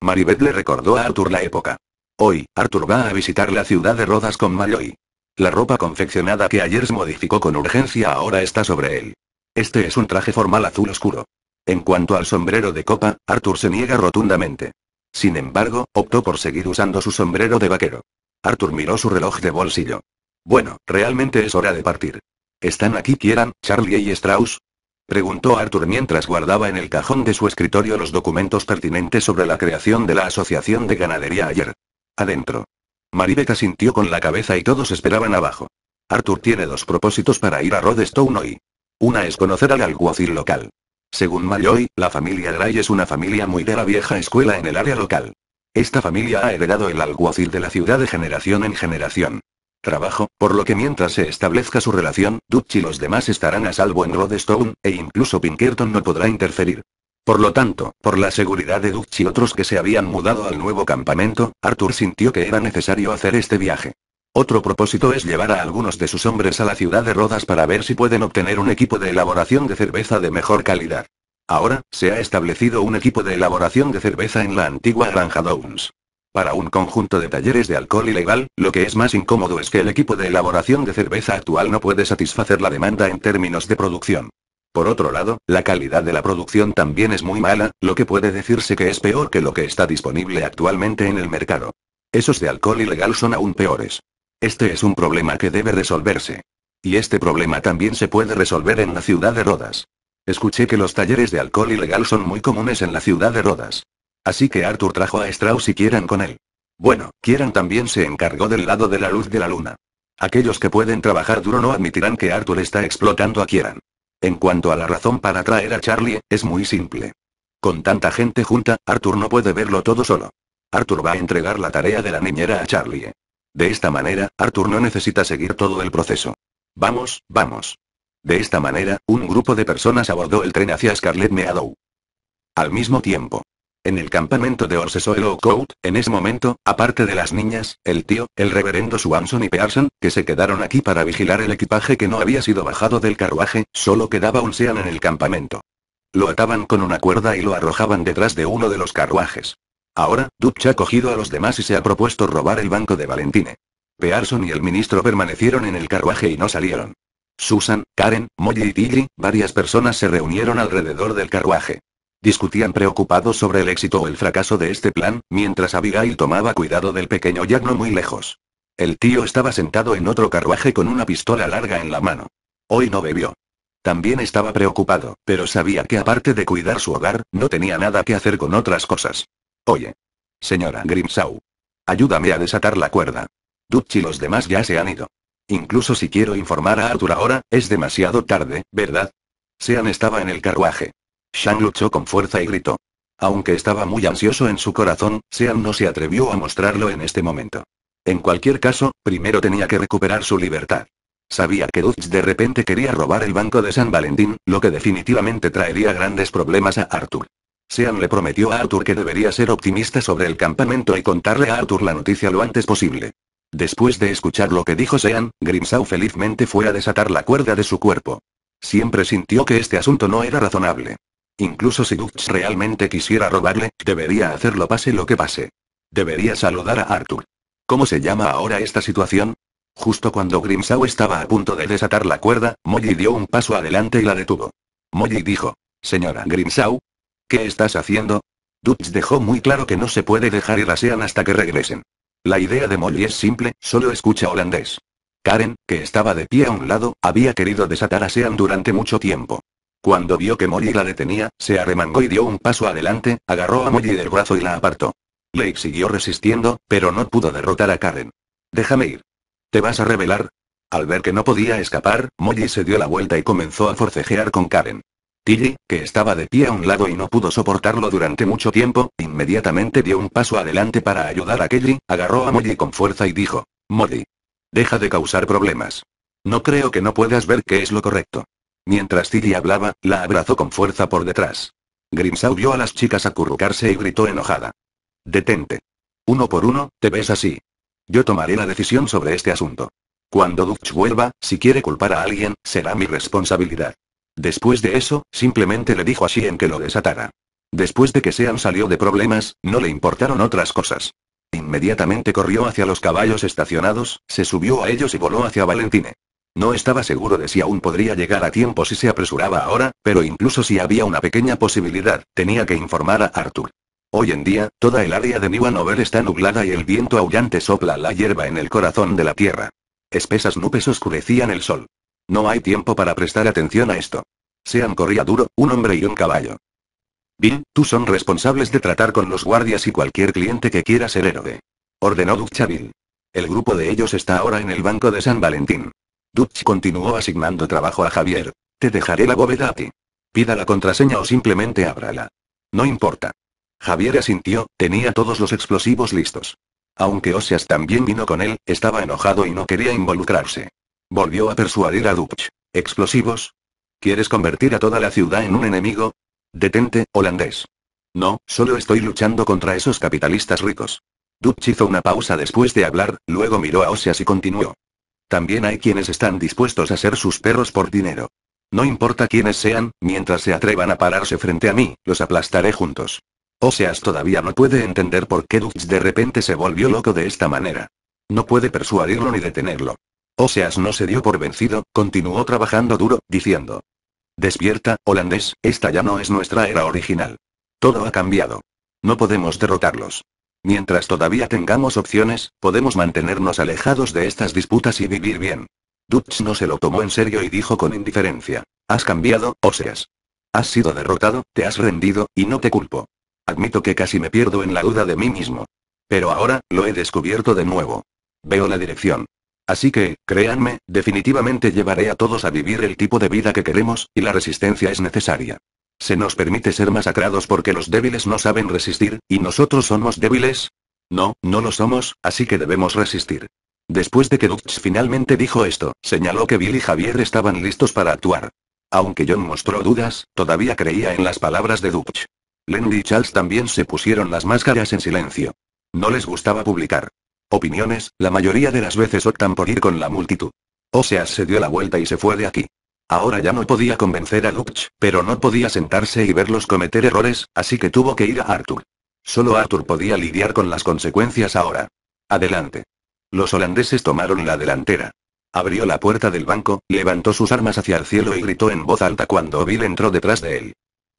Maribeth le recordó a Arthur la época. Hoy, Arthur va a visitar la ciudad de Rodas con Malloy. La ropa confeccionada que ayer se modificó con urgencia ahora está sobre él. Este es un traje formal azul oscuro. En cuanto al sombrero de copa, Arthur se niega rotundamente. Sin embargo, optó por seguir usando su sombrero de vaquero. Arthur miró su reloj de bolsillo. Bueno, realmente es hora de partir. ¿Están aquí quieran, Charlie y Strauss? Preguntó Arthur mientras guardaba en el cajón de su escritorio los documentos pertinentes sobre la creación de la Asociación de Ganadería ayer. Adentro. Maribeth sintió con la cabeza y todos esperaban abajo. Arthur tiene dos propósitos para ir a Rodestone hoy. Una es conocer al alguacil local. Según Malloy, la familia Gray es una familia muy de la vieja escuela en el área local. Esta familia ha heredado el alguacil de la ciudad de generación en generación. Trabajo, por lo que mientras se establezca su relación, Dutch y los demás estarán a salvo en Rodestone, e incluso Pinkerton no podrá interferir. Por lo tanto, por la seguridad de Dutch y otros que se habían mudado al nuevo campamento, Arthur sintió que era necesario hacer este viaje. Otro propósito es llevar a algunos de sus hombres a la ciudad de Rodas para ver si pueden obtener un equipo de elaboración de cerveza de mejor calidad. Ahora, se ha establecido un equipo de elaboración de cerveza en la antigua granja Downs. Para un conjunto de talleres de alcohol ilegal, lo que es más incómodo es que el equipo de elaboración de cerveza actual no puede satisfacer la demanda en términos de producción. Por otro lado, la calidad de la producción también es muy mala, lo que puede decirse que es peor que lo que está disponible actualmente en el mercado. Esos de alcohol ilegal son aún peores. Este es un problema que debe resolverse. Y este problema también se puede resolver en la ciudad de Rodas. Escuché que los talleres de alcohol ilegal son muy comunes en la ciudad de Rodas. Así que Arthur trajo a Strauss y Kieran con él. Bueno, Kieran también se encargó del lado de la luz de la luna. Aquellos que pueden trabajar duro no admitirán que Arthur está explotando a Kieran. En cuanto a la razón para traer a Charlie, es muy simple. Con tanta gente junta, Arthur no puede verlo todo solo. Arthur va a entregar la tarea de la niñera a Charlie. De esta manera, Arthur no necesita seguir todo el proceso. Vamos, vamos. De esta manera, un grupo de personas abordó el tren hacia Scarlet Meadow. Al mismo tiempo. En el campamento de Orsesoel Coat, en ese momento, aparte de las niñas, el tío, el reverendo Swanson y Pearson, que se quedaron aquí para vigilar el equipaje que no había sido bajado del carruaje, solo quedaba un sean en el campamento. Lo ataban con una cuerda y lo arrojaban detrás de uno de los carruajes. Ahora, Dutch ha cogido a los demás y se ha propuesto robar el banco de Valentine. Pearson y el ministro permanecieron en el carruaje y no salieron. Susan, Karen, Molly y Tigri, varias personas se reunieron alrededor del carruaje. Discutían preocupados sobre el éxito o el fracaso de este plan, mientras Abigail tomaba cuidado del pequeño Jack no muy lejos. El tío estaba sentado en otro carruaje con una pistola larga en la mano. Hoy no bebió. También estaba preocupado, pero sabía que aparte de cuidar su hogar, no tenía nada que hacer con otras cosas. Oye. Señora Grimshaw. Ayúdame a desatar la cuerda. Dutch y los demás ya se han ido. Incluso si quiero informar a Arthur ahora, es demasiado tarde, ¿verdad? Sean estaba en el carruaje. Sean luchó con fuerza y gritó. Aunque estaba muy ansioso en su corazón, Sean no se atrevió a mostrarlo en este momento. En cualquier caso, primero tenía que recuperar su libertad. Sabía que Dutch de repente quería robar el banco de San Valentín, lo que definitivamente traería grandes problemas a Arthur. Sean le prometió a Arthur que debería ser optimista sobre el campamento y contarle a Arthur la noticia lo antes posible. Después de escuchar lo que dijo Sean, Grimshaw felizmente fue a desatar la cuerda de su cuerpo. Siempre sintió que este asunto no era razonable. Incluso si Dutch realmente quisiera robarle, debería hacerlo pase lo que pase. Debería saludar a Arthur. ¿Cómo se llama ahora esta situación? Justo cuando Grimshaw estaba a punto de desatar la cuerda, Molly dio un paso adelante y la detuvo. Molly dijo, Señora Grimshaw, ¿Qué estás haciendo? Dutch dejó muy claro que no se puede dejar ir a Sean hasta que regresen. La idea de Molly es simple, solo escucha holandés. Karen, que estaba de pie a un lado, había querido desatar a Sean durante mucho tiempo. Cuando vio que Molly la detenía, se arremangó y dio un paso adelante, agarró a Molly del brazo y la apartó. Lake siguió resistiendo, pero no pudo derrotar a Karen. Déjame ir. ¿Te vas a rebelar? Al ver que no podía escapar, Molly se dio la vuelta y comenzó a forcejear con Karen. Tilly, que estaba de pie a un lado y no pudo soportarlo durante mucho tiempo, inmediatamente dio un paso adelante para ayudar a Kelly, agarró a Molly con fuerza y dijo, Molly. Deja de causar problemas. No creo que no puedas ver qué es lo correcto. Mientras Tilly hablaba, la abrazó con fuerza por detrás. Grimshaw vio a las chicas acurrucarse y gritó enojada. Detente. Uno por uno, te ves así. Yo tomaré la decisión sobre este asunto. Cuando Duch vuelva, si quiere culpar a alguien, será mi responsabilidad. Después de eso, simplemente le dijo a en que lo desatara. Después de que Sean salió de problemas, no le importaron otras cosas. Inmediatamente corrió hacia los caballos estacionados, se subió a ellos y voló hacia Valentine. No estaba seguro de si aún podría llegar a tiempo si se apresuraba ahora, pero incluso si había una pequeña posibilidad, tenía que informar a Arthur. Hoy en día, toda el área de Niwanover está nublada y el viento aullante sopla la hierba en el corazón de la tierra. Espesas nubes oscurecían el sol. No hay tiempo para prestar atención a esto. Sean corría duro, un hombre y un caballo. Bill, tú son responsables de tratar con los guardias y cualquier cliente que quiera ser héroe. Ordenó Bill. El grupo de ellos está ahora en el banco de San Valentín. Duch continuó asignando trabajo a Javier. Te dejaré la bóveda a ti. Pida la contraseña o simplemente ábrala. No importa. Javier asintió, tenía todos los explosivos listos. Aunque Oseas también vino con él, estaba enojado y no quería involucrarse. Volvió a persuadir a Duch. ¿Explosivos? ¿Quieres convertir a toda la ciudad en un enemigo? Detente, holandés. No, solo estoy luchando contra esos capitalistas ricos. Dutch hizo una pausa después de hablar, luego miró a Oseas y continuó. También hay quienes están dispuestos a ser sus perros por dinero. No importa quiénes sean, mientras se atrevan a pararse frente a mí, los aplastaré juntos. Oseas todavía no puede entender por qué Dutch de repente se volvió loco de esta manera. No puede persuadirlo ni detenerlo. Oseas no se dio por vencido, continuó trabajando duro, diciendo. Despierta, holandés, esta ya no es nuestra era original. Todo ha cambiado. No podemos derrotarlos. Mientras todavía tengamos opciones, podemos mantenernos alejados de estas disputas y vivir bien. Dutch no se lo tomó en serio y dijo con indiferencia. Has cambiado, Oseas. Has sido derrotado, te has rendido, y no te culpo. Admito que casi me pierdo en la duda de mí mismo. Pero ahora, lo he descubierto de nuevo. Veo la dirección. Así que, créanme, definitivamente llevaré a todos a vivir el tipo de vida que queremos, y la resistencia es necesaria. Se nos permite ser masacrados porque los débiles no saben resistir, y nosotros somos débiles. No, no lo somos, así que debemos resistir. Después de que Dutch finalmente dijo esto, señaló que Bill y Javier estaban listos para actuar. Aunque John mostró dudas, todavía creía en las palabras de Dutch. Lenny y Charles también se pusieron las máscaras en silencio. No les gustaba publicar opiniones, la mayoría de las veces optan por ir con la multitud. Oseas se dio la vuelta y se fue de aquí. Ahora ya no podía convencer a Luch, pero no podía sentarse y verlos cometer errores, así que tuvo que ir a Arthur. Solo Arthur podía lidiar con las consecuencias ahora. Adelante. Los holandeses tomaron la delantera. Abrió la puerta del banco, levantó sus armas hacia el cielo y gritó en voz alta cuando Bill entró detrás de él.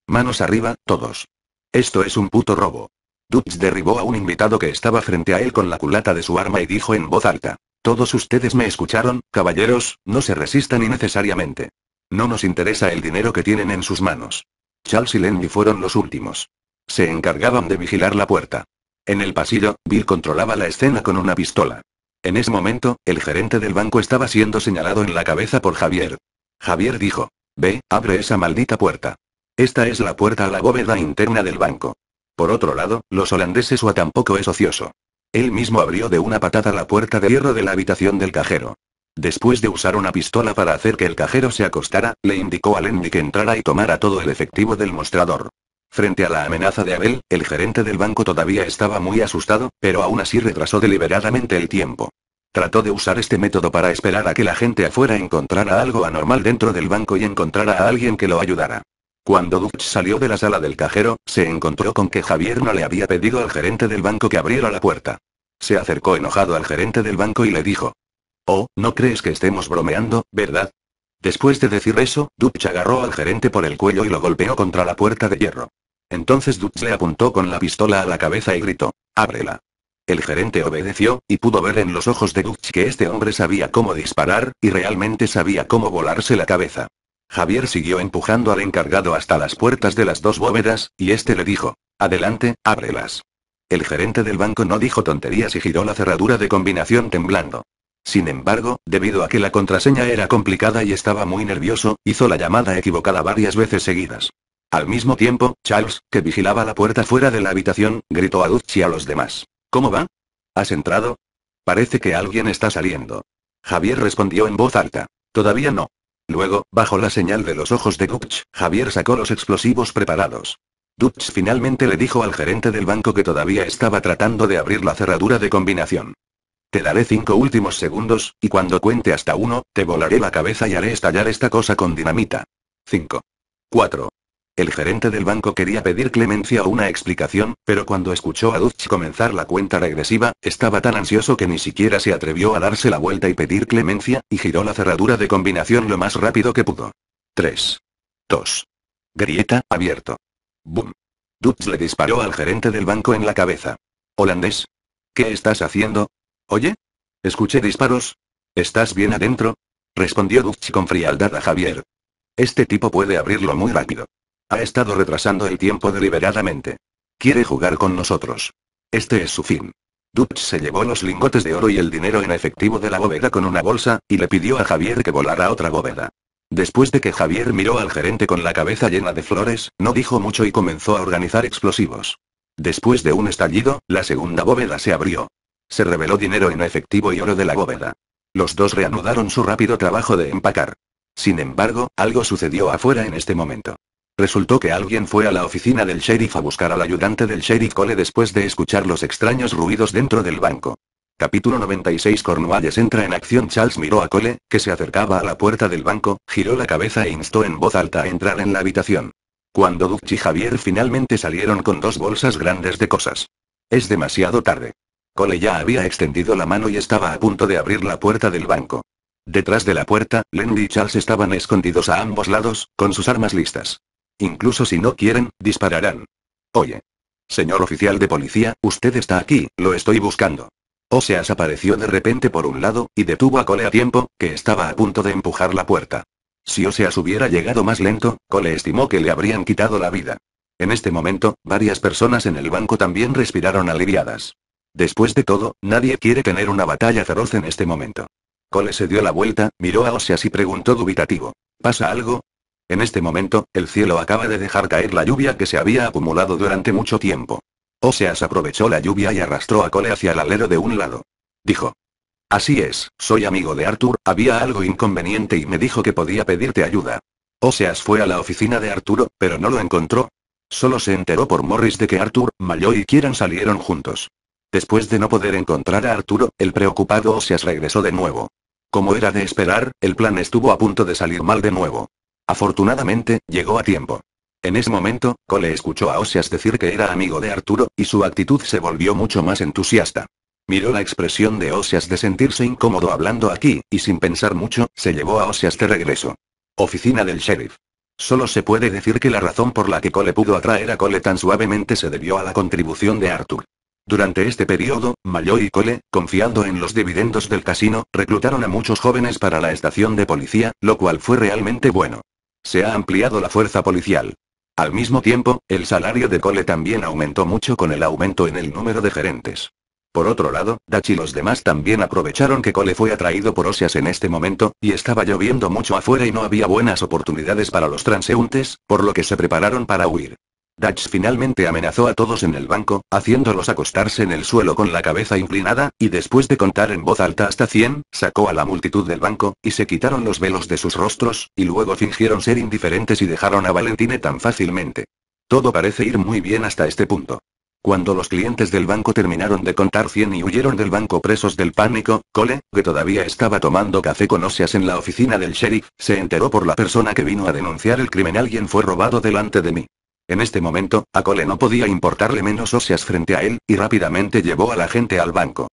Manos arriba, todos. Esto es un puto robo. Dutch derribó a un invitado que estaba frente a él con la culata de su arma y dijo en voz alta. Todos ustedes me escucharon, caballeros, no se resistan innecesariamente. No nos interesa el dinero que tienen en sus manos. Charles y Lenny fueron los últimos. Se encargaban de vigilar la puerta. En el pasillo, Bill controlaba la escena con una pistola. En ese momento, el gerente del banco estaba siendo señalado en la cabeza por Javier. Javier dijo, Ve, abre esa maldita puerta. Esta es la puerta a la bóveda interna del banco. Por otro lado, los holandeses a tampoco es ocioso. Él mismo abrió de una patada la puerta de hierro de la habitación del cajero. Después de usar una pistola para hacer que el cajero se acostara, le indicó a Lenny que entrara y tomara todo el efectivo del mostrador. Frente a la amenaza de Abel, el gerente del banco todavía estaba muy asustado, pero aún así retrasó deliberadamente el tiempo. Trató de usar este método para esperar a que la gente afuera encontrara algo anormal dentro del banco y encontrara a alguien que lo ayudara. Cuando Dutch salió de la sala del cajero, se encontró con que Javier no le había pedido al gerente del banco que abriera la puerta. Se acercó enojado al gerente del banco y le dijo. Oh, ¿no crees que estemos bromeando, verdad? Después de decir eso, Dutch agarró al gerente por el cuello y lo golpeó contra la puerta de hierro. Entonces Dutch le apuntó con la pistola a la cabeza y gritó, ábrela. El gerente obedeció, y pudo ver en los ojos de Dutch que este hombre sabía cómo disparar, y realmente sabía cómo volarse la cabeza. Javier siguió empujando al encargado hasta las puertas de las dos bóvedas, y este le dijo: Adelante, ábrelas. El gerente del banco no dijo tonterías y giró la cerradura de combinación temblando. Sin embargo, debido a que la contraseña era complicada y estaba muy nervioso, hizo la llamada equivocada varias veces seguidas. Al mismo tiempo, Charles, que vigilaba la puerta fuera de la habitación, gritó a Dutch y a los demás. ¿Cómo va? ¿Has entrado? Parece que alguien está saliendo. Javier respondió en voz alta. Todavía no. Luego, bajo la señal de los ojos de Dutch, Javier sacó los explosivos preparados. Dutch finalmente le dijo al gerente del banco que todavía estaba tratando de abrir la cerradura de combinación. Te daré cinco últimos segundos, y cuando cuente hasta uno, te volaré la cabeza y haré estallar esta cosa con dinamita. 5. 4. El gerente del banco quería pedir clemencia o una explicación, pero cuando escuchó a Dutch comenzar la cuenta regresiva, estaba tan ansioso que ni siquiera se atrevió a darse la vuelta y pedir clemencia, y giró la cerradura de combinación lo más rápido que pudo. 3. 2. Grieta, abierto. Boom. Dutch le disparó al gerente del banco en la cabeza. Holandés. ¿Qué estás haciendo? Oye. Escuché disparos. ¿Estás bien adentro? Respondió Dutch con frialdad a Javier. Este tipo puede abrirlo muy rápido. Ha estado retrasando el tiempo deliberadamente. Quiere jugar con nosotros. Este es su fin. Dutch se llevó los lingotes de oro y el dinero en efectivo de la bóveda con una bolsa, y le pidió a Javier que volara otra bóveda. Después de que Javier miró al gerente con la cabeza llena de flores, no dijo mucho y comenzó a organizar explosivos. Después de un estallido, la segunda bóveda se abrió. Se reveló dinero en efectivo y oro de la bóveda. Los dos reanudaron su rápido trabajo de empacar. Sin embargo, algo sucedió afuera en este momento. Resultó que alguien fue a la oficina del sheriff a buscar al ayudante del sheriff Cole después de escuchar los extraños ruidos dentro del banco. Capítulo 96 Cornualles entra en acción Charles miró a Cole, que se acercaba a la puerta del banco, giró la cabeza e instó en voz alta a entrar en la habitación. Cuando Dutch y Javier finalmente salieron con dos bolsas grandes de cosas. Es demasiado tarde. Cole ya había extendido la mano y estaba a punto de abrir la puerta del banco. Detrás de la puerta, Lenny y Charles estaban escondidos a ambos lados, con sus armas listas. Incluso si no quieren, dispararán. Oye. Señor oficial de policía, usted está aquí, lo estoy buscando. Oseas apareció de repente por un lado, y detuvo a Cole a tiempo, que estaba a punto de empujar la puerta. Si Oseas hubiera llegado más lento, Cole estimó que le habrían quitado la vida. En este momento, varias personas en el banco también respiraron aliviadas. Después de todo, nadie quiere tener una batalla feroz en este momento. Cole se dio la vuelta, miró a Oseas y preguntó dubitativo. ¿Pasa algo? En este momento, el cielo acaba de dejar caer la lluvia que se había acumulado durante mucho tiempo. Oseas aprovechó la lluvia y arrastró a Cole hacia el alero de un lado. Dijo. Así es, soy amigo de Arthur, había algo inconveniente y me dijo que podía pedirte ayuda. Oseas fue a la oficina de Arturo, pero no lo encontró. Solo se enteró por Morris de que Arthur, Mayo y Kieran salieron juntos. Después de no poder encontrar a Arturo, el preocupado Oseas regresó de nuevo. Como era de esperar, el plan estuvo a punto de salir mal de nuevo. Afortunadamente, llegó a tiempo. En ese momento, Cole escuchó a Osias decir que era amigo de Arturo, y su actitud se volvió mucho más entusiasta. Miró la expresión de Osias de sentirse incómodo hablando aquí, y sin pensar mucho, se llevó a Osias de regreso. Oficina del sheriff. Solo se puede decir que la razón por la que Cole pudo atraer a Cole tan suavemente se debió a la contribución de Arthur. Durante este periodo, Mayo y Cole, confiando en los dividendos del casino, reclutaron a muchos jóvenes para la estación de policía, lo cual fue realmente bueno. Se ha ampliado la fuerza policial. Al mismo tiempo, el salario de Cole también aumentó mucho con el aumento en el número de gerentes. Por otro lado, Dachi y los demás también aprovecharon que Cole fue atraído por Oseas en este momento, y estaba lloviendo mucho afuera y no había buenas oportunidades para los transeúntes, por lo que se prepararon para huir. Dutch finalmente amenazó a todos en el banco, haciéndolos acostarse en el suelo con la cabeza inclinada, y después de contar en voz alta hasta 100, sacó a la multitud del banco, y se quitaron los velos de sus rostros, y luego fingieron ser indiferentes y dejaron a Valentine tan fácilmente. Todo parece ir muy bien hasta este punto. Cuando los clientes del banco terminaron de contar 100 y huyeron del banco presos del pánico, Cole, que todavía estaba tomando café con óseas en la oficina del sheriff, se enteró por la persona que vino a denunciar el crimen alguien fue robado delante de mí. En este momento, a Cole no podía importarle menos óseas frente a él, y rápidamente llevó a la gente al banco.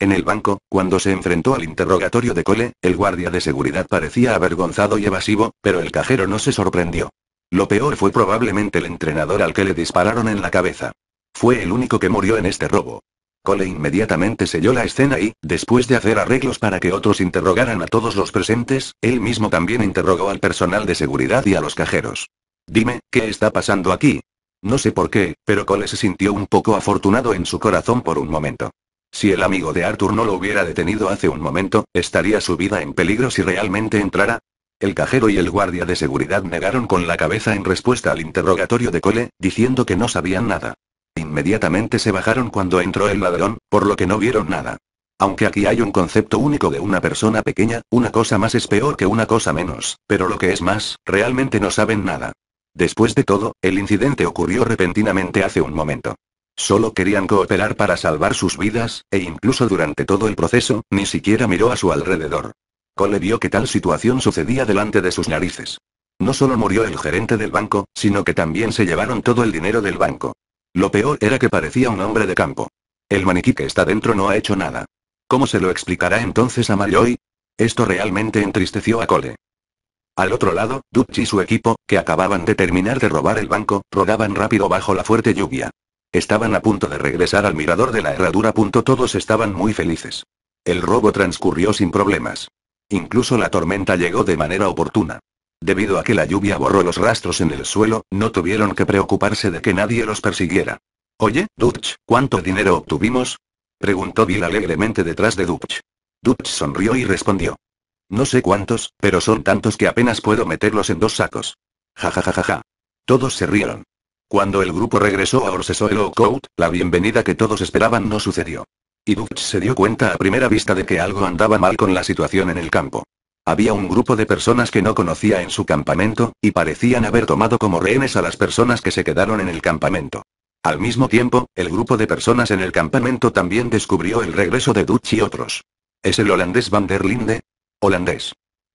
En el banco, cuando se enfrentó al interrogatorio de Cole, el guardia de seguridad parecía avergonzado y evasivo, pero el cajero no se sorprendió. Lo peor fue probablemente el entrenador al que le dispararon en la cabeza. Fue el único que murió en este robo. Cole inmediatamente selló la escena y, después de hacer arreglos para que otros interrogaran a todos los presentes, él mismo también interrogó al personal de seguridad y a los cajeros. Dime, ¿qué está pasando aquí? No sé por qué, pero Cole se sintió un poco afortunado en su corazón por un momento. Si el amigo de Arthur no lo hubiera detenido hace un momento, ¿estaría su vida en peligro si realmente entrara? El cajero y el guardia de seguridad negaron con la cabeza en respuesta al interrogatorio de Cole, diciendo que no sabían nada. Inmediatamente se bajaron cuando entró el ladrón, por lo que no vieron nada. Aunque aquí hay un concepto único de una persona pequeña, una cosa más es peor que una cosa menos, pero lo que es más, realmente no saben nada. Después de todo, el incidente ocurrió repentinamente hace un momento. Solo querían cooperar para salvar sus vidas, e incluso durante todo el proceso, ni siquiera miró a su alrededor. Cole vio que tal situación sucedía delante de sus narices. No solo murió el gerente del banco, sino que también se llevaron todo el dinero del banco. Lo peor era que parecía un hombre de campo. El maniquí que está dentro no ha hecho nada. ¿Cómo se lo explicará entonces a Malloy? Esto realmente entristeció a Cole. Al otro lado, Dutch y su equipo, que acababan de terminar de robar el banco, rodaban rápido bajo la fuerte lluvia. Estaban a punto de regresar al mirador de la herradura. Todos estaban muy felices. El robo transcurrió sin problemas. Incluso la tormenta llegó de manera oportuna. Debido a que la lluvia borró los rastros en el suelo, no tuvieron que preocuparse de que nadie los persiguiera. Oye, Dutch, ¿cuánto dinero obtuvimos? Preguntó Bill alegremente detrás de Dutch. Dutch sonrió y respondió. No sé cuántos, pero son tantos que apenas puedo meterlos en dos sacos. Ja ja ja ja ja. Todos se rieron. Cuando el grupo regresó a Orsesoelo coat la bienvenida que todos esperaban no sucedió. Y Dutch se dio cuenta a primera vista de que algo andaba mal con la situación en el campo. Había un grupo de personas que no conocía en su campamento, y parecían haber tomado como rehenes a las personas que se quedaron en el campamento. Al mismo tiempo, el grupo de personas en el campamento también descubrió el regreso de Dutch y otros. ¿Es el holandés Van der Linde? Holandés.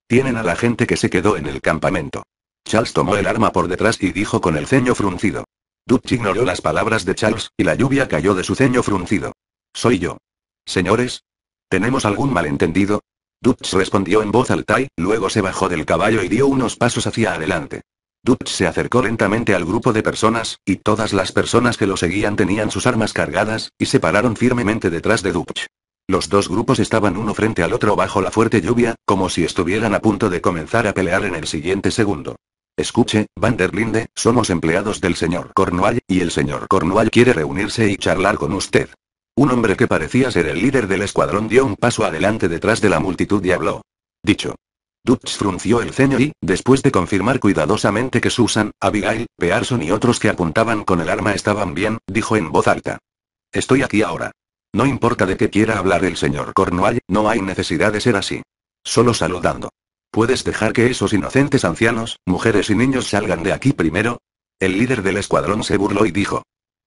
Tienen a la gente que se quedó en el campamento. Charles tomó el arma por detrás y dijo con el ceño fruncido. Dutch ignoró las palabras de Charles, y la lluvia cayó de su ceño fruncido. Soy yo. Señores. ¿Tenemos algún malentendido? Dutch respondió en voz alta luego se bajó del caballo y dio unos pasos hacia adelante. Dutch se acercó lentamente al grupo de personas, y todas las personas que lo seguían tenían sus armas cargadas, y se pararon firmemente detrás de Dutch. Los dos grupos estaban uno frente al otro bajo la fuerte lluvia, como si estuvieran a punto de comenzar a pelear en el siguiente segundo. Escuche, Van der Linde, somos empleados del señor Cornwall, y el señor Cornwall quiere reunirse y charlar con usted. Un hombre que parecía ser el líder del escuadrón dio un paso adelante detrás de la multitud y habló. Dicho. Dutch frunció el ceño y, después de confirmar cuidadosamente que Susan, Abigail, Pearson y otros que apuntaban con el arma estaban bien, dijo en voz alta. Estoy aquí ahora. No importa de qué quiera hablar el señor Cornwall, no hay necesidad de ser así. Solo saludando. ¿Puedes dejar que esos inocentes ancianos, mujeres y niños salgan de aquí primero? El líder del escuadrón se burló y dijo.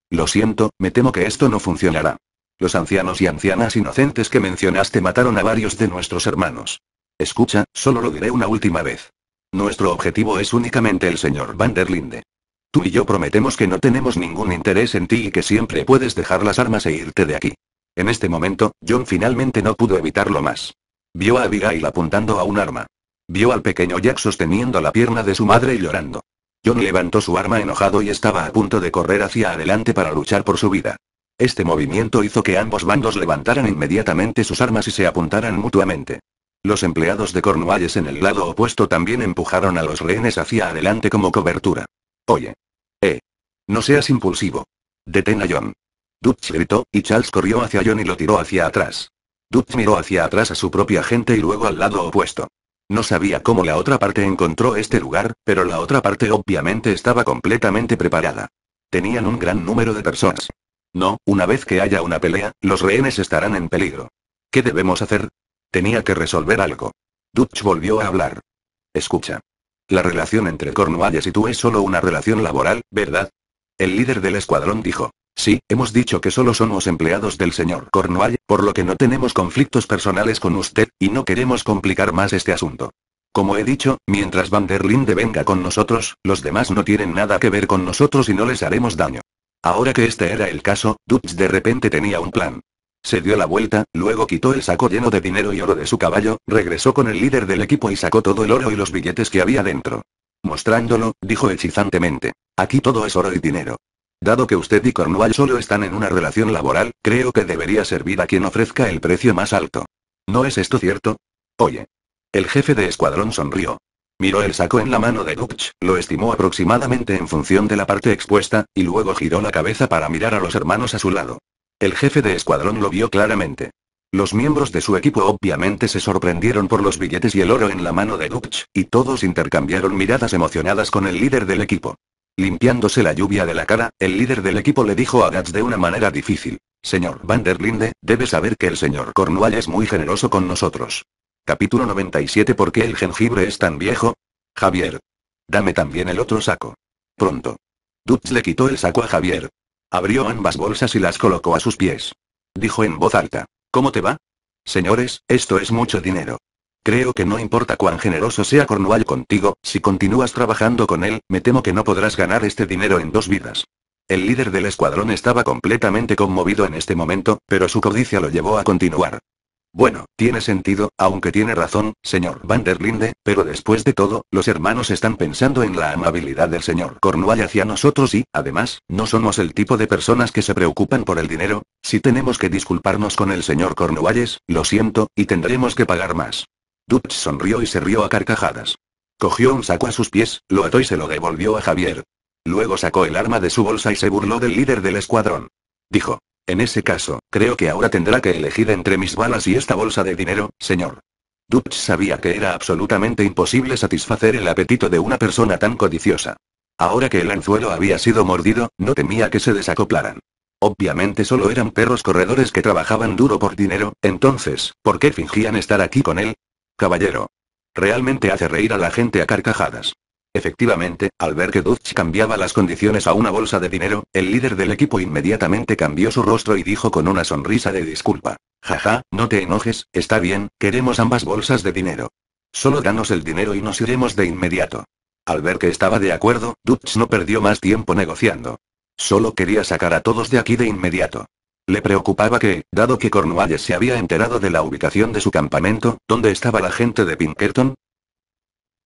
Lo siento, me temo que esto no funcionará. Los ancianos y ancianas inocentes que mencionaste mataron a varios de nuestros hermanos. Escucha, solo lo diré una última vez. Nuestro objetivo es únicamente el señor Van der Linde. Tú y yo prometemos que no tenemos ningún interés en ti y que siempre puedes dejar las armas e irte de aquí. En este momento, John finalmente no pudo evitarlo más. Vio a Abigail apuntando a un arma. Vio al pequeño Jack sosteniendo la pierna de su madre y llorando. John levantó su arma enojado y estaba a punto de correr hacia adelante para luchar por su vida. Este movimiento hizo que ambos bandos levantaran inmediatamente sus armas y se apuntaran mutuamente. Los empleados de Cornualles en el lado opuesto también empujaron a los rehenes hacia adelante como cobertura. Oye. Eh. No seas impulsivo. Detén a John. Dutch gritó, y Charles corrió hacia John y lo tiró hacia atrás. Dutch miró hacia atrás a su propia gente y luego al lado opuesto. No sabía cómo la otra parte encontró este lugar, pero la otra parte obviamente estaba completamente preparada. Tenían un gran número de personas. No, una vez que haya una pelea, los rehenes estarán en peligro. ¿Qué debemos hacer? Tenía que resolver algo. Dutch volvió a hablar. Escucha. La relación entre Cornwallis y tú es solo una relación laboral, ¿verdad? El líder del escuadrón dijo. Sí, hemos dicho que solo somos empleados del señor Cornwall, por lo que no tenemos conflictos personales con usted, y no queremos complicar más este asunto. Como he dicho, mientras Van der Linde venga con nosotros, los demás no tienen nada que ver con nosotros y no les haremos daño. Ahora que este era el caso, Dutch de repente tenía un plan. Se dio la vuelta, luego quitó el saco lleno de dinero y oro de su caballo, regresó con el líder del equipo y sacó todo el oro y los billetes que había dentro. Mostrándolo, dijo hechizantemente. Aquí todo es oro y dinero. Dado que usted y Cornwall solo están en una relación laboral, creo que debería servir a quien ofrezca el precio más alto. ¿No es esto cierto? Oye. El jefe de escuadrón sonrió. Miró el saco en la mano de Dutch, lo estimó aproximadamente en función de la parte expuesta, y luego giró la cabeza para mirar a los hermanos a su lado. El jefe de escuadrón lo vio claramente. Los miembros de su equipo obviamente se sorprendieron por los billetes y el oro en la mano de Dutch, y todos intercambiaron miradas emocionadas con el líder del equipo. Limpiándose la lluvia de la cara, el líder del equipo le dijo a Gats de una manera difícil. Señor Linde, debe saber que el señor Cornwall es muy generoso con nosotros. Capítulo 97 ¿Por qué el jengibre es tan viejo? Javier. Dame también el otro saco. Pronto. Dutz le quitó el saco a Javier. Abrió ambas bolsas y las colocó a sus pies. Dijo en voz alta. ¿Cómo te va? Señores, esto es mucho dinero. Creo que no importa cuán generoso sea Cornwall contigo, si continúas trabajando con él, me temo que no podrás ganar este dinero en dos vidas. El líder del escuadrón estaba completamente conmovido en este momento, pero su codicia lo llevó a continuar. Bueno, tiene sentido, aunque tiene razón, señor Van der Linde, pero después de todo, los hermanos están pensando en la amabilidad del señor Cornwall hacia nosotros y, además, no somos el tipo de personas que se preocupan por el dinero. Si tenemos que disculparnos con el señor Cornwalles, lo siento, y tendremos que pagar más. Dutch sonrió y se rió a carcajadas. Cogió un saco a sus pies, lo ató y se lo devolvió a Javier. Luego sacó el arma de su bolsa y se burló del líder del escuadrón. Dijo, en ese caso, creo que ahora tendrá que elegir entre mis balas y esta bolsa de dinero, señor. Dutch sabía que era absolutamente imposible satisfacer el apetito de una persona tan codiciosa. Ahora que el anzuelo había sido mordido, no temía que se desacoplaran. Obviamente solo eran perros corredores que trabajaban duro por dinero, entonces, ¿por qué fingían estar aquí con él? Caballero. Realmente hace reír a la gente a carcajadas. Efectivamente, al ver que Dutch cambiaba las condiciones a una bolsa de dinero, el líder del equipo inmediatamente cambió su rostro y dijo con una sonrisa de disculpa. Jaja, no te enojes, está bien, queremos ambas bolsas de dinero. Solo danos el dinero y nos iremos de inmediato. Al ver que estaba de acuerdo, Dutch no perdió más tiempo negociando. Solo quería sacar a todos de aquí de inmediato. Le preocupaba que, dado que Cornwallis se había enterado de la ubicación de su campamento, ¿dónde estaba la gente de Pinkerton?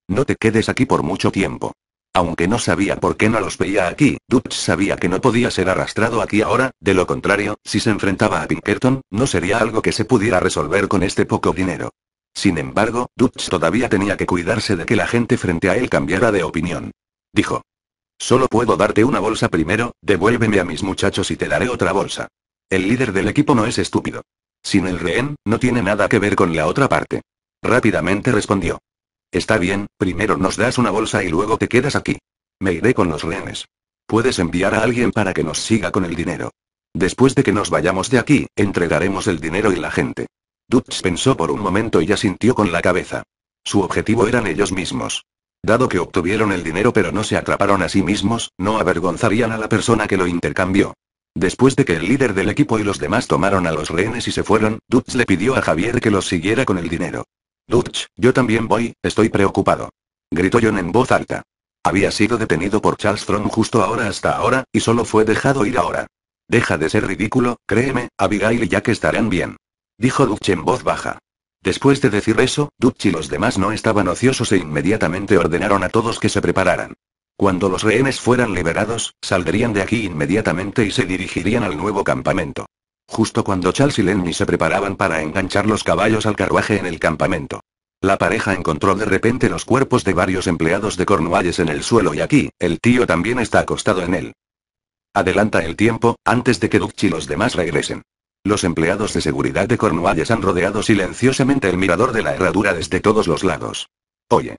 No te quedes aquí por mucho tiempo. Aunque no sabía por qué no los veía aquí, Dutch sabía que no podía ser arrastrado aquí ahora, de lo contrario, si se enfrentaba a Pinkerton, no sería algo que se pudiera resolver con este poco dinero. Sin embargo, Dutch todavía tenía que cuidarse de que la gente frente a él cambiara de opinión. Dijo. Solo puedo darte una bolsa primero, devuélveme a mis muchachos y te daré otra bolsa. El líder del equipo no es estúpido. Sin el rehén, no tiene nada que ver con la otra parte. Rápidamente respondió. Está bien, primero nos das una bolsa y luego te quedas aquí. Me iré con los rehenes. Puedes enviar a alguien para que nos siga con el dinero. Después de que nos vayamos de aquí, entregaremos el dinero y la gente. Dutch pensó por un momento y asintió con la cabeza. Su objetivo eran ellos mismos. Dado que obtuvieron el dinero pero no se atraparon a sí mismos, no avergonzarían a la persona que lo intercambió. Después de que el líder del equipo y los demás tomaron a los rehenes y se fueron, Dutch le pidió a Javier que los siguiera con el dinero. Dutch, yo también voy, estoy preocupado. Gritó John en voz alta. Había sido detenido por Charles Throne justo ahora hasta ahora, y solo fue dejado ir ahora. Deja de ser ridículo, créeme, Abigail y Jack estarán bien. Dijo Dutch en voz baja. Después de decir eso, Dutch y los demás no estaban ociosos e inmediatamente ordenaron a todos que se prepararan. Cuando los rehenes fueran liberados, saldrían de aquí inmediatamente y se dirigirían al nuevo campamento. Justo cuando Charles y Lenny se preparaban para enganchar los caballos al carruaje en el campamento. La pareja encontró de repente los cuerpos de varios empleados de Cornualles en el suelo y aquí, el tío también está acostado en él. Adelanta el tiempo, antes de que Ducci y los demás regresen. Los empleados de seguridad de Cornualles han rodeado silenciosamente el mirador de la herradura desde todos los lados. Oye.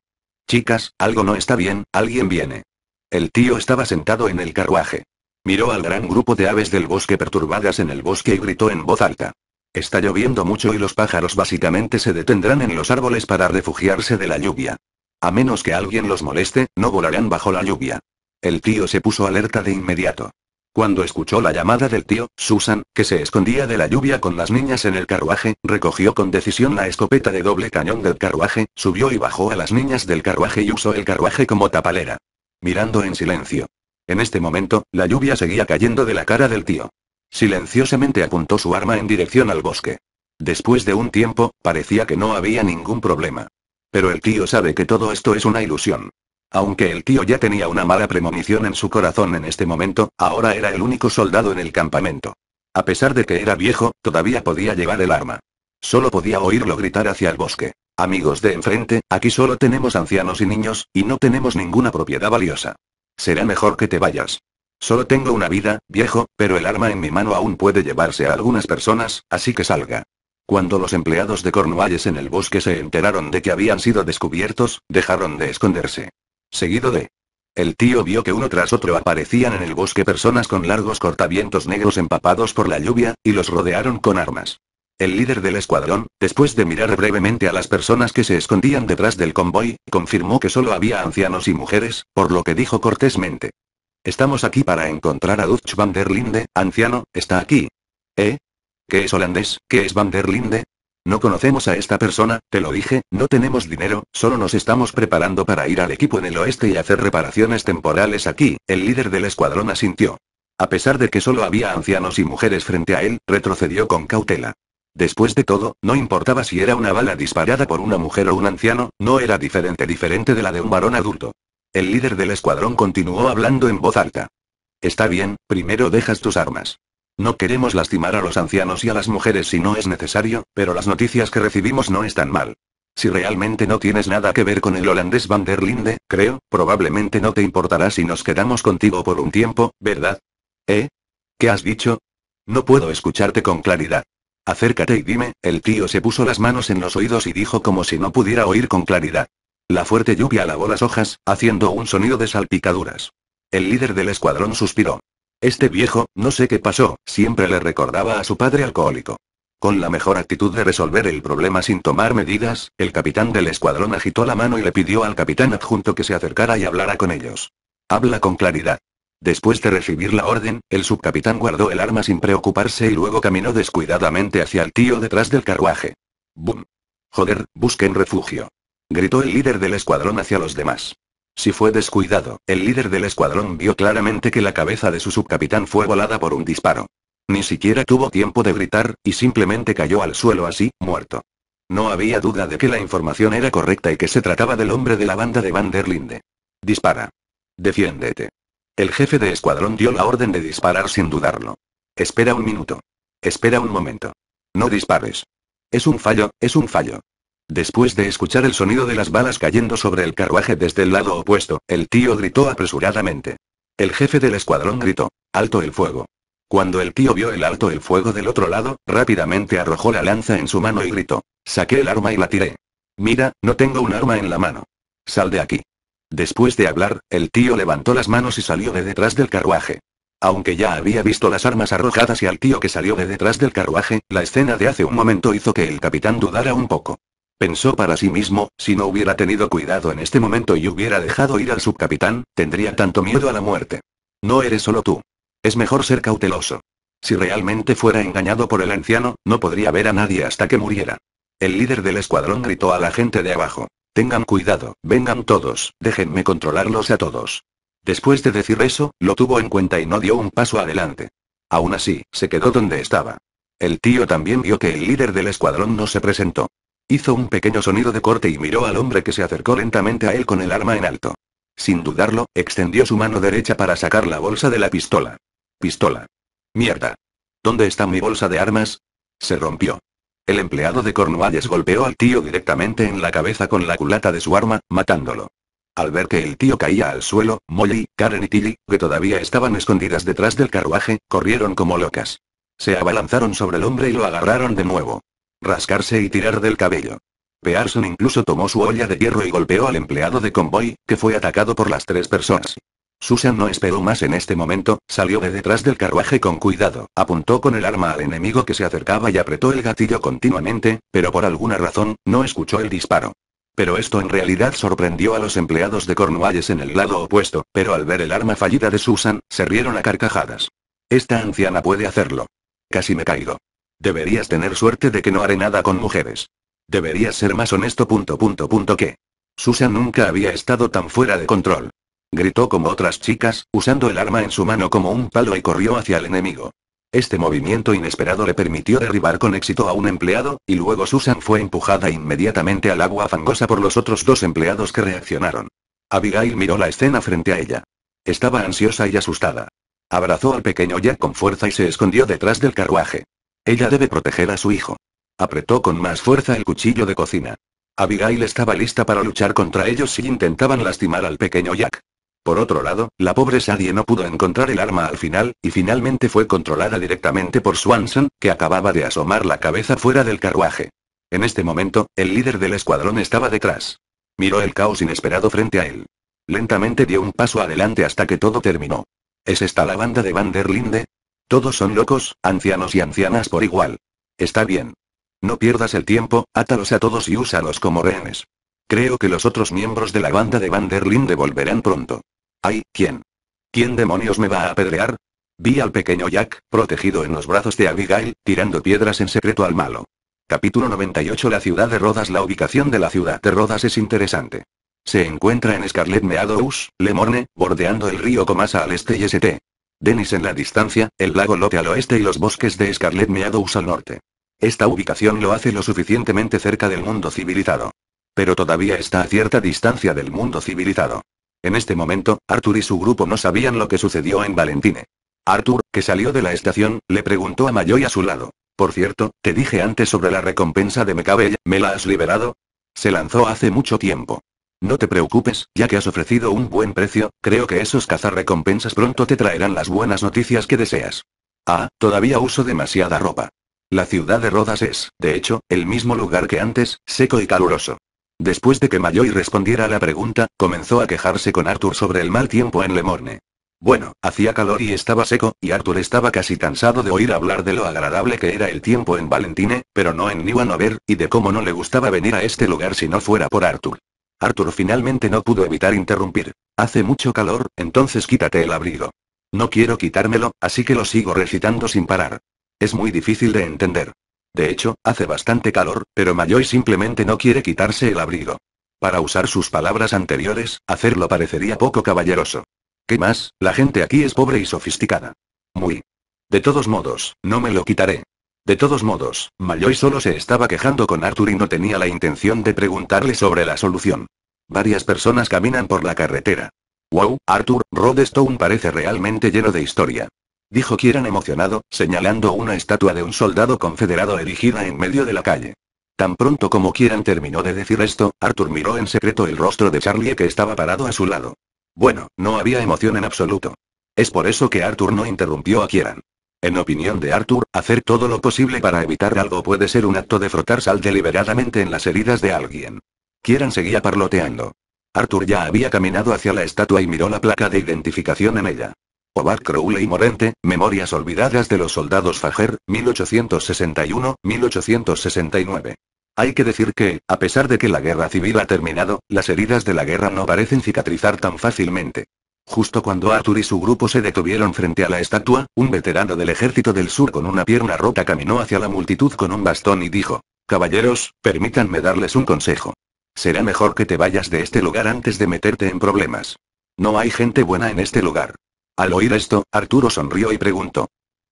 Chicas, algo no está bien, alguien viene. El tío estaba sentado en el carruaje. Miró al gran grupo de aves del bosque perturbadas en el bosque y gritó en voz alta. Está lloviendo mucho y los pájaros básicamente se detendrán en los árboles para refugiarse de la lluvia. A menos que alguien los moleste, no volarán bajo la lluvia. El tío se puso alerta de inmediato. Cuando escuchó la llamada del tío, Susan, que se escondía de la lluvia con las niñas en el carruaje, recogió con decisión la escopeta de doble cañón del carruaje, subió y bajó a las niñas del carruaje y usó el carruaje como tapalera mirando en silencio. En este momento, la lluvia seguía cayendo de la cara del tío. Silenciosamente apuntó su arma en dirección al bosque. Después de un tiempo, parecía que no había ningún problema. Pero el tío sabe que todo esto es una ilusión. Aunque el tío ya tenía una mala premonición en su corazón en este momento, ahora era el único soldado en el campamento. A pesar de que era viejo, todavía podía llevar el arma. Solo podía oírlo gritar hacia el bosque. Amigos de enfrente, aquí solo tenemos ancianos y niños, y no tenemos ninguna propiedad valiosa. Será mejor que te vayas. Solo tengo una vida, viejo, pero el arma en mi mano aún puede llevarse a algunas personas, así que salga. Cuando los empleados de Cornualles en el bosque se enteraron de que habían sido descubiertos, dejaron de esconderse. Seguido de... El tío vio que uno tras otro aparecían en el bosque personas con largos cortavientos negros empapados por la lluvia, y los rodearon con armas. El líder del escuadrón, después de mirar brevemente a las personas que se escondían detrás del convoy, confirmó que solo había ancianos y mujeres, por lo que dijo cortésmente. Estamos aquí para encontrar a Dutch van der Linde, anciano, está aquí. ¿Eh? ¿Qué es holandés? ¿Qué es van der Linde? No conocemos a esta persona, te lo dije, no tenemos dinero, solo nos estamos preparando para ir al equipo en el oeste y hacer reparaciones temporales aquí, el líder del escuadrón asintió. A pesar de que solo había ancianos y mujeres frente a él, retrocedió con cautela. Después de todo, no importaba si era una bala disparada por una mujer o un anciano, no era diferente diferente de la de un varón adulto. El líder del escuadrón continuó hablando en voz alta. Está bien, primero dejas tus armas. No queremos lastimar a los ancianos y a las mujeres si no es necesario, pero las noticias que recibimos no están mal. Si realmente no tienes nada que ver con el holandés Van der Linde, creo, probablemente no te importará si nos quedamos contigo por un tiempo, ¿verdad? ¿Eh? ¿Qué has dicho? No puedo escucharte con claridad. Acércate y dime, el tío se puso las manos en los oídos y dijo como si no pudiera oír con claridad. La fuerte lluvia lavó las hojas, haciendo un sonido de salpicaduras. El líder del escuadrón suspiró. Este viejo, no sé qué pasó, siempre le recordaba a su padre alcohólico. Con la mejor actitud de resolver el problema sin tomar medidas, el capitán del escuadrón agitó la mano y le pidió al capitán adjunto que se acercara y hablara con ellos. Habla con claridad. Después de recibir la orden, el subcapitán guardó el arma sin preocuparse y luego caminó descuidadamente hacia el tío detrás del carruaje. ¡Bum! Joder, busquen refugio. Gritó el líder del escuadrón hacia los demás. Si fue descuidado, el líder del escuadrón vio claramente que la cabeza de su subcapitán fue volada por un disparo. Ni siquiera tuvo tiempo de gritar, y simplemente cayó al suelo así, muerto. No había duda de que la información era correcta y que se trataba del hombre de la banda de Van der Linde. Dispara. Defiéndete. El jefe de escuadrón dio la orden de disparar sin dudarlo. Espera un minuto. Espera un momento. No dispares. Es un fallo, es un fallo. Después de escuchar el sonido de las balas cayendo sobre el carruaje desde el lado opuesto, el tío gritó apresuradamente. El jefe del escuadrón gritó, alto el fuego. Cuando el tío vio el alto el fuego del otro lado, rápidamente arrojó la lanza en su mano y gritó, saqué el arma y la tiré. Mira, no tengo un arma en la mano. Sal de aquí. Después de hablar, el tío levantó las manos y salió de detrás del carruaje. Aunque ya había visto las armas arrojadas y al tío que salió de detrás del carruaje, la escena de hace un momento hizo que el capitán dudara un poco. Pensó para sí mismo, si no hubiera tenido cuidado en este momento y hubiera dejado ir al subcapitán, tendría tanto miedo a la muerte. No eres solo tú. Es mejor ser cauteloso. Si realmente fuera engañado por el anciano, no podría ver a nadie hasta que muriera. El líder del escuadrón gritó a la gente de abajo. Tengan cuidado, vengan todos, déjenme controlarlos a todos. Después de decir eso, lo tuvo en cuenta y no dio un paso adelante. Aún así, se quedó donde estaba. El tío también vio que el líder del escuadrón no se presentó. Hizo un pequeño sonido de corte y miró al hombre que se acercó lentamente a él con el arma en alto. Sin dudarlo, extendió su mano derecha para sacar la bolsa de la pistola. Pistola. Mierda. ¿Dónde está mi bolsa de armas? Se rompió. El empleado de Cornualles golpeó al tío directamente en la cabeza con la culata de su arma, matándolo. Al ver que el tío caía al suelo, Molly, Karen y Tilly, que todavía estaban escondidas detrás del carruaje, corrieron como locas. Se abalanzaron sobre el hombre y lo agarraron de nuevo. Rascarse y tirar del cabello. Pearson incluso tomó su olla de hierro y golpeó al empleado de convoy, que fue atacado por las tres personas. Susan no esperó más en este momento, salió de detrás del carruaje con cuidado, apuntó con el arma al enemigo que se acercaba y apretó el gatillo continuamente, pero por alguna razón, no escuchó el disparo. Pero esto en realidad sorprendió a los empleados de Cornwalles en el lado opuesto, pero al ver el arma fallida de Susan, se rieron a carcajadas. Esta anciana puede hacerlo. Casi me caigo. Deberías tener suerte de que no haré nada con mujeres. Deberías ser más honesto. punto punto que. Susan nunca había estado tan fuera de control. Gritó como otras chicas, usando el arma en su mano como un palo y corrió hacia el enemigo. Este movimiento inesperado le permitió derribar con éxito a un empleado, y luego Susan fue empujada inmediatamente al agua fangosa por los otros dos empleados que reaccionaron. Abigail miró la escena frente a ella. Estaba ansiosa y asustada. Abrazó al pequeño Jack con fuerza y se escondió detrás del carruaje. Ella debe proteger a su hijo. Apretó con más fuerza el cuchillo de cocina. Abigail estaba lista para luchar contra ellos si intentaban lastimar al pequeño Jack. Por otro lado, la pobre Sadie no pudo encontrar el arma al final, y finalmente fue controlada directamente por Swanson, que acababa de asomar la cabeza fuera del carruaje. En este momento, el líder del escuadrón estaba detrás. Miró el caos inesperado frente a él. Lentamente dio un paso adelante hasta que todo terminó. ¿Es esta la banda de Van der Linde? Todos son locos, ancianos y ancianas por igual. Está bien. No pierdas el tiempo, átalos a todos y úsalos como rehenes. Creo que los otros miembros de la banda de Van der Linde volverán pronto. Ay, ¿quién? ¿Quién demonios me va a apedrear? Vi al pequeño Jack, protegido en los brazos de Abigail, tirando piedras en secreto al malo. Capítulo 98 La ciudad de Rodas La ubicación de la ciudad de Rodas es interesante. Se encuentra en Scarlet Meadows, Lemorne, bordeando el río Comasa al este y St. Denis en la distancia, el lago Lote al oeste y los bosques de Scarlet Meadows al norte. Esta ubicación lo hace lo suficientemente cerca del mundo civilizado. Pero todavía está a cierta distancia del mundo civilizado. En este momento, Arthur y su grupo no sabían lo que sucedió en Valentine. Arthur, que salió de la estación, le preguntó a y a su lado. Por cierto, te dije antes sobre la recompensa de Mecabella, ¿me la has liberado? Se lanzó hace mucho tiempo. No te preocupes, ya que has ofrecido un buen precio, creo que esos cazarrecompensas pronto te traerán las buenas noticias que deseas. Ah, todavía uso demasiada ropa. La ciudad de Rodas es, de hecho, el mismo lugar que antes, seco y caluroso. Después de que Mayoi respondiera a la pregunta, comenzó a quejarse con Arthur sobre el mal tiempo en Lemorne. Bueno, hacía calor y estaba seco, y Arthur estaba casi cansado de oír hablar de lo agradable que era el tiempo en Valentine, pero no en Niwanover, y de cómo no le gustaba venir a este lugar si no fuera por Arthur. Arthur finalmente no pudo evitar interrumpir. Hace mucho calor, entonces quítate el abrigo. No quiero quitármelo, así que lo sigo recitando sin parar. Es muy difícil de entender. De hecho, hace bastante calor, pero Malloy simplemente no quiere quitarse el abrigo. Para usar sus palabras anteriores, hacerlo parecería poco caballeroso. ¿Qué más? La gente aquí es pobre y sofisticada. Muy. De todos modos, no me lo quitaré. De todos modos, Malloy solo se estaba quejando con Arthur y no tenía la intención de preguntarle sobre la solución. Varias personas caminan por la carretera. Wow, Arthur, Rodestone parece realmente lleno de historia dijo Kieran emocionado, señalando una estatua de un soldado confederado erigida en medio de la calle. Tan pronto como Kieran terminó de decir esto, Arthur miró en secreto el rostro de Charlie que estaba parado a su lado. Bueno, no había emoción en absoluto. Es por eso que Arthur no interrumpió a Kieran. En opinión de Arthur, hacer todo lo posible para evitar algo puede ser un acto de frotar sal deliberadamente en las heridas de alguien. Kieran seguía parloteando. Arthur ya había caminado hacia la estatua y miró la placa de identificación en ella. Ovar Crowley Morente, Memorias olvidadas de los soldados Fager, 1861-1869. Hay que decir que, a pesar de que la guerra civil ha terminado, las heridas de la guerra no parecen cicatrizar tan fácilmente. Justo cuando Arthur y su grupo se detuvieron frente a la estatua, un veterano del ejército del sur con una pierna rota caminó hacia la multitud con un bastón y dijo, Caballeros, permítanme darles un consejo. Será mejor que te vayas de este lugar antes de meterte en problemas. No hay gente buena en este lugar. Al oír esto, Arturo sonrió y preguntó.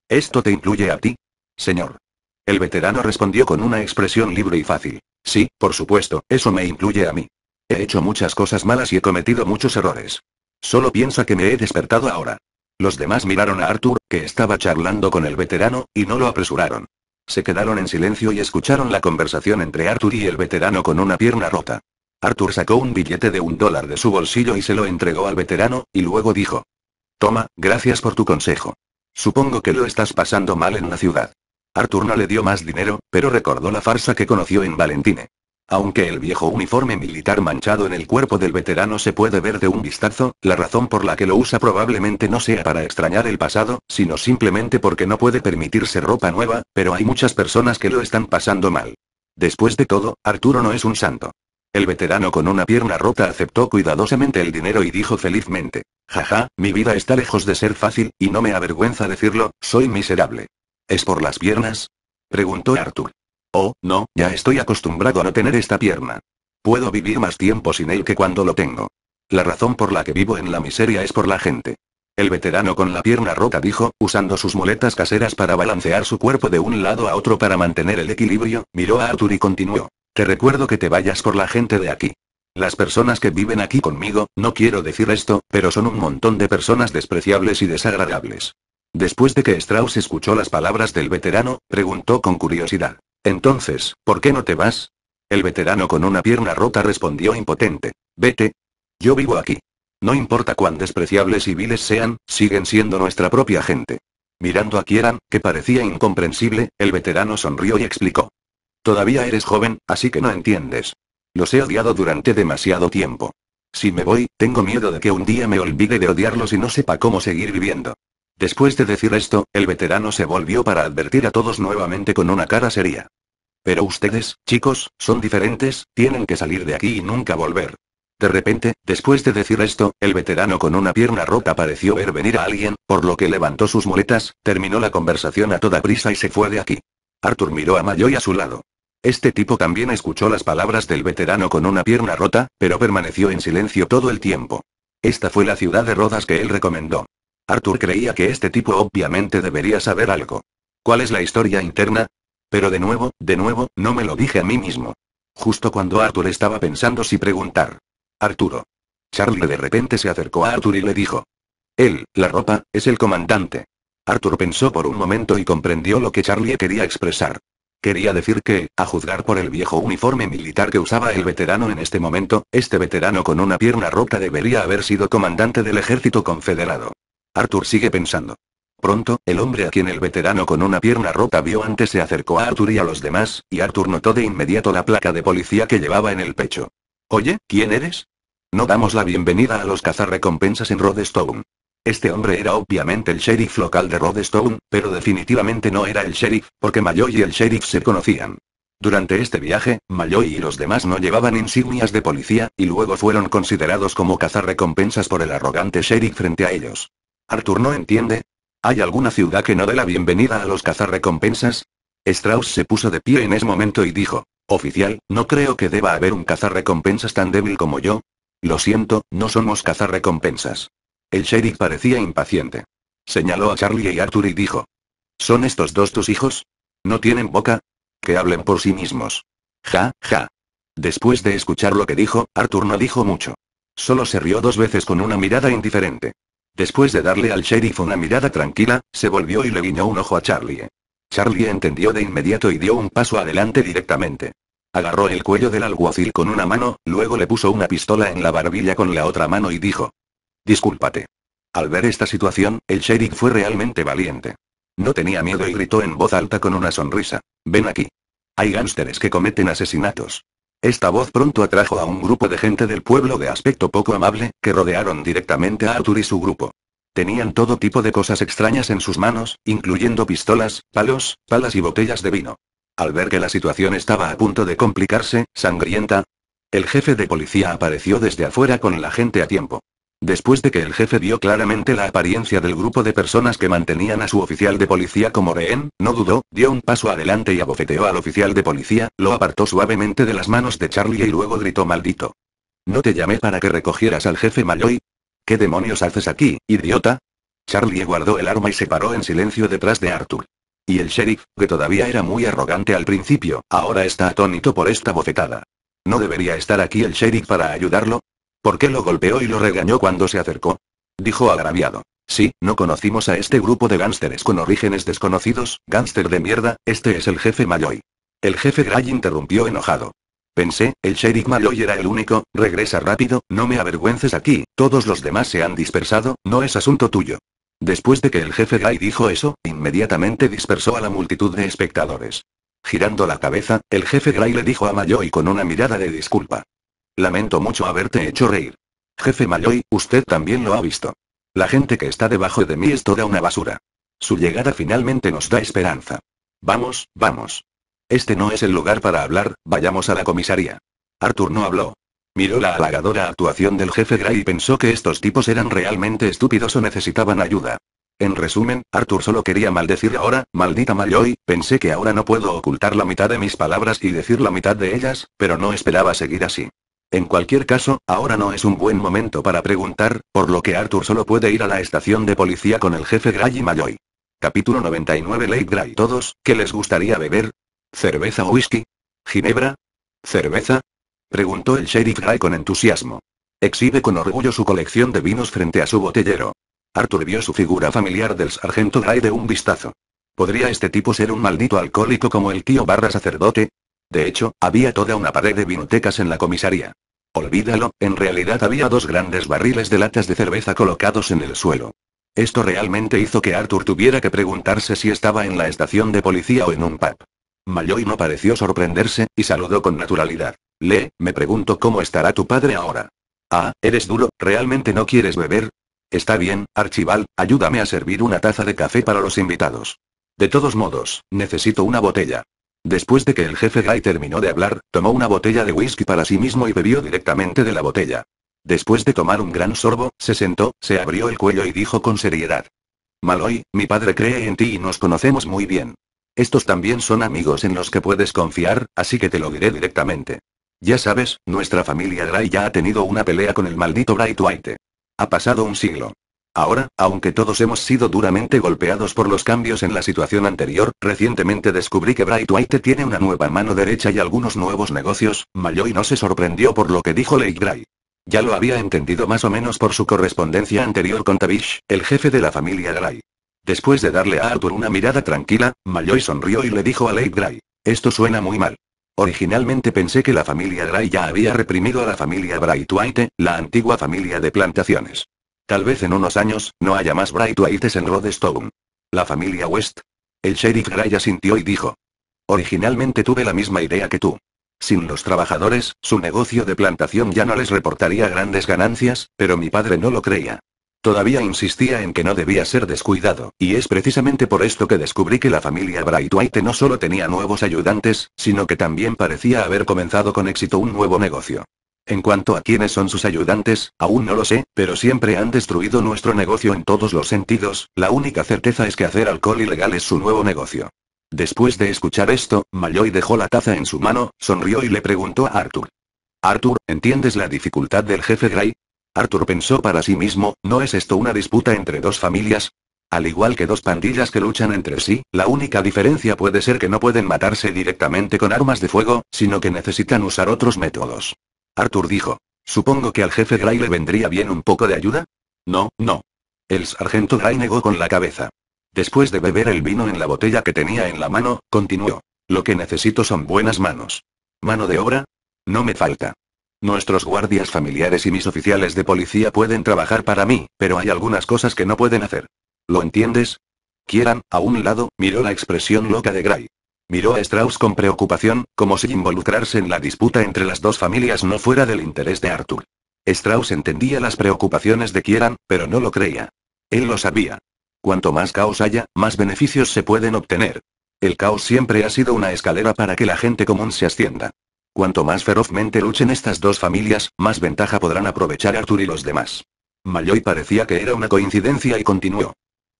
¿Esto te incluye a ti? Señor. El veterano respondió con una expresión libre y fácil. Sí, por supuesto, eso me incluye a mí. He hecho muchas cosas malas y he cometido muchos errores. Solo piensa que me he despertado ahora. Los demás miraron a Arturo, que estaba charlando con el veterano, y no lo apresuraron. Se quedaron en silencio y escucharon la conversación entre Arturo y el veterano con una pierna rota. Arturo sacó un billete de un dólar de su bolsillo y se lo entregó al veterano, y luego dijo, Toma, gracias por tu consejo. Supongo que lo estás pasando mal en la ciudad. Arthur no le dio más dinero, pero recordó la farsa que conoció en Valentine. Aunque el viejo uniforme militar manchado en el cuerpo del veterano se puede ver de un vistazo, la razón por la que lo usa probablemente no sea para extrañar el pasado, sino simplemente porque no puede permitirse ropa nueva, pero hay muchas personas que lo están pasando mal. Después de todo, Arturo no es un santo. El veterano con una pierna rota aceptó cuidadosamente el dinero y dijo felizmente, Jaja, mi vida está lejos de ser fácil, y no me avergüenza decirlo, soy miserable. ¿Es por las piernas? preguntó Arthur. Oh, no, ya estoy acostumbrado a no tener esta pierna. Puedo vivir más tiempo sin él que cuando lo tengo. La razón por la que vivo en la miseria es por la gente. El veterano con la pierna rota dijo, usando sus muletas caseras para balancear su cuerpo de un lado a otro para mantener el equilibrio, miró a Arthur y continuó. Te recuerdo que te vayas por la gente de aquí. Las personas que viven aquí conmigo, no quiero decir esto, pero son un montón de personas despreciables y desagradables. Después de que Strauss escuchó las palabras del veterano, preguntó con curiosidad. Entonces, ¿por qué no te vas? El veterano con una pierna rota respondió impotente. Vete. Yo vivo aquí. No importa cuán despreciables y viles sean, siguen siendo nuestra propia gente. Mirando a Kieran, que parecía incomprensible, el veterano sonrió y explicó. Todavía eres joven, así que no entiendes. Los he odiado durante demasiado tiempo. Si me voy, tengo miedo de que un día me olvide de odiarlos y no sepa cómo seguir viviendo. Después de decir esto, el veterano se volvió para advertir a todos nuevamente con una cara seria. Pero ustedes, chicos, son diferentes, tienen que salir de aquí y nunca volver. De repente, después de decir esto, el veterano con una pierna rota pareció ver venir a alguien, por lo que levantó sus muletas, terminó la conversación a toda prisa y se fue de aquí. Arthur miró a Mayo y a su lado. Este tipo también escuchó las palabras del veterano con una pierna rota, pero permaneció en silencio todo el tiempo. Esta fue la ciudad de Rodas que él recomendó. Arthur creía que este tipo obviamente debería saber algo. ¿Cuál es la historia interna? Pero de nuevo, de nuevo, no me lo dije a mí mismo. Justo cuando Arthur estaba pensando si preguntar. Arturo. Charlie de repente se acercó a Arthur y le dijo. Él, la ropa, es el comandante. Arthur pensó por un momento y comprendió lo que Charlie quería expresar. Quería decir que, a juzgar por el viejo uniforme militar que usaba el veterano en este momento, este veterano con una pierna rota debería haber sido comandante del ejército confederado. Arthur sigue pensando. Pronto, el hombre a quien el veterano con una pierna rota vio antes se acercó a Arthur y a los demás, y Arthur notó de inmediato la placa de policía que llevaba en el pecho. Oye, ¿quién eres? No damos la bienvenida a los cazarrecompensas en Rodestone. Este hombre era obviamente el sheriff local de Rodestone, pero definitivamente no era el sheriff, porque Malloy y el sheriff se conocían. Durante este viaje, Malloy y los demás no llevaban insignias de policía, y luego fueron considerados como cazarrecompensas por el arrogante sheriff frente a ellos. Arthur no entiende. ¿Hay alguna ciudad que no dé la bienvenida a los cazarrecompensas? Strauss se puso de pie en ese momento y dijo, Oficial, no creo que deba haber un cazarrecompensas tan débil como yo. Lo siento, no somos cazarrecompensas. El sheriff parecía impaciente. Señaló a Charlie y Arthur y dijo. ¿Son estos dos tus hijos? ¿No tienen boca? Que hablen por sí mismos. Ja, ja. Después de escuchar lo que dijo, Arthur no dijo mucho. Solo se rió dos veces con una mirada indiferente. Después de darle al sheriff una mirada tranquila, se volvió y le guiñó un ojo a Charlie. Charlie entendió de inmediato y dio un paso adelante directamente. Agarró el cuello del alguacil con una mano, luego le puso una pistola en la barbilla con la otra mano y dijo. Discúlpate. Al ver esta situación, el sheriff fue realmente valiente. No tenía miedo y gritó en voz alta con una sonrisa. Ven aquí. Hay gánsteres que cometen asesinatos. Esta voz pronto atrajo a un grupo de gente del pueblo de aspecto poco amable, que rodearon directamente a Arthur y su grupo. Tenían todo tipo de cosas extrañas en sus manos, incluyendo pistolas, palos, palas y botellas de vino. Al ver que la situación estaba a punto de complicarse, sangrienta, el jefe de policía apareció desde afuera con la gente a tiempo. Después de que el jefe vio claramente la apariencia del grupo de personas que mantenían a su oficial de policía como rehén, no dudó, dio un paso adelante y abofeteó al oficial de policía, lo apartó suavemente de las manos de Charlie y luego gritó maldito. No te llamé para que recogieras al jefe Malloy. ¿Qué demonios haces aquí, idiota? Charlie guardó el arma y se paró en silencio detrás de Arthur. Y el sheriff, que todavía era muy arrogante al principio, ahora está atónito por esta bofetada. ¿No debería estar aquí el sheriff para ayudarlo? ¿Por qué lo golpeó y lo regañó cuando se acercó? Dijo agraviado. Sí, no conocimos a este grupo de gánsteres con orígenes desconocidos, gánster de mierda, este es el jefe Malloy. El jefe Gray interrumpió enojado. Pensé, el sheriff Malloy era el único, regresa rápido, no me avergüences aquí, todos los demás se han dispersado, no es asunto tuyo. Después de que el jefe Gray dijo eso, inmediatamente dispersó a la multitud de espectadores. Girando la cabeza, el jefe Gray le dijo a Malloy con una mirada de disculpa. Lamento mucho haberte hecho reír. Jefe Malloy, usted también lo ha visto. La gente que está debajo de mí es toda una basura. Su llegada finalmente nos da esperanza. Vamos, vamos. Este no es el lugar para hablar, vayamos a la comisaría. Arthur no habló. Miró la halagadora actuación del jefe Gray y pensó que estos tipos eran realmente estúpidos o necesitaban ayuda. En resumen, Arthur solo quería maldecir ahora, maldita Malloy, pensé que ahora no puedo ocultar la mitad de mis palabras y decir la mitad de ellas, pero no esperaba seguir así. En cualquier caso, ahora no es un buen momento para preguntar, por lo que Arthur solo puede ir a la estación de policía con el jefe Gray y Malloy. Capítulo 99 Lake Gray Todos, ¿qué les gustaría beber? ¿Cerveza o whisky? ¿Ginebra? ¿Cerveza? Preguntó el sheriff Gray con entusiasmo. Exhibe con orgullo su colección de vinos frente a su botellero. Arthur vio su figura familiar del sargento Gray de un vistazo. ¿Podría este tipo ser un maldito alcohólico como el tío barra sacerdote? De hecho, había toda una pared de vinotecas en la comisaría. Olvídalo, en realidad había dos grandes barriles de latas de cerveza colocados en el suelo. Esto realmente hizo que Arthur tuviera que preguntarse si estaba en la estación de policía o en un pub. Malloy no pareció sorprenderse, y saludó con naturalidad. Le, me pregunto cómo estará tu padre ahora. Ah, eres duro, ¿realmente no quieres beber? Está bien, Archival, ayúdame a servir una taza de café para los invitados. De todos modos, necesito una botella. Después de que el jefe Gray terminó de hablar, tomó una botella de whisky para sí mismo y bebió directamente de la botella. Después de tomar un gran sorbo, se sentó, se abrió el cuello y dijo con seriedad. Maloy, mi padre cree en ti y nos conocemos muy bien. Estos también son amigos en los que puedes confiar, así que te lo diré directamente. Ya sabes, nuestra familia Gray ya ha tenido una pelea con el maldito Bright White. Ha pasado un siglo. Ahora, aunque todos hemos sido duramente golpeados por los cambios en la situación anterior, recientemente descubrí que Bright tiene una nueva mano derecha y algunos nuevos negocios, Malloy no se sorprendió por lo que dijo Lake Gray. Ya lo había entendido más o menos por su correspondencia anterior con Tavish, el jefe de la familia Gray. Después de darle a Arthur una mirada tranquila, Malloy sonrió y le dijo a Lake Gray, esto suena muy mal. Originalmente pensé que la familia Gray ya había reprimido a la familia Bright White, la antigua familia de plantaciones. Tal vez en unos años, no haya más Bright en Rodestone. La familia West. El sheriff Gray asintió y dijo. Originalmente tuve la misma idea que tú. Sin los trabajadores, su negocio de plantación ya no les reportaría grandes ganancias, pero mi padre no lo creía. Todavía insistía en que no debía ser descuidado, y es precisamente por esto que descubrí que la familia Brightwhite no solo tenía nuevos ayudantes, sino que también parecía haber comenzado con éxito un nuevo negocio. En cuanto a quiénes son sus ayudantes, aún no lo sé, pero siempre han destruido nuestro negocio en todos los sentidos, la única certeza es que hacer alcohol ilegal es su nuevo negocio. Después de escuchar esto, Malloy dejó la taza en su mano, sonrió y le preguntó a Arthur. Arthur, ¿entiendes la dificultad del jefe Gray? Arthur pensó para sí mismo, ¿no es esto una disputa entre dos familias? Al igual que dos pandillas que luchan entre sí, la única diferencia puede ser que no pueden matarse directamente con armas de fuego, sino que necesitan usar otros métodos. Arthur dijo. Supongo que al jefe Gray le vendría bien un poco de ayuda. No, no. El sargento Gray negó con la cabeza. Después de beber el vino en la botella que tenía en la mano, continuó. Lo que necesito son buenas manos. ¿Mano de obra? No me falta. Nuestros guardias familiares y mis oficiales de policía pueden trabajar para mí, pero hay algunas cosas que no pueden hacer. ¿Lo entiendes? Quieran, a un lado, miró la expresión loca de Gray. Miró a Strauss con preocupación, como si involucrarse en la disputa entre las dos familias no fuera del interés de Arthur. Strauss entendía las preocupaciones de Kieran, pero no lo creía. Él lo sabía. Cuanto más caos haya, más beneficios se pueden obtener. El caos siempre ha sido una escalera para que la gente común se ascienda. Cuanto más ferozmente luchen estas dos familias, más ventaja podrán aprovechar Arthur y los demás. Malloy parecía que era una coincidencia y continuó.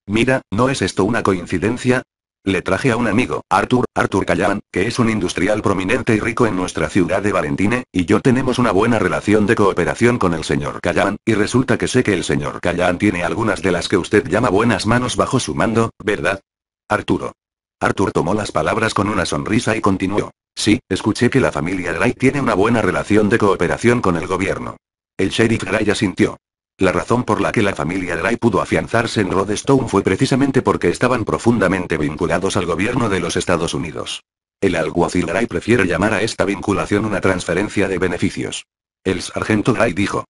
Mira, ¿no es esto una coincidencia? Le traje a un amigo, Arthur, Arthur Callahan, que es un industrial prominente y rico en nuestra ciudad de Valentine, y yo tenemos una buena relación de cooperación con el señor Callahan, y resulta que sé que el señor Callahan tiene algunas de las que usted llama buenas manos bajo su mando, ¿verdad? Arturo. Arthur tomó las palabras con una sonrisa y continuó. Sí, escuché que la familia Gray tiene una buena relación de cooperación con el gobierno. El sheriff Gray asintió. La razón por la que la familia Gray pudo afianzarse en Rodestone fue precisamente porque estaban profundamente vinculados al gobierno de los Estados Unidos. El alguacil Gray prefiere llamar a esta vinculación una transferencia de beneficios. El sargento Gray dijo.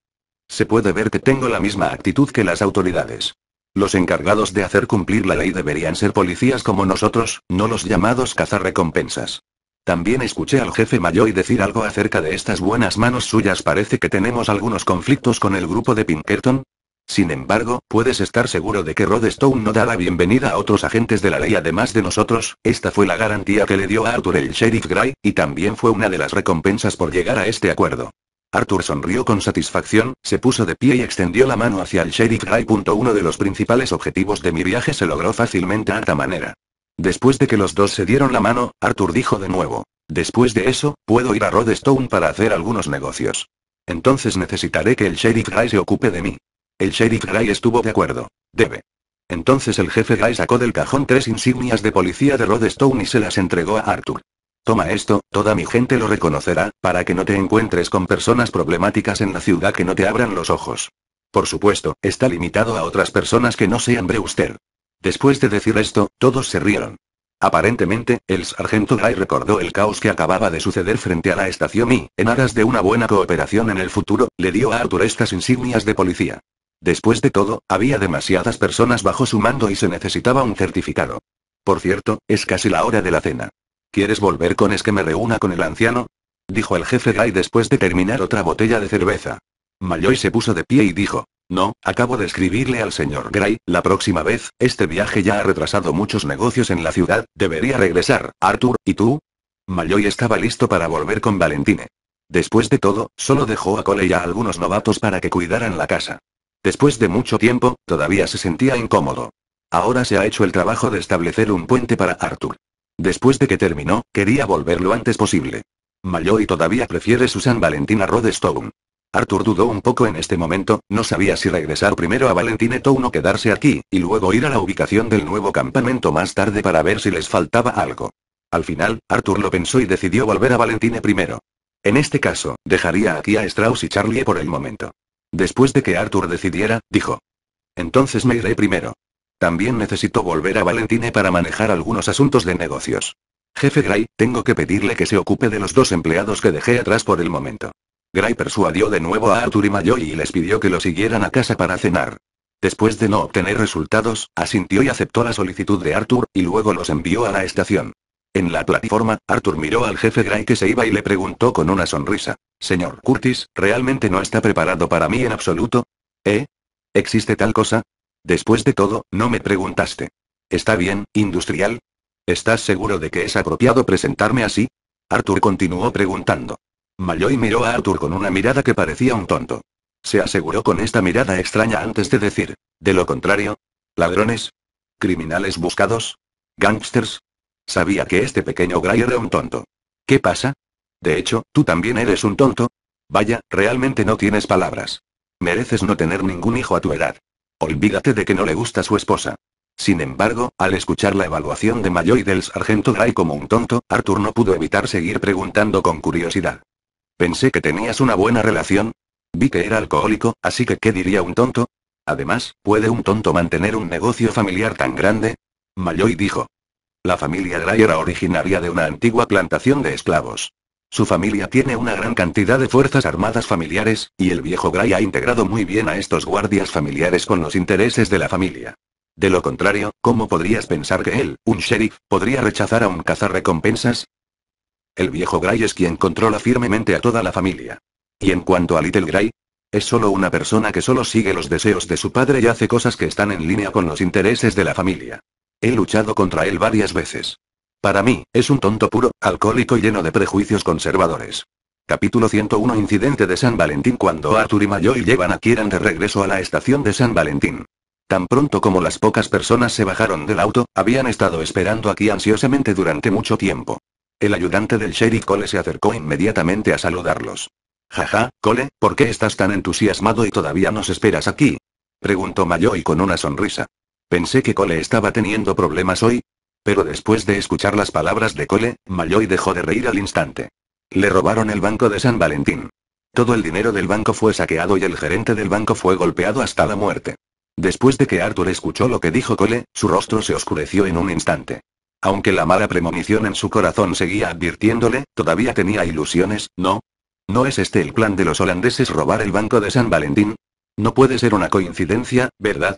Se puede ver que tengo la misma actitud que las autoridades. Los encargados de hacer cumplir la ley deberían ser policías como nosotros, no los llamados recompensas". También escuché al jefe y decir algo acerca de estas buenas manos suyas. Parece que tenemos algunos conflictos con el grupo de Pinkerton. Sin embargo, puedes estar seguro de que Rod Stone no da la bienvenida a otros agentes de la ley además de nosotros, esta fue la garantía que le dio a Arthur el sheriff Gray, y también fue una de las recompensas por llegar a este acuerdo. Arthur sonrió con satisfacción, se puso de pie y extendió la mano hacia el sheriff Gray. Uno de los principales objetivos de mi viaje se logró fácilmente a esta manera. Después de que los dos se dieron la mano, Arthur dijo de nuevo. Después de eso, puedo ir a Rodestone para hacer algunos negocios. Entonces necesitaré que el sheriff Gray se ocupe de mí. El sheriff Gray estuvo de acuerdo. Debe. Entonces el jefe Gray sacó del cajón tres insignias de policía de Rodestone y se las entregó a Arthur. Toma esto, toda mi gente lo reconocerá, para que no te encuentres con personas problemáticas en la ciudad que no te abran los ojos. Por supuesto, está limitado a otras personas que no sean Brewster. Después de decir esto, todos se rieron. Aparentemente, el sargento Gray recordó el caos que acababa de suceder frente a la estación y, en aras de una buena cooperación en el futuro, le dio a Arthur estas insignias de policía. Después de todo, había demasiadas personas bajo su mando y se necesitaba un certificado. Por cierto, es casi la hora de la cena. ¿Quieres volver con es que me reúna con el anciano? Dijo el jefe Gray después de terminar otra botella de cerveza. Malloy se puso de pie y dijo. No, acabo de escribirle al señor Gray, la próxima vez, este viaje ya ha retrasado muchos negocios en la ciudad, debería regresar, Arthur, ¿y tú? Malloy estaba listo para volver con Valentine. Después de todo, solo dejó a Cole y a algunos novatos para que cuidaran la casa. Después de mucho tiempo, todavía se sentía incómodo. Ahora se ha hecho el trabajo de establecer un puente para Arthur. Después de que terminó, quería volver lo antes posible. Malloy todavía prefiere Susan Valentina Rodestone. Arthur dudó un poco en este momento, no sabía si regresar primero a Valentine Town o quedarse aquí, y luego ir a la ubicación del nuevo campamento más tarde para ver si les faltaba algo. Al final, Arthur lo pensó y decidió volver a Valentine primero. En este caso, dejaría aquí a Strauss y Charlie por el momento. Después de que Arthur decidiera, dijo. Entonces me iré primero. También necesito volver a Valentine para manejar algunos asuntos de negocios. Jefe Gray, tengo que pedirle que se ocupe de los dos empleados que dejé atrás por el momento. Gray persuadió de nuevo a Arthur y Mayoi y les pidió que lo siguieran a casa para cenar. Después de no obtener resultados, asintió y aceptó la solicitud de Arthur, y luego los envió a la estación. En la plataforma, Arthur miró al jefe Gray que se iba y le preguntó con una sonrisa. Señor Curtis, ¿realmente no está preparado para mí en absoluto? ¿Eh? ¿Existe tal cosa? Después de todo, no me preguntaste. ¿Está bien, industrial? ¿Estás seguro de que es apropiado presentarme así? Arthur continuó preguntando. Malloy miró a Arthur con una mirada que parecía un tonto. Se aseguró con esta mirada extraña antes de decir, de lo contrario, ladrones, criminales buscados, gangsters. Sabía que este pequeño Gray era un tonto. ¿Qué pasa? De hecho, tú también eres un tonto. Vaya, realmente no tienes palabras. Mereces no tener ningún hijo a tu edad. Olvídate de que no le gusta su esposa. Sin embargo, al escuchar la evaluación de Mayo y del sargento Gray como un tonto, Arthur no pudo evitar seguir preguntando con curiosidad. Pensé que tenías una buena relación. Vi que era alcohólico, así que ¿qué diría un tonto? Además, ¿puede un tonto mantener un negocio familiar tan grande? Malloy dijo. La familia Gray era originaria de una antigua plantación de esclavos. Su familia tiene una gran cantidad de fuerzas armadas familiares, y el viejo Gray ha integrado muy bien a estos guardias familiares con los intereses de la familia. De lo contrario, ¿cómo podrías pensar que él, un sheriff, podría rechazar a un cazarrecompensas? El viejo Gray es quien controla firmemente a toda la familia. Y en cuanto a Little Gray, es solo una persona que solo sigue los deseos de su padre y hace cosas que están en línea con los intereses de la familia. He luchado contra él varias veces. Para mí, es un tonto puro, alcohólico y lleno de prejuicios conservadores. Capítulo 101 Incidente de San Valentín Cuando Arthur y Mayoy llevan a Kieran de regreso a la estación de San Valentín. Tan pronto como las pocas personas se bajaron del auto, habían estado esperando aquí ansiosamente durante mucho tiempo. El ayudante del sheriff Cole se acercó inmediatamente a saludarlos. Jaja, Cole, ¿por qué estás tan entusiasmado y todavía nos esperas aquí? Preguntó Mayoy con una sonrisa. Pensé que Cole estaba teniendo problemas hoy. Pero después de escuchar las palabras de Cole, Mayoy dejó de reír al instante. Le robaron el banco de San Valentín. Todo el dinero del banco fue saqueado y el gerente del banco fue golpeado hasta la muerte. Después de que Arthur escuchó lo que dijo Cole, su rostro se oscureció en un instante. Aunque la mala premonición en su corazón seguía advirtiéndole, todavía tenía ilusiones, ¿no? ¿No es este el plan de los holandeses robar el banco de San Valentín? No puede ser una coincidencia, ¿verdad?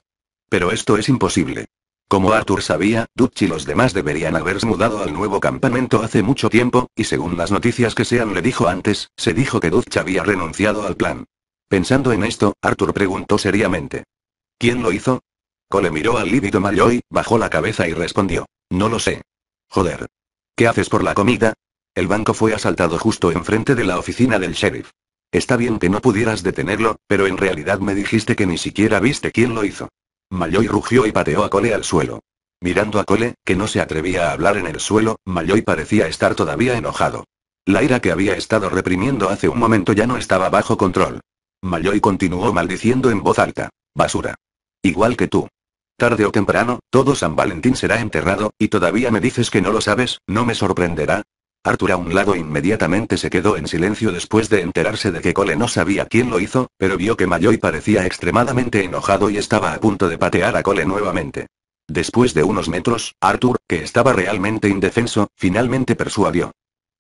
Pero esto es imposible. Como Arthur sabía, Dutch y los demás deberían haberse mudado al nuevo campamento hace mucho tiempo, y según las noticias que Sean le dijo antes, se dijo que Dutch había renunciado al plan. Pensando en esto, Arthur preguntó seriamente. ¿Quién lo hizo? Cole miró al lívido Malloy, bajó la cabeza y respondió. No lo sé. Joder. ¿Qué haces por la comida? El banco fue asaltado justo enfrente de la oficina del sheriff. Está bien que no pudieras detenerlo, pero en realidad me dijiste que ni siquiera viste quién lo hizo. Malloy rugió y pateó a Cole al suelo. Mirando a Cole, que no se atrevía a hablar en el suelo, Malloy parecía estar todavía enojado. La ira que había estado reprimiendo hace un momento ya no estaba bajo control. Malloy continuó maldiciendo en voz alta. Basura. Igual que tú. Tarde o temprano, todo San Valentín será enterrado, y todavía me dices que no lo sabes, ¿no me sorprenderá? Arthur a un lado inmediatamente se quedó en silencio después de enterarse de que Cole no sabía quién lo hizo, pero vio que Mayoy parecía extremadamente enojado y estaba a punto de patear a Cole nuevamente. Después de unos metros, Arthur, que estaba realmente indefenso, finalmente persuadió.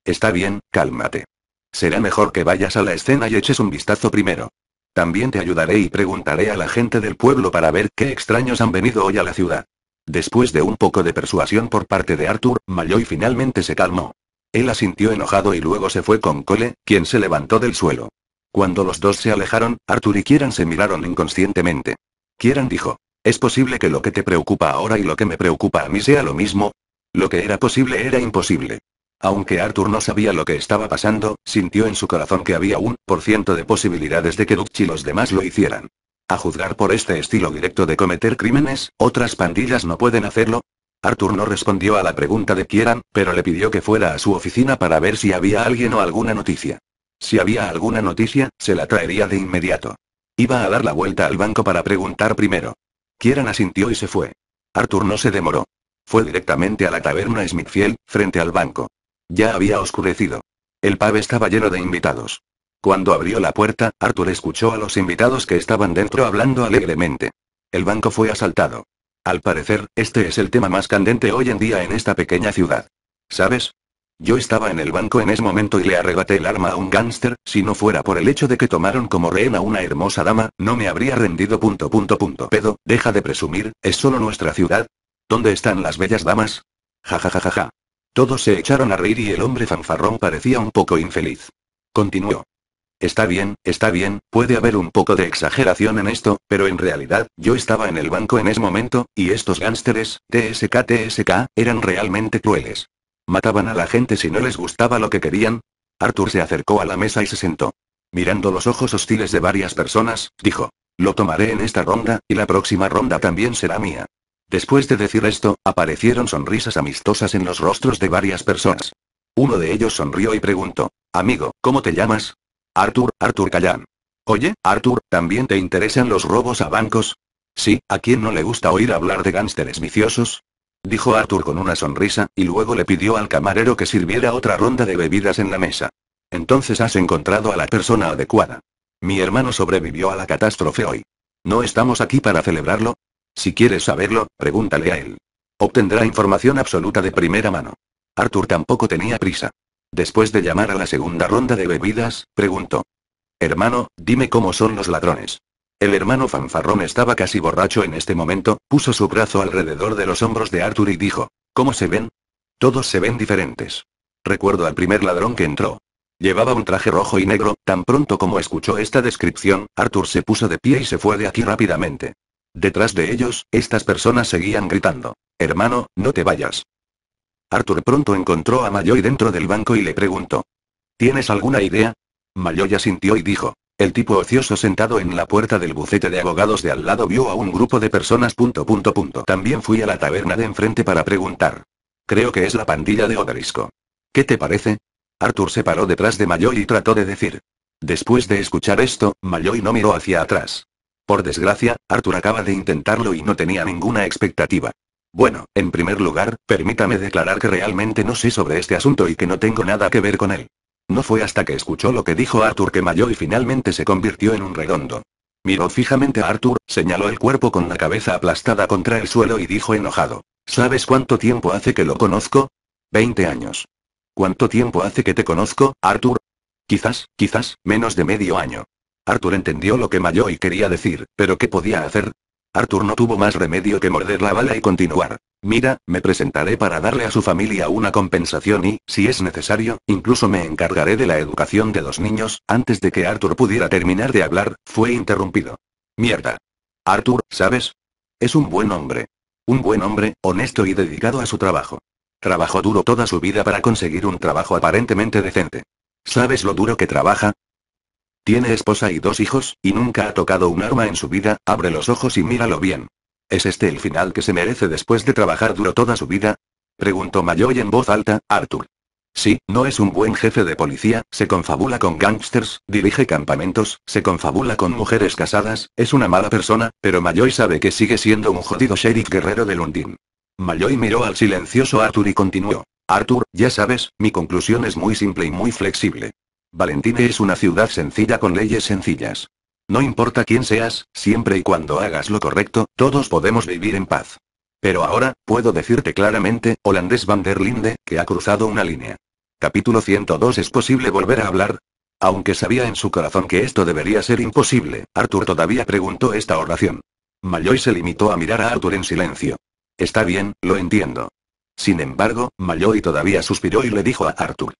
Está bien, cálmate. Será mejor que vayas a la escena y eches un vistazo primero. También te ayudaré y preguntaré a la gente del pueblo para ver qué extraños han venido hoy a la ciudad. Después de un poco de persuasión por parte de Arthur, Malloy finalmente se calmó. Él asintió enojado y luego se fue con Cole, quien se levantó del suelo. Cuando los dos se alejaron, Arthur y Kieran se miraron inconscientemente. Kieran dijo, ¿es posible que lo que te preocupa ahora y lo que me preocupa a mí sea lo mismo? Lo que era posible era imposible. Aunque Arthur no sabía lo que estaba pasando, sintió en su corazón que había un por ciento de posibilidades de que Dutch y los demás lo hicieran. A juzgar por este estilo directo de cometer crímenes, otras pandillas no pueden hacerlo. Arthur no respondió a la pregunta de Kieran, pero le pidió que fuera a su oficina para ver si había alguien o alguna noticia. Si había alguna noticia, se la traería de inmediato. Iba a dar la vuelta al banco para preguntar primero. Kieran asintió y se fue. Arthur no se demoró. Fue directamente a la taberna Smithfield, frente al banco. Ya había oscurecido. El pub estaba lleno de invitados. Cuando abrió la puerta, Arthur escuchó a los invitados que estaban dentro hablando alegremente. El banco fue asaltado. Al parecer, este es el tema más candente hoy en día en esta pequeña ciudad. ¿Sabes? Yo estaba en el banco en ese momento y le arrebaté el arma a un gángster, si no fuera por el hecho de que tomaron como rehén a una hermosa dama, no me habría rendido punto punto punto. Pero, deja de presumir, es solo nuestra ciudad. ¿Dónde están las bellas damas? Ja ja ja ja ja. Todos se echaron a reír y el hombre fanfarrón parecía un poco infeliz. Continuó. Está bien, está bien, puede haber un poco de exageración en esto, pero en realidad, yo estaba en el banco en ese momento, y estos gánsteres, TSK TSK, eran realmente crueles. Mataban a la gente si no les gustaba lo que querían. Arthur se acercó a la mesa y se sentó. Mirando los ojos hostiles de varias personas, dijo. Lo tomaré en esta ronda, y la próxima ronda también será mía. Después de decir esto, aparecieron sonrisas amistosas en los rostros de varias personas. Uno de ellos sonrió y preguntó, Amigo, ¿cómo te llamas? Arthur, Arthur Callan. Oye, Arthur, ¿también te interesan los robos a bancos? Sí, ¿a quién no le gusta oír hablar de gánsteres viciosos? Dijo Arthur con una sonrisa, y luego le pidió al camarero que sirviera otra ronda de bebidas en la mesa. Entonces has encontrado a la persona adecuada. Mi hermano sobrevivió a la catástrofe hoy. ¿No estamos aquí para celebrarlo? Si quieres saberlo, pregúntale a él. Obtendrá información absoluta de primera mano. Arthur tampoco tenía prisa. Después de llamar a la segunda ronda de bebidas, preguntó. Hermano, dime cómo son los ladrones. El hermano fanfarrón estaba casi borracho en este momento, puso su brazo alrededor de los hombros de Arthur y dijo, ¿Cómo se ven? Todos se ven diferentes. Recuerdo al primer ladrón que entró. Llevaba un traje rojo y negro, tan pronto como escuchó esta descripción, Arthur se puso de pie y se fue de aquí rápidamente. Detrás de ellos, estas personas seguían gritando. Hermano, no te vayas. Arthur pronto encontró a Mayoy dentro del banco y le preguntó. ¿Tienes alguna idea? Mayoy asintió y dijo. El tipo ocioso sentado en la puerta del bucete de abogados de al lado vio a un grupo de personas. También fui a la taberna de enfrente para preguntar. Creo que es la pandilla de Odalisco. ¿Qué te parece? Arthur se paró detrás de Mayoy y trató de decir. Después de escuchar esto, Mayoy no miró hacia atrás. Por desgracia, Arthur acaba de intentarlo y no tenía ninguna expectativa. Bueno, en primer lugar, permítame declarar que realmente no sé sobre este asunto y que no tengo nada que ver con él. No fue hasta que escuchó lo que dijo Arthur que Mayo y finalmente se convirtió en un redondo. Miró fijamente a Arthur, señaló el cuerpo con la cabeza aplastada contra el suelo y dijo enojado. ¿Sabes cuánto tiempo hace que lo conozco? Veinte años. ¿Cuánto tiempo hace que te conozco, Arthur? Quizás, quizás, menos de medio año. Arthur entendió lo que y quería decir, pero ¿qué podía hacer? Arthur no tuvo más remedio que morder la bala y continuar. Mira, me presentaré para darle a su familia una compensación y, si es necesario, incluso me encargaré de la educación de los niños. Antes de que Arthur pudiera terminar de hablar, fue interrumpido. Mierda. Arthur, ¿sabes? Es un buen hombre. Un buen hombre, honesto y dedicado a su trabajo. Trabajó duro toda su vida para conseguir un trabajo aparentemente decente. ¿Sabes lo duro que trabaja? Tiene esposa y dos hijos, y nunca ha tocado un arma en su vida, abre los ojos y míralo bien. ¿Es este el final que se merece después de trabajar duro toda su vida? Preguntó Mayoy en voz alta, Arthur. Sí, no es un buen jefe de policía, se confabula con gangsters, dirige campamentos, se confabula con mujeres casadas, es una mala persona, pero Mayoy sabe que sigue siendo un jodido sheriff guerrero de Lundin. Mayoy miró al silencioso Arthur y continuó. Arthur, ya sabes, mi conclusión es muy simple y muy flexible. Valentine es una ciudad sencilla con leyes sencillas. No importa quién seas, siempre y cuando hagas lo correcto, todos podemos vivir en paz. Pero ahora, puedo decirte claramente, holandés van der Linde, que ha cruzado una línea. Capítulo 102 ¿Es posible volver a hablar? Aunque sabía en su corazón que esto debería ser imposible, Arthur todavía preguntó esta oración. Malloy se limitó a mirar a Arthur en silencio. Está bien, lo entiendo. Sin embargo, Malloy todavía suspiró y le dijo a Arthur.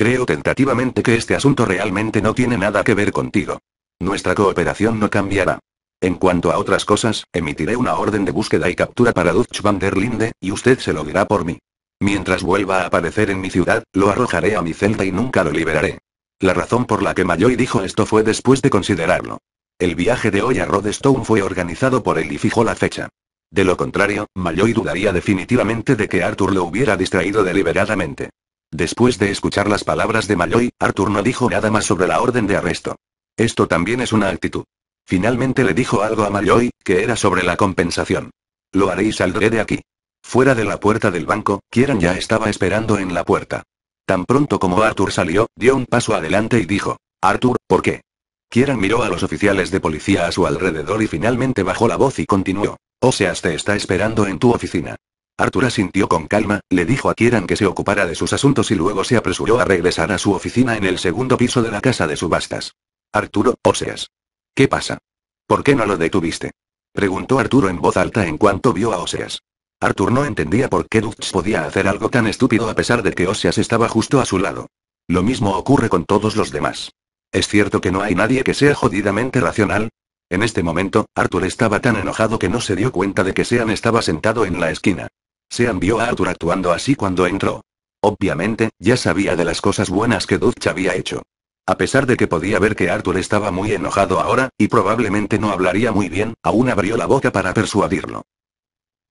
Creo tentativamente que este asunto realmente no tiene nada que ver contigo. Nuestra cooperación no cambiará. En cuanto a otras cosas, emitiré una orden de búsqueda y captura para Dutch van der Linde, y usted se lo dirá por mí. Mientras vuelva a aparecer en mi ciudad, lo arrojaré a mi celda y nunca lo liberaré. La razón por la que Mayoi dijo esto fue después de considerarlo. El viaje de hoy a Rodestone fue organizado por él y fijó la fecha. De lo contrario, Malloy dudaría definitivamente de que Arthur lo hubiera distraído deliberadamente. Después de escuchar las palabras de Malloy, Arthur no dijo nada más sobre la orden de arresto. Esto también es una actitud. Finalmente le dijo algo a Malloy, que era sobre la compensación. Lo haré y saldré de aquí. Fuera de la puerta del banco, Kieran ya estaba esperando en la puerta. Tan pronto como Arthur salió, dio un paso adelante y dijo, Arthur, ¿por qué? Kieran miró a los oficiales de policía a su alrededor y finalmente bajó la voz y continuó. Oseas oh, te está esperando en tu oficina. Arthur asintió con calma, le dijo a Kieran que se ocupara de sus asuntos y luego se apresuró a regresar a su oficina en el segundo piso de la casa de subastas. Arturo, Oseas. ¿Qué pasa? ¿Por qué no lo detuviste? Preguntó Arturo en voz alta en cuanto vio a Oseas. Artur no entendía por qué Dutch podía hacer algo tan estúpido a pesar de que Oseas estaba justo a su lado. Lo mismo ocurre con todos los demás. Es cierto que no hay nadie que sea jodidamente racional, en este momento, Arturo estaba tan enojado que no se dio cuenta de que Sean estaba sentado en la esquina. Se vio a Arthur actuando así cuando entró. Obviamente, ya sabía de las cosas buenas que Dutch había hecho. A pesar de que podía ver que Arthur estaba muy enojado ahora, y probablemente no hablaría muy bien, aún abrió la boca para persuadirlo.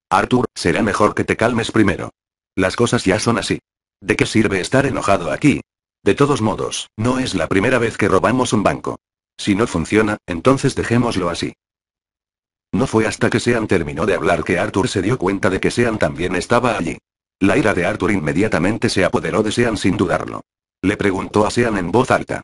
Arthur, será mejor que te calmes primero. Las cosas ya son así. ¿De qué sirve estar enojado aquí? De todos modos, no es la primera vez que robamos un banco. Si no funciona, entonces dejémoslo así. No fue hasta que Sean terminó de hablar que Arthur se dio cuenta de que Sean también estaba allí. La ira de Arthur inmediatamente se apoderó de Sean sin dudarlo. Le preguntó a Sean en voz alta.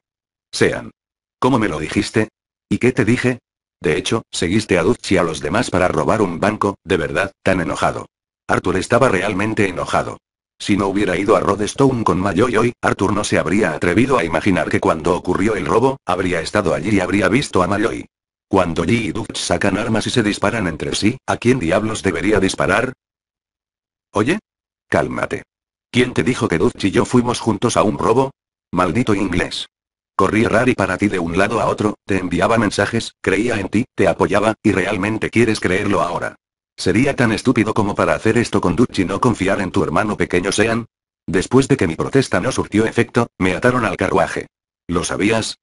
Sean. ¿Cómo me lo dijiste? ¿Y qué te dije? De hecho, seguiste a Dutch y a los demás para robar un banco, de verdad, tan enojado. Arthur estaba realmente enojado. Si no hubiera ido a Rodestone con hoy, Arthur no se habría atrevido a imaginar que cuando ocurrió el robo, habría estado allí y habría visto a Mayoy. Cuando Lee y Dutch sacan armas y se disparan entre sí, ¿a quién diablos debería disparar? Oye. Cálmate. ¿Quién te dijo que Dutch y yo fuimos juntos a un robo? Maldito inglés. Corrí Rari para ti de un lado a otro, te enviaba mensajes, creía en ti, te apoyaba, y realmente quieres creerlo ahora. ¿Sería tan estúpido como para hacer esto con Dutch y no confiar en tu hermano pequeño Sean? Después de que mi protesta no surtió efecto, me ataron al carruaje. ¿Lo sabías?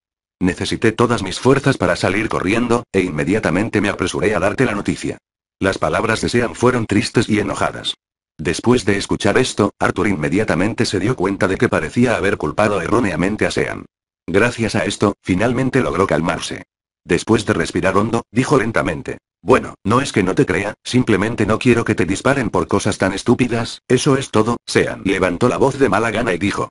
Necesité todas mis fuerzas para salir corriendo, e inmediatamente me apresuré a darte la noticia. Las palabras de Sean fueron tristes y enojadas. Después de escuchar esto, Arthur inmediatamente se dio cuenta de que parecía haber culpado erróneamente a Sean. Gracias a esto, finalmente logró calmarse. Después de respirar hondo, dijo lentamente. Bueno, no es que no te crea, simplemente no quiero que te disparen por cosas tan estúpidas, eso es todo, Sean levantó la voz de mala gana y dijo.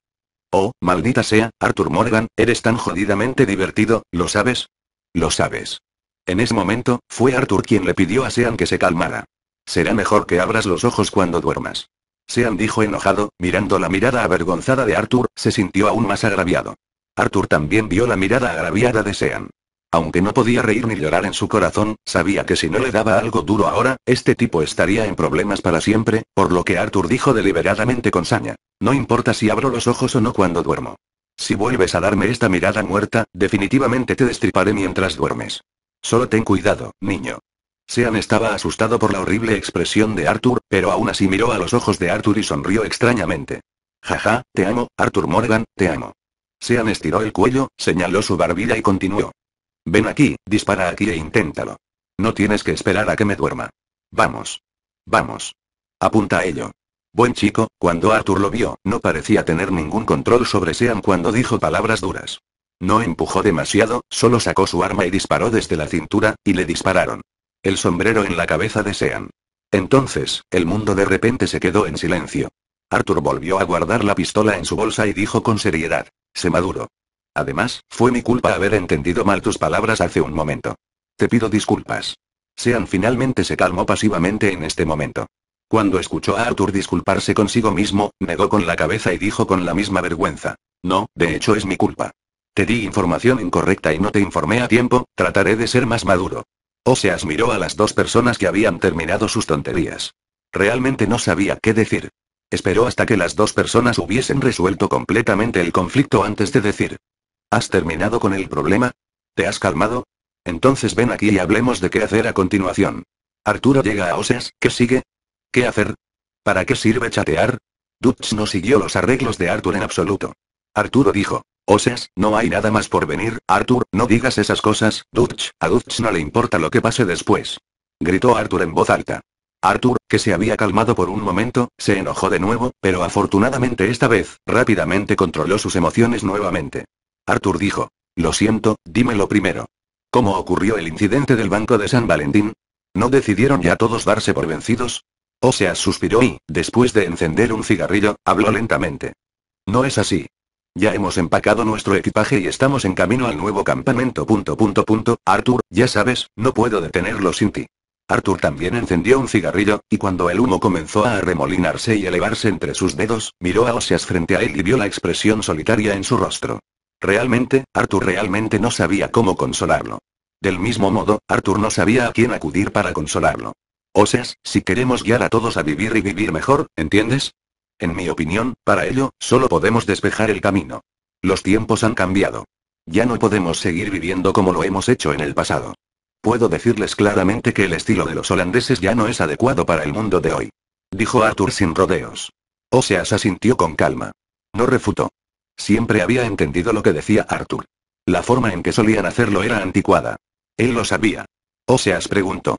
Oh, maldita sea, Arthur Morgan, eres tan jodidamente divertido, ¿lo sabes? Lo sabes. En ese momento, fue Arthur quien le pidió a Sean que se calmara. Será mejor que abras los ojos cuando duermas. Sean dijo enojado, mirando la mirada avergonzada de Arthur, se sintió aún más agraviado. Arthur también vio la mirada agraviada de Sean. Aunque no podía reír ni llorar en su corazón, sabía que si no le daba algo duro ahora, este tipo estaría en problemas para siempre, por lo que Arthur dijo deliberadamente con saña. No importa si abro los ojos o no cuando duermo. Si vuelves a darme esta mirada muerta, definitivamente te destriparé mientras duermes. Solo ten cuidado, niño. Sean estaba asustado por la horrible expresión de Arthur, pero aún así miró a los ojos de Arthur y sonrió extrañamente. Jaja, te amo, Arthur Morgan, te amo. Sean estiró el cuello, señaló su barbilla y continuó. Ven aquí, dispara aquí e inténtalo. No tienes que esperar a que me duerma. Vamos. Vamos. Apunta a ello. Buen chico, cuando Arthur lo vio, no parecía tener ningún control sobre Sean cuando dijo palabras duras. No empujó demasiado, solo sacó su arma y disparó desde la cintura, y le dispararon. El sombrero en la cabeza de Sean. Entonces, el mundo de repente se quedó en silencio. Arthur volvió a guardar la pistola en su bolsa y dijo con seriedad. Se maduro. Además, fue mi culpa haber entendido mal tus palabras hace un momento. Te pido disculpas. Sean finalmente se calmó pasivamente en este momento. Cuando escuchó a Arthur disculparse consigo mismo, negó con la cabeza y dijo con la misma vergüenza. No, de hecho es mi culpa. Te di información incorrecta y no te informé a tiempo, trataré de ser más maduro. Oseas miró a las dos personas que habían terminado sus tonterías. Realmente no sabía qué decir. Esperó hasta que las dos personas hubiesen resuelto completamente el conflicto antes de decir, ¿Has terminado con el problema? ¿Te has calmado? Entonces ven aquí y hablemos de qué hacer a continuación. Arturo llega a Oseas, ¿qué sigue? ¿Qué hacer? ¿Para qué sirve chatear? Dutch no siguió los arreglos de Arthur en absoluto. Arturo dijo, Osas, no hay nada más por venir, Arthur, no digas esas cosas, Dutch, a Dutch no le importa lo que pase después. Gritó Arthur en voz alta. Arthur, que se había calmado por un momento, se enojó de nuevo, pero afortunadamente esta vez, rápidamente controló sus emociones nuevamente. Arthur dijo. Lo siento, dímelo primero. ¿Cómo ocurrió el incidente del Banco de San Valentín? ¿No decidieron ya todos darse por vencidos? Oseas suspiró y, después de encender un cigarrillo, habló lentamente. No es así. Ya hemos empacado nuestro equipaje y estamos en camino al nuevo campamento. Arthur, ya sabes, no puedo detenerlo sin ti. Arthur también encendió un cigarrillo, y cuando el humo comenzó a remolinarse y elevarse entre sus dedos, miró a Oseas frente a él y vio la expresión solitaria en su rostro. Realmente, Arthur realmente no sabía cómo consolarlo. Del mismo modo, Arthur no sabía a quién acudir para consolarlo. Oseas, si queremos guiar a todos a vivir y vivir mejor, ¿entiendes? En mi opinión, para ello, solo podemos despejar el camino. Los tiempos han cambiado. Ya no podemos seguir viviendo como lo hemos hecho en el pasado. Puedo decirles claramente que el estilo de los holandeses ya no es adecuado para el mundo de hoy. Dijo Arthur sin rodeos. Oseas asintió con calma. No refutó. Siempre había entendido lo que decía Arthur. La forma en que solían hacerlo era anticuada. Él lo sabía. Oseas preguntó.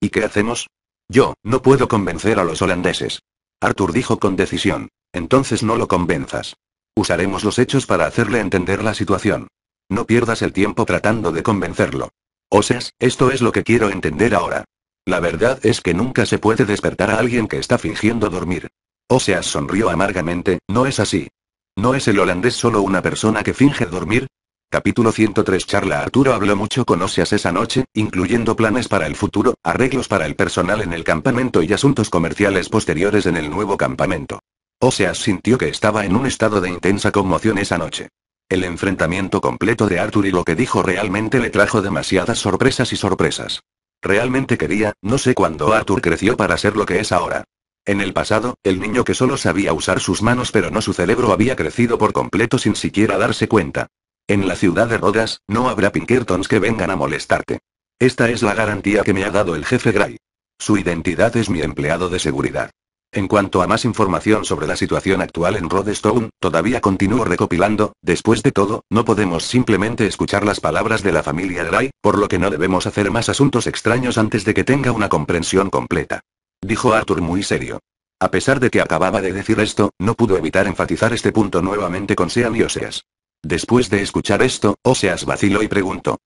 ¿Y qué hacemos? Yo, no puedo convencer a los holandeses. Arthur dijo con decisión. Entonces no lo convenzas. Usaremos los hechos para hacerle entender la situación. No pierdas el tiempo tratando de convencerlo. Oseas, esto es lo que quiero entender ahora. La verdad es que nunca se puede despertar a alguien que está fingiendo dormir. Oseas sonrió amargamente, no es así. ¿No es el holandés solo una persona que finge dormir? Capítulo 103 Charla Arturo habló mucho con Oseas esa noche, incluyendo planes para el futuro, arreglos para el personal en el campamento y asuntos comerciales posteriores en el nuevo campamento. Oseas sintió que estaba en un estado de intensa conmoción esa noche. El enfrentamiento completo de Arthur y lo que dijo realmente le trajo demasiadas sorpresas y sorpresas. Realmente quería, no sé cuándo Arthur creció para ser lo que es ahora. En el pasado, el niño que solo sabía usar sus manos pero no su cerebro había crecido por completo sin siquiera darse cuenta. En la ciudad de Rodas, no habrá Pinkertons que vengan a molestarte. Esta es la garantía que me ha dado el jefe Gray. Su identidad es mi empleado de seguridad. En cuanto a más información sobre la situación actual en Rodestone, todavía continúo recopilando, después de todo, no podemos simplemente escuchar las palabras de la familia Gray, por lo que no debemos hacer más asuntos extraños antes de que tenga una comprensión completa dijo Arthur muy serio. A pesar de que acababa de decir esto, no pudo evitar enfatizar este punto nuevamente con Sean y Oseas. Después de escuchar esto, Oseas vaciló y preguntó.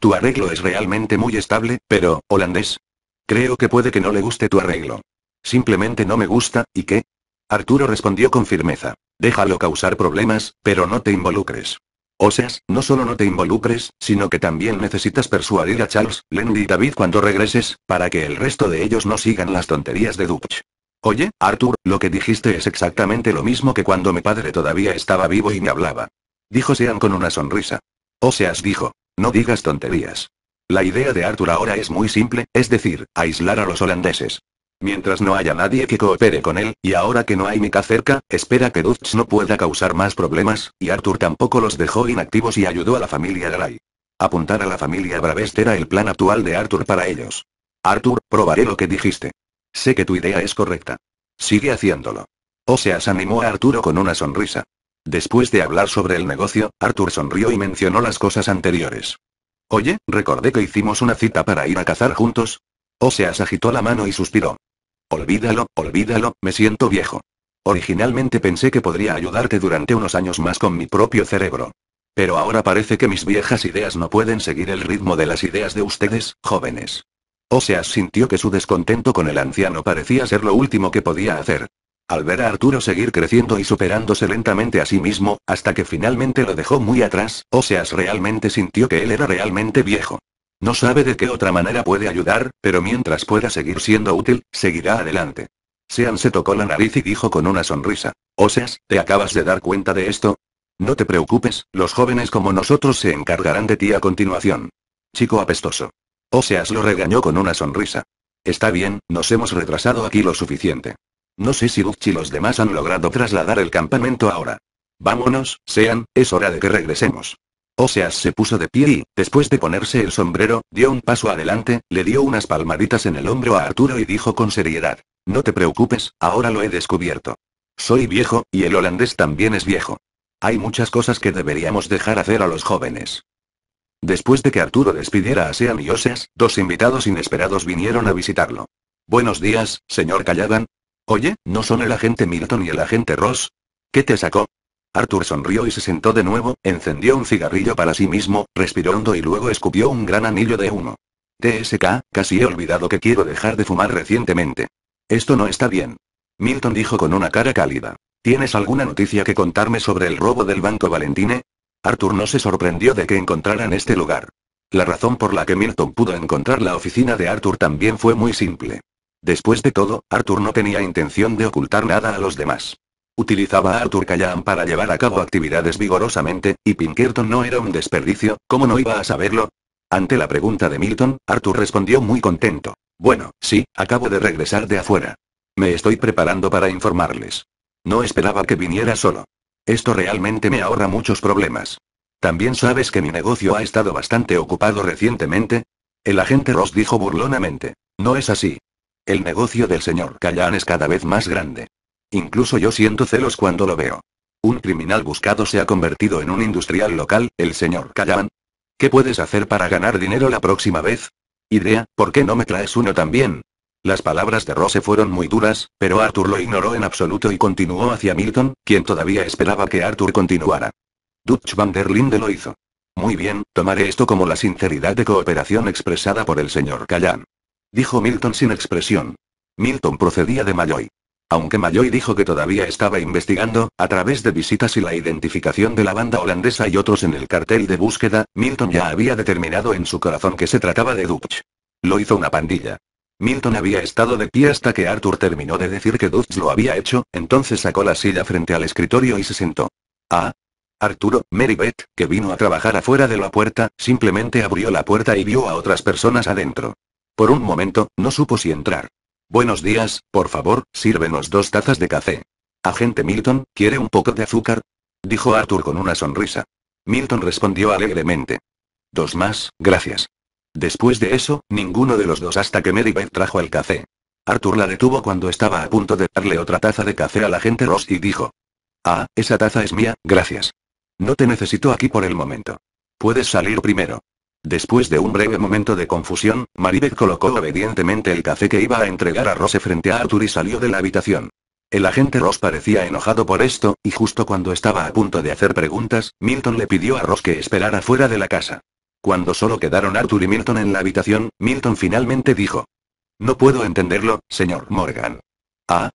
Tu arreglo es realmente muy estable, pero, holandés. Creo que puede que no le guste tu arreglo. Simplemente no me gusta, ¿y qué? Arturo respondió con firmeza. Déjalo causar problemas, pero no te involucres. Oseas, no solo no te involucres, sino que también necesitas persuadir a Charles, Lenny y David cuando regreses, para que el resto de ellos no sigan las tonterías de Dutch. Oye, Arthur, lo que dijiste es exactamente lo mismo que cuando mi padre todavía estaba vivo y me hablaba. Dijo Sean con una sonrisa. Oseas dijo, no digas tonterías. La idea de Arthur ahora es muy simple, es decir, aislar a los holandeses. Mientras no haya nadie que coopere con él, y ahora que no hay Mika cerca, espera que Dutch no pueda causar más problemas, y Arthur tampoco los dejó inactivos y ayudó a la familia Gray. Apuntar a la familia Bravest era el plan actual de Arthur para ellos. Arthur, probaré lo que dijiste. Sé que tu idea es correcta. Sigue haciéndolo. Oseas animó a Arturo con una sonrisa. Después de hablar sobre el negocio, Arthur sonrió y mencionó las cosas anteriores. Oye, recordé que hicimos una cita para ir a cazar juntos. Oseas agitó la mano y suspiró. Olvídalo, olvídalo, me siento viejo. Originalmente pensé que podría ayudarte durante unos años más con mi propio cerebro. Pero ahora parece que mis viejas ideas no pueden seguir el ritmo de las ideas de ustedes, jóvenes. Oseas sintió que su descontento con el anciano parecía ser lo último que podía hacer. Al ver a Arturo seguir creciendo y superándose lentamente a sí mismo, hasta que finalmente lo dejó muy atrás, Oseas realmente sintió que él era realmente viejo. No sabe de qué otra manera puede ayudar, pero mientras pueda seguir siendo útil, seguirá adelante. Sean se tocó la nariz y dijo con una sonrisa. Oseas, ¿te acabas de dar cuenta de esto? No te preocupes, los jóvenes como nosotros se encargarán de ti a continuación. Chico apestoso. Oseas lo regañó con una sonrisa. Está bien, nos hemos retrasado aquí lo suficiente. No sé si Gucci y los demás han logrado trasladar el campamento ahora. Vámonos, Sean, es hora de que regresemos. Oseas se puso de pie y, después de ponerse el sombrero, dio un paso adelante, le dio unas palmaditas en el hombro a Arturo y dijo con seriedad. No te preocupes, ahora lo he descubierto. Soy viejo, y el holandés también es viejo. Hay muchas cosas que deberíamos dejar hacer a los jóvenes. Después de que Arturo despidiera a Sean y Oseas, dos invitados inesperados vinieron a visitarlo. Buenos días, señor Callaghan. Oye, ¿no son el agente Milton y el agente Ross? ¿Qué te sacó? Arthur sonrió y se sentó de nuevo, encendió un cigarrillo para sí mismo, respiró hondo y luego escupió un gran anillo de humo. TSK, casi he olvidado que quiero dejar de fumar recientemente. Esto no está bien. Milton dijo con una cara cálida. ¿Tienes alguna noticia que contarme sobre el robo del Banco Valentine? Arthur no se sorprendió de que encontraran este lugar. La razón por la que Milton pudo encontrar la oficina de Arthur también fue muy simple. Después de todo, Arthur no tenía intención de ocultar nada a los demás. Utilizaba a Arthur Callahan para llevar a cabo actividades vigorosamente, y Pinkerton no era un desperdicio, ¿cómo no iba a saberlo? Ante la pregunta de Milton, Arthur respondió muy contento. Bueno, sí, acabo de regresar de afuera. Me estoy preparando para informarles. No esperaba que viniera solo. Esto realmente me ahorra muchos problemas. También sabes que mi negocio ha estado bastante ocupado recientemente. El agente Ross dijo burlonamente. No es así. El negocio del señor Callahan es cada vez más grande. Incluso yo siento celos cuando lo veo. Un criminal buscado se ha convertido en un industrial local, el señor Callahan. ¿Qué puedes hacer para ganar dinero la próxima vez? Idea, ¿por qué no me traes uno también? Las palabras de Rose fueron muy duras, pero Arthur lo ignoró en absoluto y continuó hacia Milton, quien todavía esperaba que Arthur continuara. Dutch van der Linde lo hizo. Muy bien, tomaré esto como la sinceridad de cooperación expresada por el señor Callan. Dijo Milton sin expresión. Milton procedía de Malloy. Aunque Mayoi dijo que todavía estaba investigando, a través de visitas y la identificación de la banda holandesa y otros en el cartel de búsqueda, Milton ya había determinado en su corazón que se trataba de Dutch. Lo hizo una pandilla. Milton había estado de pie hasta que Arthur terminó de decir que Dutch lo había hecho, entonces sacó la silla frente al escritorio y se sentó. Ah. Arturo, Mary que vino a trabajar afuera de la puerta, simplemente abrió la puerta y vio a otras personas adentro. Por un momento, no supo si entrar. Buenos días, por favor, sírvenos dos tazas de café. Agente Milton, ¿quiere un poco de azúcar? Dijo Arthur con una sonrisa. Milton respondió alegremente. Dos más, gracias. Después de eso, ninguno de los dos hasta que Beth trajo el café. Arthur la detuvo cuando estaba a punto de darle otra taza de café al agente Ross y dijo. Ah, esa taza es mía, gracias. No te necesito aquí por el momento. Puedes salir primero. Después de un breve momento de confusión, Maribeth colocó obedientemente el café que iba a entregar a Rose frente a Arthur y salió de la habitación. El agente Ross parecía enojado por esto, y justo cuando estaba a punto de hacer preguntas, Milton le pidió a Ross que esperara fuera de la casa. Cuando solo quedaron Arthur y Milton en la habitación, Milton finalmente dijo. No puedo entenderlo, señor Morgan. Ah.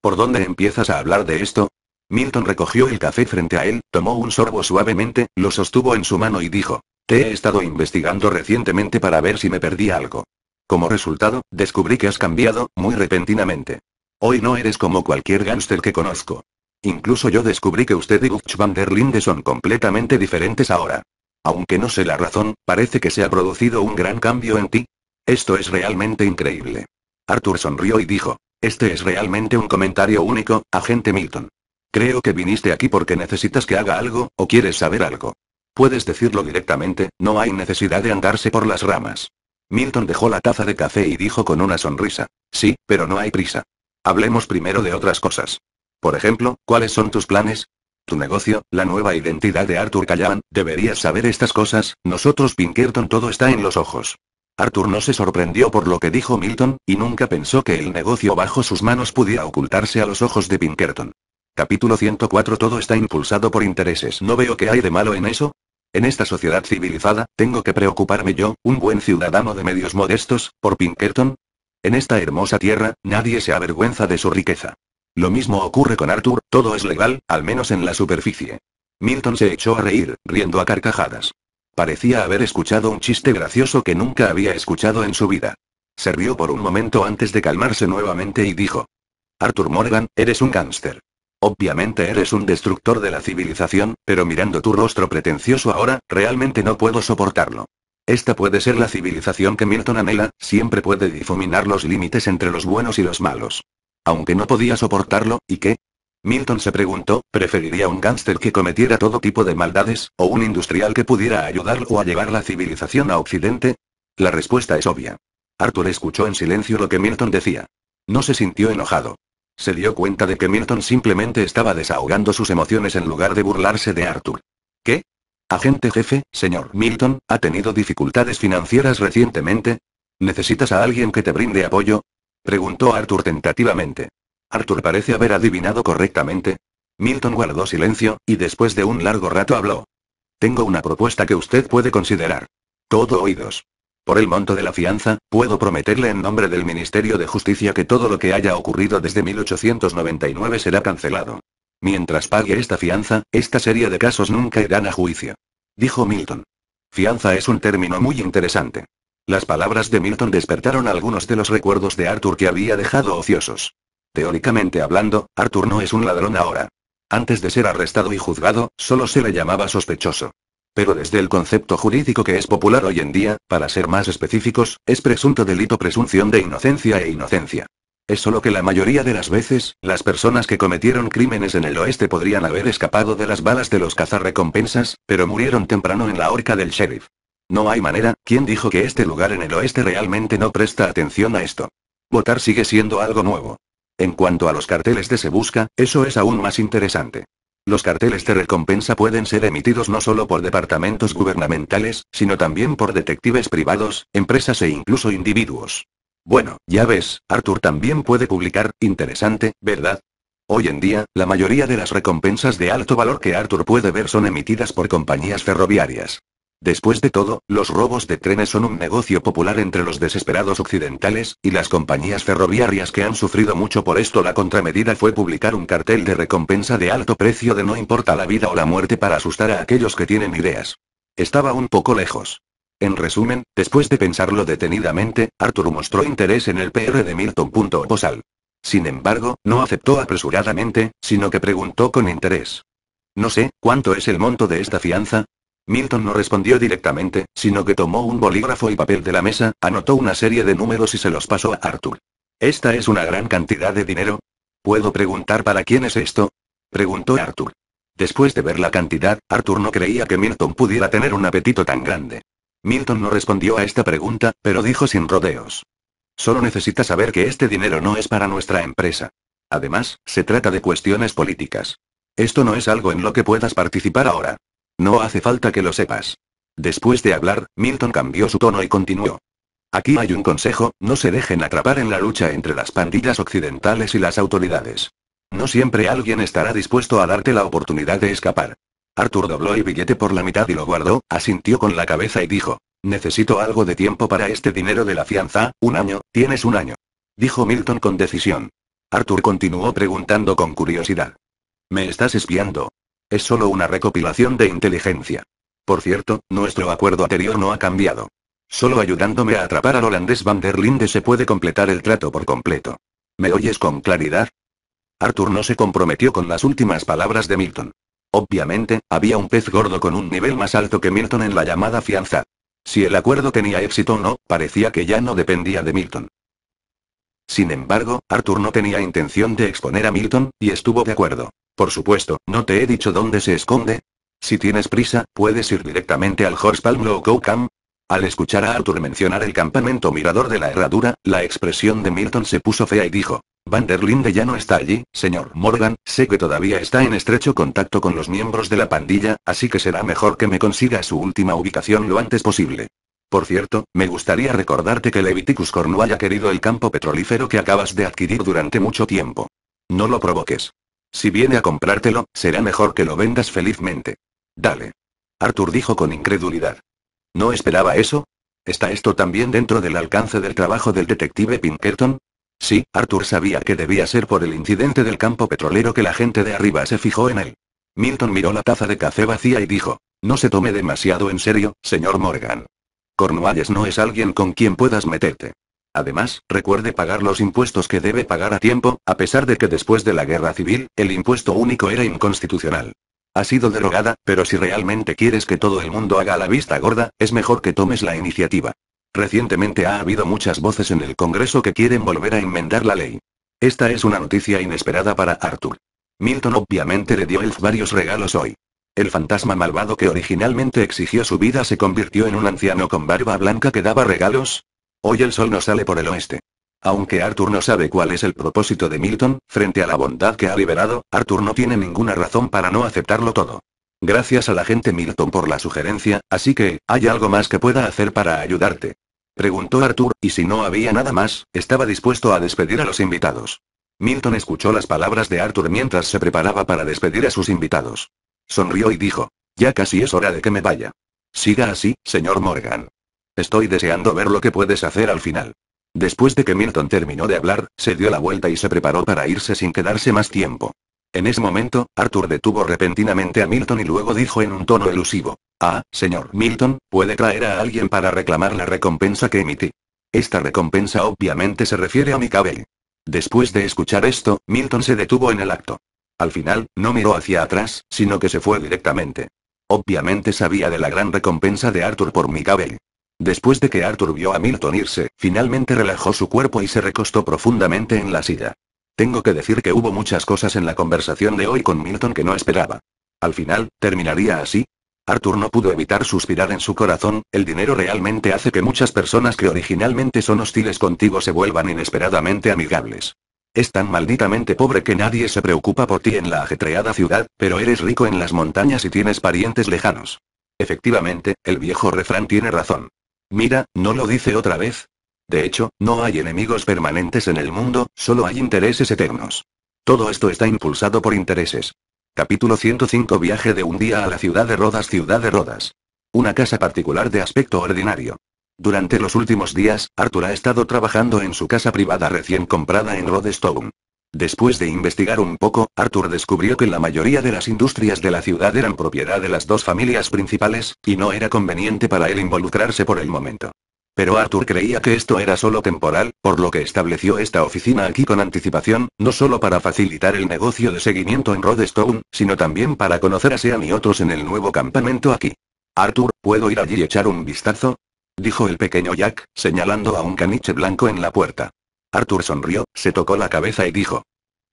¿Por dónde empiezas a hablar de esto? Milton recogió el café frente a él, tomó un sorbo suavemente, lo sostuvo en su mano y dijo. Te he estado investigando recientemente para ver si me perdí algo. Como resultado, descubrí que has cambiado, muy repentinamente. Hoy no eres como cualquier gángster que conozco. Incluso yo descubrí que usted y Butch van der Linde son completamente diferentes ahora. Aunque no sé la razón, parece que se ha producido un gran cambio en ti. Esto es realmente increíble. Arthur sonrió y dijo, este es realmente un comentario único, agente Milton. Creo que viniste aquí porque necesitas que haga algo, o quieres saber algo. Puedes decirlo directamente, no hay necesidad de andarse por las ramas. Milton dejó la taza de café y dijo con una sonrisa. Sí, pero no hay prisa. Hablemos primero de otras cosas. Por ejemplo, ¿cuáles son tus planes? Tu negocio, la nueva identidad de Arthur Callahan, deberías saber estas cosas, nosotros Pinkerton todo está en los ojos. Arthur no se sorprendió por lo que dijo Milton, y nunca pensó que el negocio bajo sus manos pudiera ocultarse a los ojos de Pinkerton. Capítulo 104 Todo está impulsado por intereses. No veo que hay de malo en eso, en esta sociedad civilizada, ¿tengo que preocuparme yo, un buen ciudadano de medios modestos, por Pinkerton? En esta hermosa tierra, nadie se avergüenza de su riqueza. Lo mismo ocurre con Arthur, todo es legal, al menos en la superficie. Milton se echó a reír, riendo a carcajadas. Parecía haber escuchado un chiste gracioso que nunca había escuchado en su vida. Se rió por un momento antes de calmarse nuevamente y dijo. Arthur Morgan, eres un gángster. Obviamente eres un destructor de la civilización, pero mirando tu rostro pretencioso ahora, realmente no puedo soportarlo. Esta puede ser la civilización que Milton anhela, siempre puede difuminar los límites entre los buenos y los malos. Aunque no podía soportarlo, ¿y qué? Milton se preguntó, ¿preferiría un gángster que cometiera todo tipo de maldades, o un industrial que pudiera ayudarlo a llevar la civilización a Occidente? La respuesta es obvia. Arthur escuchó en silencio lo que Milton decía. No se sintió enojado. Se dio cuenta de que Milton simplemente estaba desahogando sus emociones en lugar de burlarse de Arthur. ¿Qué? Agente jefe, señor Milton, ¿ha tenido dificultades financieras recientemente? ¿Necesitas a alguien que te brinde apoyo? Preguntó Arthur tentativamente. Arthur parece haber adivinado correctamente. Milton guardó silencio, y después de un largo rato habló. Tengo una propuesta que usted puede considerar. Todo oídos. Por el monto de la fianza, puedo prometerle en nombre del Ministerio de Justicia que todo lo que haya ocurrido desde 1899 será cancelado. Mientras pague esta fianza, esta serie de casos nunca irán a juicio. Dijo Milton. Fianza es un término muy interesante. Las palabras de Milton despertaron algunos de los recuerdos de Arthur que había dejado ociosos. Teóricamente hablando, Arthur no es un ladrón ahora. Antes de ser arrestado y juzgado, solo se le llamaba sospechoso. Pero desde el concepto jurídico que es popular hoy en día, para ser más específicos, es presunto delito presunción de inocencia e inocencia. Es solo que la mayoría de las veces, las personas que cometieron crímenes en el oeste podrían haber escapado de las balas de los cazarrecompensas, pero murieron temprano en la horca del sheriff. No hay manera, ¿quién dijo que este lugar en el oeste realmente no presta atención a esto? Votar sigue siendo algo nuevo. En cuanto a los carteles de Se Busca, eso es aún más interesante. Los carteles de recompensa pueden ser emitidos no solo por departamentos gubernamentales, sino también por detectives privados, empresas e incluso individuos. Bueno, ya ves, Arthur también puede publicar, interesante, ¿verdad? Hoy en día, la mayoría de las recompensas de alto valor que Arthur puede ver son emitidas por compañías ferroviarias. Después de todo, los robos de trenes son un negocio popular entre los desesperados occidentales, y las compañías ferroviarias que han sufrido mucho por esto la contramedida fue publicar un cartel de recompensa de alto precio de no importa la vida o la muerte para asustar a aquellos que tienen ideas. Estaba un poco lejos. En resumen, después de pensarlo detenidamente, Arthur mostró interés en el PR de Milton.Posal. Sin embargo, no aceptó apresuradamente, sino que preguntó con interés. No sé, ¿cuánto es el monto de esta fianza? Milton no respondió directamente, sino que tomó un bolígrafo y papel de la mesa, anotó una serie de números y se los pasó a Arthur. ¿Esta es una gran cantidad de dinero? ¿Puedo preguntar para quién es esto? preguntó Arthur. Después de ver la cantidad, Arthur no creía que Milton pudiera tener un apetito tan grande. Milton no respondió a esta pregunta, pero dijo sin rodeos. Solo necesita saber que este dinero no es para nuestra empresa. Además, se trata de cuestiones políticas. Esto no es algo en lo que puedas participar ahora. No hace falta que lo sepas. Después de hablar, Milton cambió su tono y continuó. Aquí hay un consejo, no se dejen atrapar en la lucha entre las pandillas occidentales y las autoridades. No siempre alguien estará dispuesto a darte la oportunidad de escapar. Arthur dobló el billete por la mitad y lo guardó, asintió con la cabeza y dijo, necesito algo de tiempo para este dinero de la fianza, un año, tienes un año. Dijo Milton con decisión. Arthur continuó preguntando con curiosidad. ¿Me estás espiando? Es solo una recopilación de inteligencia. Por cierto, nuestro acuerdo anterior no ha cambiado. Solo ayudándome a atrapar al holandés Van der Linde se puede completar el trato por completo. ¿Me oyes con claridad? Arthur no se comprometió con las últimas palabras de Milton. Obviamente, había un pez gordo con un nivel más alto que Milton en la llamada fianza. Si el acuerdo tenía éxito o no, parecía que ya no dependía de Milton. Sin embargo, Arthur no tenía intención de exponer a Milton, y estuvo de acuerdo. Por supuesto, ¿no te he dicho dónde se esconde? Si tienes prisa, puedes ir directamente al Horse Palm o Al escuchar a Arthur mencionar el campamento mirador de la herradura, la expresión de Milton se puso fea y dijo, Van ya no está allí, señor Morgan, sé que todavía está en estrecho contacto con los miembros de la pandilla, así que será mejor que me consiga su última ubicación lo antes posible. Por cierto, me gustaría recordarte que Leviticus Cornu haya querido el campo petrolífero que acabas de adquirir durante mucho tiempo. No lo provoques. Si viene a comprártelo, será mejor que lo vendas felizmente. Dale. Arthur dijo con incredulidad. ¿No esperaba eso? ¿Está esto también dentro del alcance del trabajo del detective Pinkerton? Sí, Arthur sabía que debía ser por el incidente del campo petrolero que la gente de arriba se fijó en él. Milton miró la taza de café vacía y dijo, no se tome demasiado en serio, señor Morgan. Cornwallis no es alguien con quien puedas meterte. Además, recuerde pagar los impuestos que debe pagar a tiempo, a pesar de que después de la guerra civil, el impuesto único era inconstitucional. Ha sido derogada, pero si realmente quieres que todo el mundo haga la vista gorda, es mejor que tomes la iniciativa. Recientemente ha habido muchas voces en el Congreso que quieren volver a enmendar la ley. Esta es una noticia inesperada para Arthur. Milton obviamente le dio Elf varios regalos hoy. El fantasma malvado que originalmente exigió su vida se convirtió en un anciano con barba blanca que daba regalos, Hoy el sol no sale por el oeste. Aunque Arthur no sabe cuál es el propósito de Milton, frente a la bondad que ha liberado, Arthur no tiene ninguna razón para no aceptarlo todo. Gracias a la gente Milton por la sugerencia, así que, ¿hay algo más que pueda hacer para ayudarte? Preguntó Arthur, y si no había nada más, estaba dispuesto a despedir a los invitados. Milton escuchó las palabras de Arthur mientras se preparaba para despedir a sus invitados. Sonrió y dijo, ya casi es hora de que me vaya. Siga así, señor Morgan. Estoy deseando ver lo que puedes hacer al final. Después de que Milton terminó de hablar, se dio la vuelta y se preparó para irse sin quedarse más tiempo. En ese momento, Arthur detuvo repentinamente a Milton y luego dijo en un tono elusivo. Ah, señor Milton, ¿puede traer a alguien para reclamar la recompensa que emití? Esta recompensa obviamente se refiere a mi Después de escuchar esto, Milton se detuvo en el acto. Al final, no miró hacia atrás, sino que se fue directamente. Obviamente sabía de la gran recompensa de Arthur por mi Después de que Arthur vio a Milton irse, finalmente relajó su cuerpo y se recostó profundamente en la silla. Tengo que decir que hubo muchas cosas en la conversación de hoy con Milton que no esperaba. Al final, ¿terminaría así? Arthur no pudo evitar suspirar en su corazón, el dinero realmente hace que muchas personas que originalmente son hostiles contigo se vuelvan inesperadamente amigables. Es tan malditamente pobre que nadie se preocupa por ti en la ajetreada ciudad, pero eres rico en las montañas y tienes parientes lejanos. Efectivamente, el viejo refrán tiene razón. Mira, ¿no lo dice otra vez? De hecho, no hay enemigos permanentes en el mundo, solo hay intereses eternos. Todo esto está impulsado por intereses. Capítulo 105 Viaje de un día a la ciudad de Rodas Ciudad de Rodas. Una casa particular de aspecto ordinario. Durante los últimos días, Arthur ha estado trabajando en su casa privada recién comprada en Rodestone. Después de investigar un poco, Arthur descubrió que la mayoría de las industrias de la ciudad eran propiedad de las dos familias principales, y no era conveniente para él involucrarse por el momento. Pero Arthur creía que esto era solo temporal, por lo que estableció esta oficina aquí con anticipación, no solo para facilitar el negocio de seguimiento en Rodestone, sino también para conocer a Sean y otros en el nuevo campamento aquí. Arthur, ¿puedo ir allí y echar un vistazo? Dijo el pequeño Jack, señalando a un caniche blanco en la puerta. Arthur sonrió, se tocó la cabeza y dijo.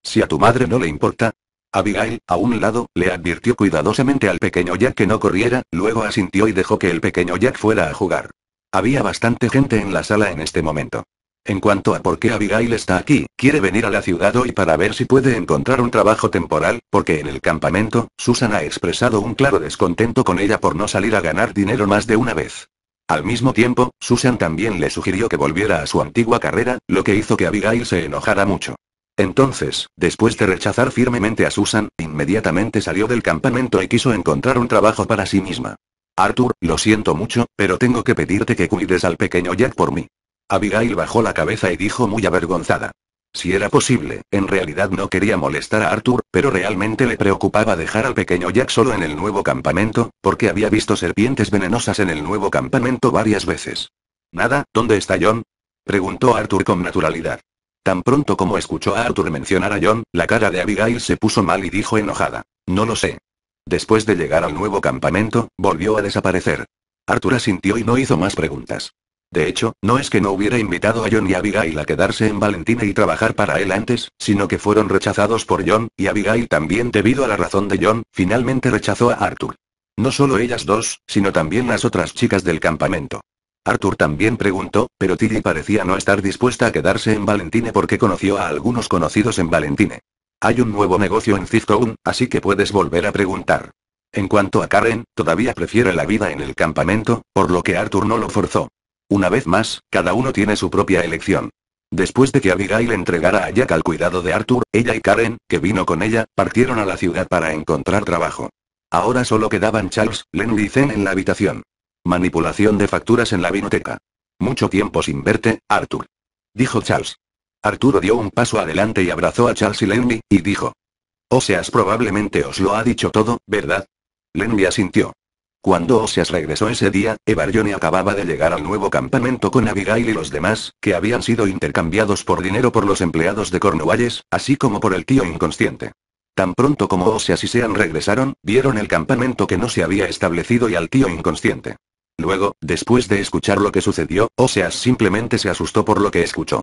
Si a tu madre no le importa. Abigail, a un lado, le advirtió cuidadosamente al pequeño Jack que no corriera, luego asintió y dejó que el pequeño Jack fuera a jugar. Había bastante gente en la sala en este momento. En cuanto a por qué Abigail está aquí, quiere venir a la ciudad hoy para ver si puede encontrar un trabajo temporal, porque en el campamento, Susan ha expresado un claro descontento con ella por no salir a ganar dinero más de una vez. Al mismo tiempo, Susan también le sugirió que volviera a su antigua carrera, lo que hizo que Abigail se enojara mucho. Entonces, después de rechazar firmemente a Susan, inmediatamente salió del campamento y quiso encontrar un trabajo para sí misma. Arthur, lo siento mucho, pero tengo que pedirte que cuides al pequeño Jack por mí. Abigail bajó la cabeza y dijo muy avergonzada. Si era posible, en realidad no quería molestar a Arthur, pero realmente le preocupaba dejar al pequeño Jack solo en el nuevo campamento, porque había visto serpientes venenosas en el nuevo campamento varias veces. Nada, ¿dónde está John? preguntó Arthur con naturalidad. Tan pronto como escuchó a Arthur mencionar a John, la cara de Abigail se puso mal y dijo enojada. No lo sé. Después de llegar al nuevo campamento, volvió a desaparecer. Arthur asintió y no hizo más preguntas. De hecho, no es que no hubiera invitado a John y Abigail a quedarse en Valentine y trabajar para él antes, sino que fueron rechazados por John, y Abigail también debido a la razón de John, finalmente rechazó a Arthur. No solo ellas dos, sino también las otras chicas del campamento. Arthur también preguntó, pero Tilly parecía no estar dispuesta a quedarse en Valentine porque conoció a algunos conocidos en Valentine. Hay un nuevo negocio en Ciftown, así que puedes volver a preguntar. En cuanto a Karen, todavía prefiere la vida en el campamento, por lo que Arthur no lo forzó. Una vez más, cada uno tiene su propia elección. Después de que Abigail entregara a Jack al cuidado de Arthur, ella y Karen, que vino con ella, partieron a la ciudad para encontrar trabajo. Ahora solo quedaban Charles, Lenny y Zen en la habitación. Manipulación de facturas en la vinoteca. Mucho tiempo sin verte, Arthur. Dijo Charles. Arturo dio un paso adelante y abrazó a Charles y Lenny, y dijo. O oh, seas probablemente os lo ha dicho todo, ¿verdad? Lenny asintió. Cuando Oseas regresó ese día, Evarione acababa de llegar al nuevo campamento con Abigail y los demás, que habían sido intercambiados por dinero por los empleados de Cornualles, así como por el tío inconsciente. Tan pronto como Oseas y Sean regresaron, vieron el campamento que no se había establecido y al tío inconsciente. Luego, después de escuchar lo que sucedió, Oseas simplemente se asustó por lo que escuchó.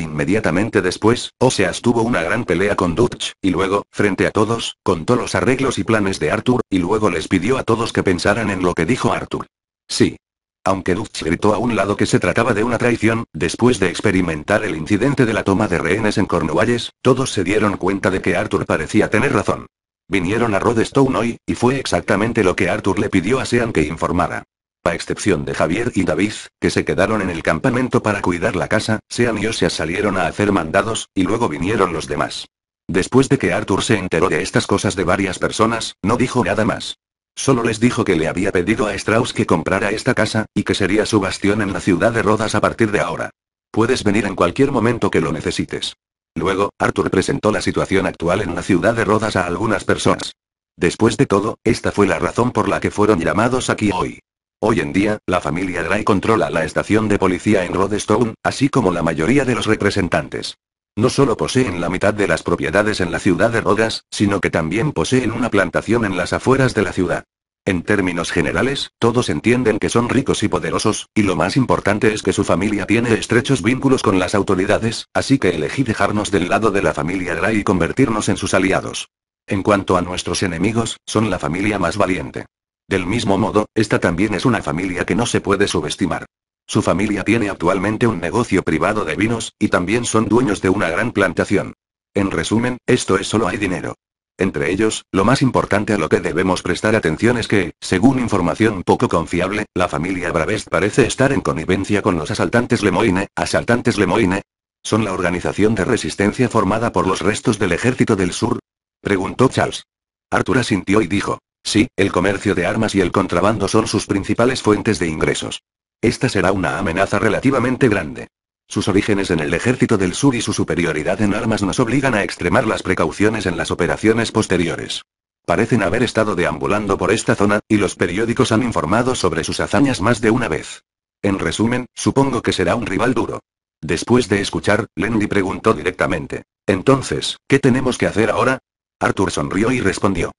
Inmediatamente después, Oseas tuvo una gran pelea con Dutch, y luego, frente a todos, contó los arreglos y planes de Arthur, y luego les pidió a todos que pensaran en lo que dijo Arthur. Sí. Aunque Dutch gritó a un lado que se trataba de una traición, después de experimentar el incidente de la toma de rehenes en Cornualles, todos se dieron cuenta de que Arthur parecía tener razón. Vinieron a Rodestone hoy, y fue exactamente lo que Arthur le pidió a Sean que informara a excepción de Javier y David, que se quedaron en el campamento para cuidar la casa, Sean y Osea salieron a hacer mandados, y luego vinieron los demás. Después de que Arthur se enteró de estas cosas de varias personas, no dijo nada más. Solo les dijo que le había pedido a Strauss que comprara esta casa, y que sería su bastión en la ciudad de Rodas a partir de ahora. Puedes venir en cualquier momento que lo necesites. Luego, Arthur presentó la situación actual en la ciudad de Rodas a algunas personas. Después de todo, esta fue la razón por la que fueron llamados aquí hoy. Hoy en día, la familia Gray controla la estación de policía en Rodestone, así como la mayoría de los representantes. No solo poseen la mitad de las propiedades en la ciudad de Rodas, sino que también poseen una plantación en las afueras de la ciudad. En términos generales, todos entienden que son ricos y poderosos, y lo más importante es que su familia tiene estrechos vínculos con las autoridades, así que elegí dejarnos del lado de la familia Gray y convertirnos en sus aliados. En cuanto a nuestros enemigos, son la familia más valiente. Del mismo modo, esta también es una familia que no se puede subestimar. Su familia tiene actualmente un negocio privado de vinos, y también son dueños de una gran plantación. En resumen, esto es solo hay dinero. Entre ellos, lo más importante a lo que debemos prestar atención es que, según información poco confiable, la familia Bravest parece estar en connivencia con los asaltantes Lemoine, asaltantes Lemoine. ¿Son la organización de resistencia formada por los restos del ejército del sur? Preguntó Charles. Arthur sintió y dijo, Sí, el comercio de armas y el contrabando son sus principales fuentes de ingresos. Esta será una amenaza relativamente grande. Sus orígenes en el ejército del sur y su superioridad en armas nos obligan a extremar las precauciones en las operaciones posteriores. Parecen haber estado deambulando por esta zona, y los periódicos han informado sobre sus hazañas más de una vez. En resumen, supongo que será un rival duro. Después de escuchar, Lenny preguntó directamente. Entonces, ¿qué tenemos que hacer ahora? Arthur sonrió y respondió.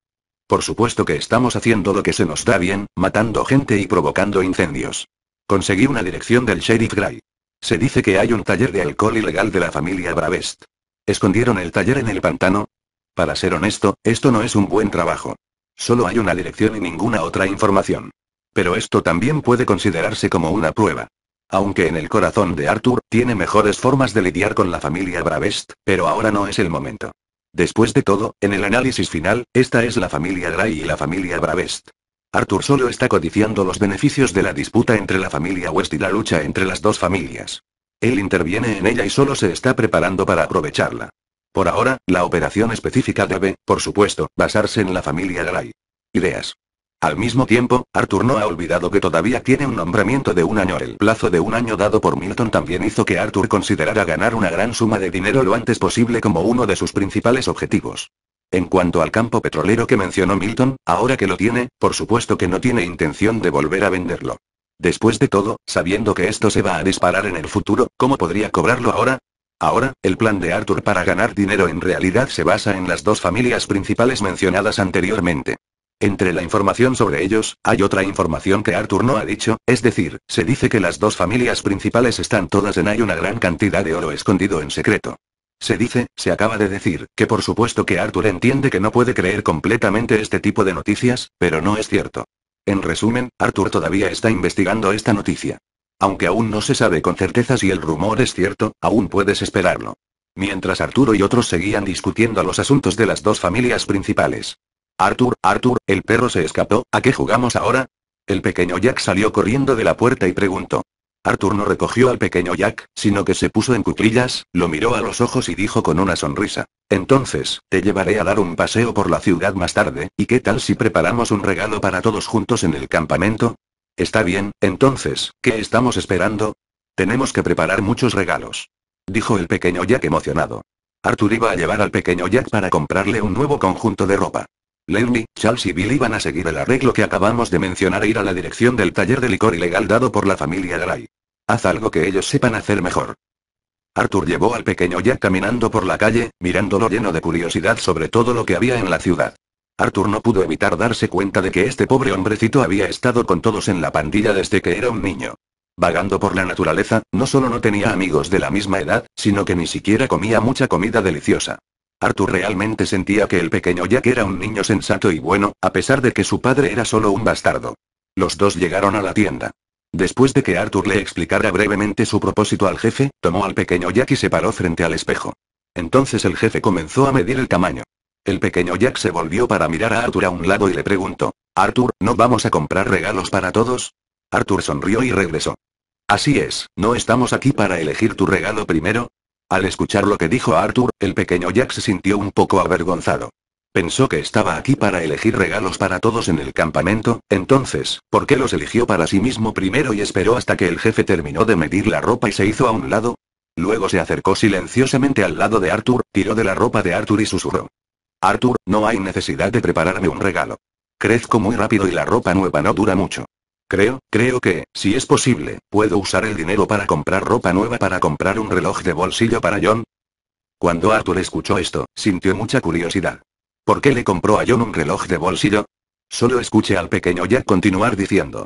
Por supuesto que estamos haciendo lo que se nos da bien, matando gente y provocando incendios. Conseguí una dirección del sheriff Gray. Se dice que hay un taller de alcohol ilegal de la familia Bravest. ¿Escondieron el taller en el pantano? Para ser honesto, esto no es un buen trabajo. Solo hay una dirección y ninguna otra información. Pero esto también puede considerarse como una prueba. Aunque en el corazón de Arthur, tiene mejores formas de lidiar con la familia Bravest, pero ahora no es el momento. Después de todo, en el análisis final, esta es la familia Gray y la familia Bravest. Arthur solo está codiciando los beneficios de la disputa entre la familia West y la lucha entre las dos familias. Él interviene en ella y solo se está preparando para aprovecharla. Por ahora, la operación específica debe, por supuesto, basarse en la familia Gray. Ideas. Al mismo tiempo, Arthur no ha olvidado que todavía tiene un nombramiento de un año. El plazo de un año dado por Milton también hizo que Arthur considerara ganar una gran suma de dinero lo antes posible como uno de sus principales objetivos. En cuanto al campo petrolero que mencionó Milton, ahora que lo tiene, por supuesto que no tiene intención de volver a venderlo. Después de todo, sabiendo que esto se va a disparar en el futuro, ¿cómo podría cobrarlo ahora? Ahora, el plan de Arthur para ganar dinero en realidad se basa en las dos familias principales mencionadas anteriormente. Entre la información sobre ellos, hay otra información que Arthur no ha dicho, es decir, se dice que las dos familias principales están todas en hay una gran cantidad de oro escondido en secreto. Se dice, se acaba de decir, que por supuesto que Arthur entiende que no puede creer completamente este tipo de noticias, pero no es cierto. En resumen, Arthur todavía está investigando esta noticia. Aunque aún no se sabe con certeza si el rumor es cierto, aún puedes esperarlo. Mientras Arturo y otros seguían discutiendo los asuntos de las dos familias principales. Arthur, Arthur, el perro se escapó, ¿a qué jugamos ahora? El pequeño Jack salió corriendo de la puerta y preguntó. Arthur no recogió al pequeño Jack, sino que se puso en cuclillas, lo miró a los ojos y dijo con una sonrisa. Entonces, te llevaré a dar un paseo por la ciudad más tarde, ¿y qué tal si preparamos un regalo para todos juntos en el campamento? Está bien, entonces, ¿qué estamos esperando? Tenemos que preparar muchos regalos. Dijo el pequeño Jack emocionado. Arthur iba a llevar al pequeño Jack para comprarle un nuevo conjunto de ropa. Lenny, Charles y Bill iban a seguir el arreglo que acabamos de mencionar e ir a la dirección del taller de licor ilegal dado por la familia Gray. Haz algo que ellos sepan hacer mejor. Arthur llevó al pequeño Jack caminando por la calle, mirándolo lleno de curiosidad sobre todo lo que había en la ciudad. Arthur no pudo evitar darse cuenta de que este pobre hombrecito había estado con todos en la pandilla desde que era un niño. Vagando por la naturaleza, no solo no tenía amigos de la misma edad, sino que ni siquiera comía mucha comida deliciosa. Arthur realmente sentía que el pequeño Jack era un niño sensato y bueno, a pesar de que su padre era solo un bastardo. Los dos llegaron a la tienda. Después de que Arthur le explicara brevemente su propósito al jefe, tomó al pequeño Jack y se paró frente al espejo. Entonces el jefe comenzó a medir el tamaño. El pequeño Jack se volvió para mirar a Arthur a un lado y le preguntó, Arthur, ¿no vamos a comprar regalos para todos? Arthur sonrió y regresó. Así es, ¿no estamos aquí para elegir tu regalo primero? Al escuchar lo que dijo Arthur, el pequeño Jack se sintió un poco avergonzado. Pensó que estaba aquí para elegir regalos para todos en el campamento, entonces, ¿por qué los eligió para sí mismo primero y esperó hasta que el jefe terminó de medir la ropa y se hizo a un lado? Luego se acercó silenciosamente al lado de Arthur, tiró de la ropa de Arthur y susurró. Arthur, no hay necesidad de prepararme un regalo. Crezco muy rápido y la ropa nueva no dura mucho. Creo, creo que, si es posible, puedo usar el dinero para comprar ropa nueva, para comprar un reloj de bolsillo para John. Cuando Arthur escuchó esto, sintió mucha curiosidad. ¿Por qué le compró a John un reloj de bolsillo? Solo escuché al pequeño Jack continuar diciendo.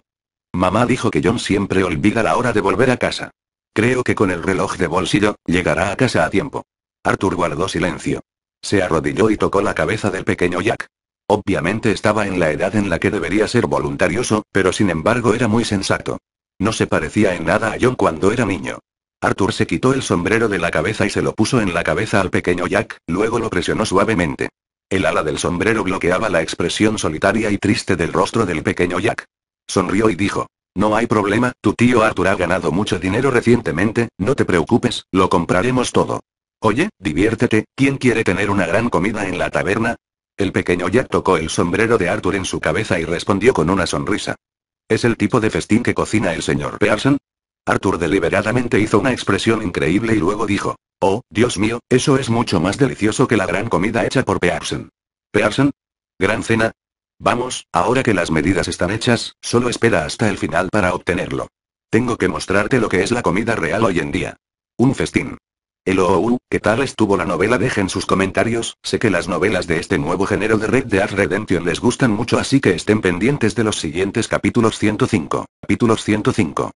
Mamá dijo que John siempre olvida la hora de volver a casa. Creo que con el reloj de bolsillo, llegará a casa a tiempo. Arthur guardó silencio. Se arrodilló y tocó la cabeza del pequeño Jack. Obviamente estaba en la edad en la que debería ser voluntarioso, pero sin embargo era muy sensato. No se parecía en nada a John cuando era niño. Arthur se quitó el sombrero de la cabeza y se lo puso en la cabeza al pequeño Jack, luego lo presionó suavemente. El ala del sombrero bloqueaba la expresión solitaria y triste del rostro del pequeño Jack. Sonrió y dijo, No hay problema, tu tío Arthur ha ganado mucho dinero recientemente, no te preocupes, lo compraremos todo. Oye, diviértete, ¿quién quiere tener una gran comida en la taberna? El pequeño Jack tocó el sombrero de Arthur en su cabeza y respondió con una sonrisa. ¿Es el tipo de festín que cocina el señor Pearson? Arthur deliberadamente hizo una expresión increíble y luego dijo, Oh, Dios mío, eso es mucho más delicioso que la gran comida hecha por Pearson. ¿Pearson? ¿Gran cena? Vamos, ahora que las medidas están hechas, solo espera hasta el final para obtenerlo. Tengo que mostrarte lo que es la comida real hoy en día. Un festín. El ¿qué tal estuvo la novela? Dejen sus comentarios, sé que las novelas de este nuevo género de Red Dead Redemption les gustan mucho así que estén pendientes de los siguientes capítulos 105. Capítulos 105.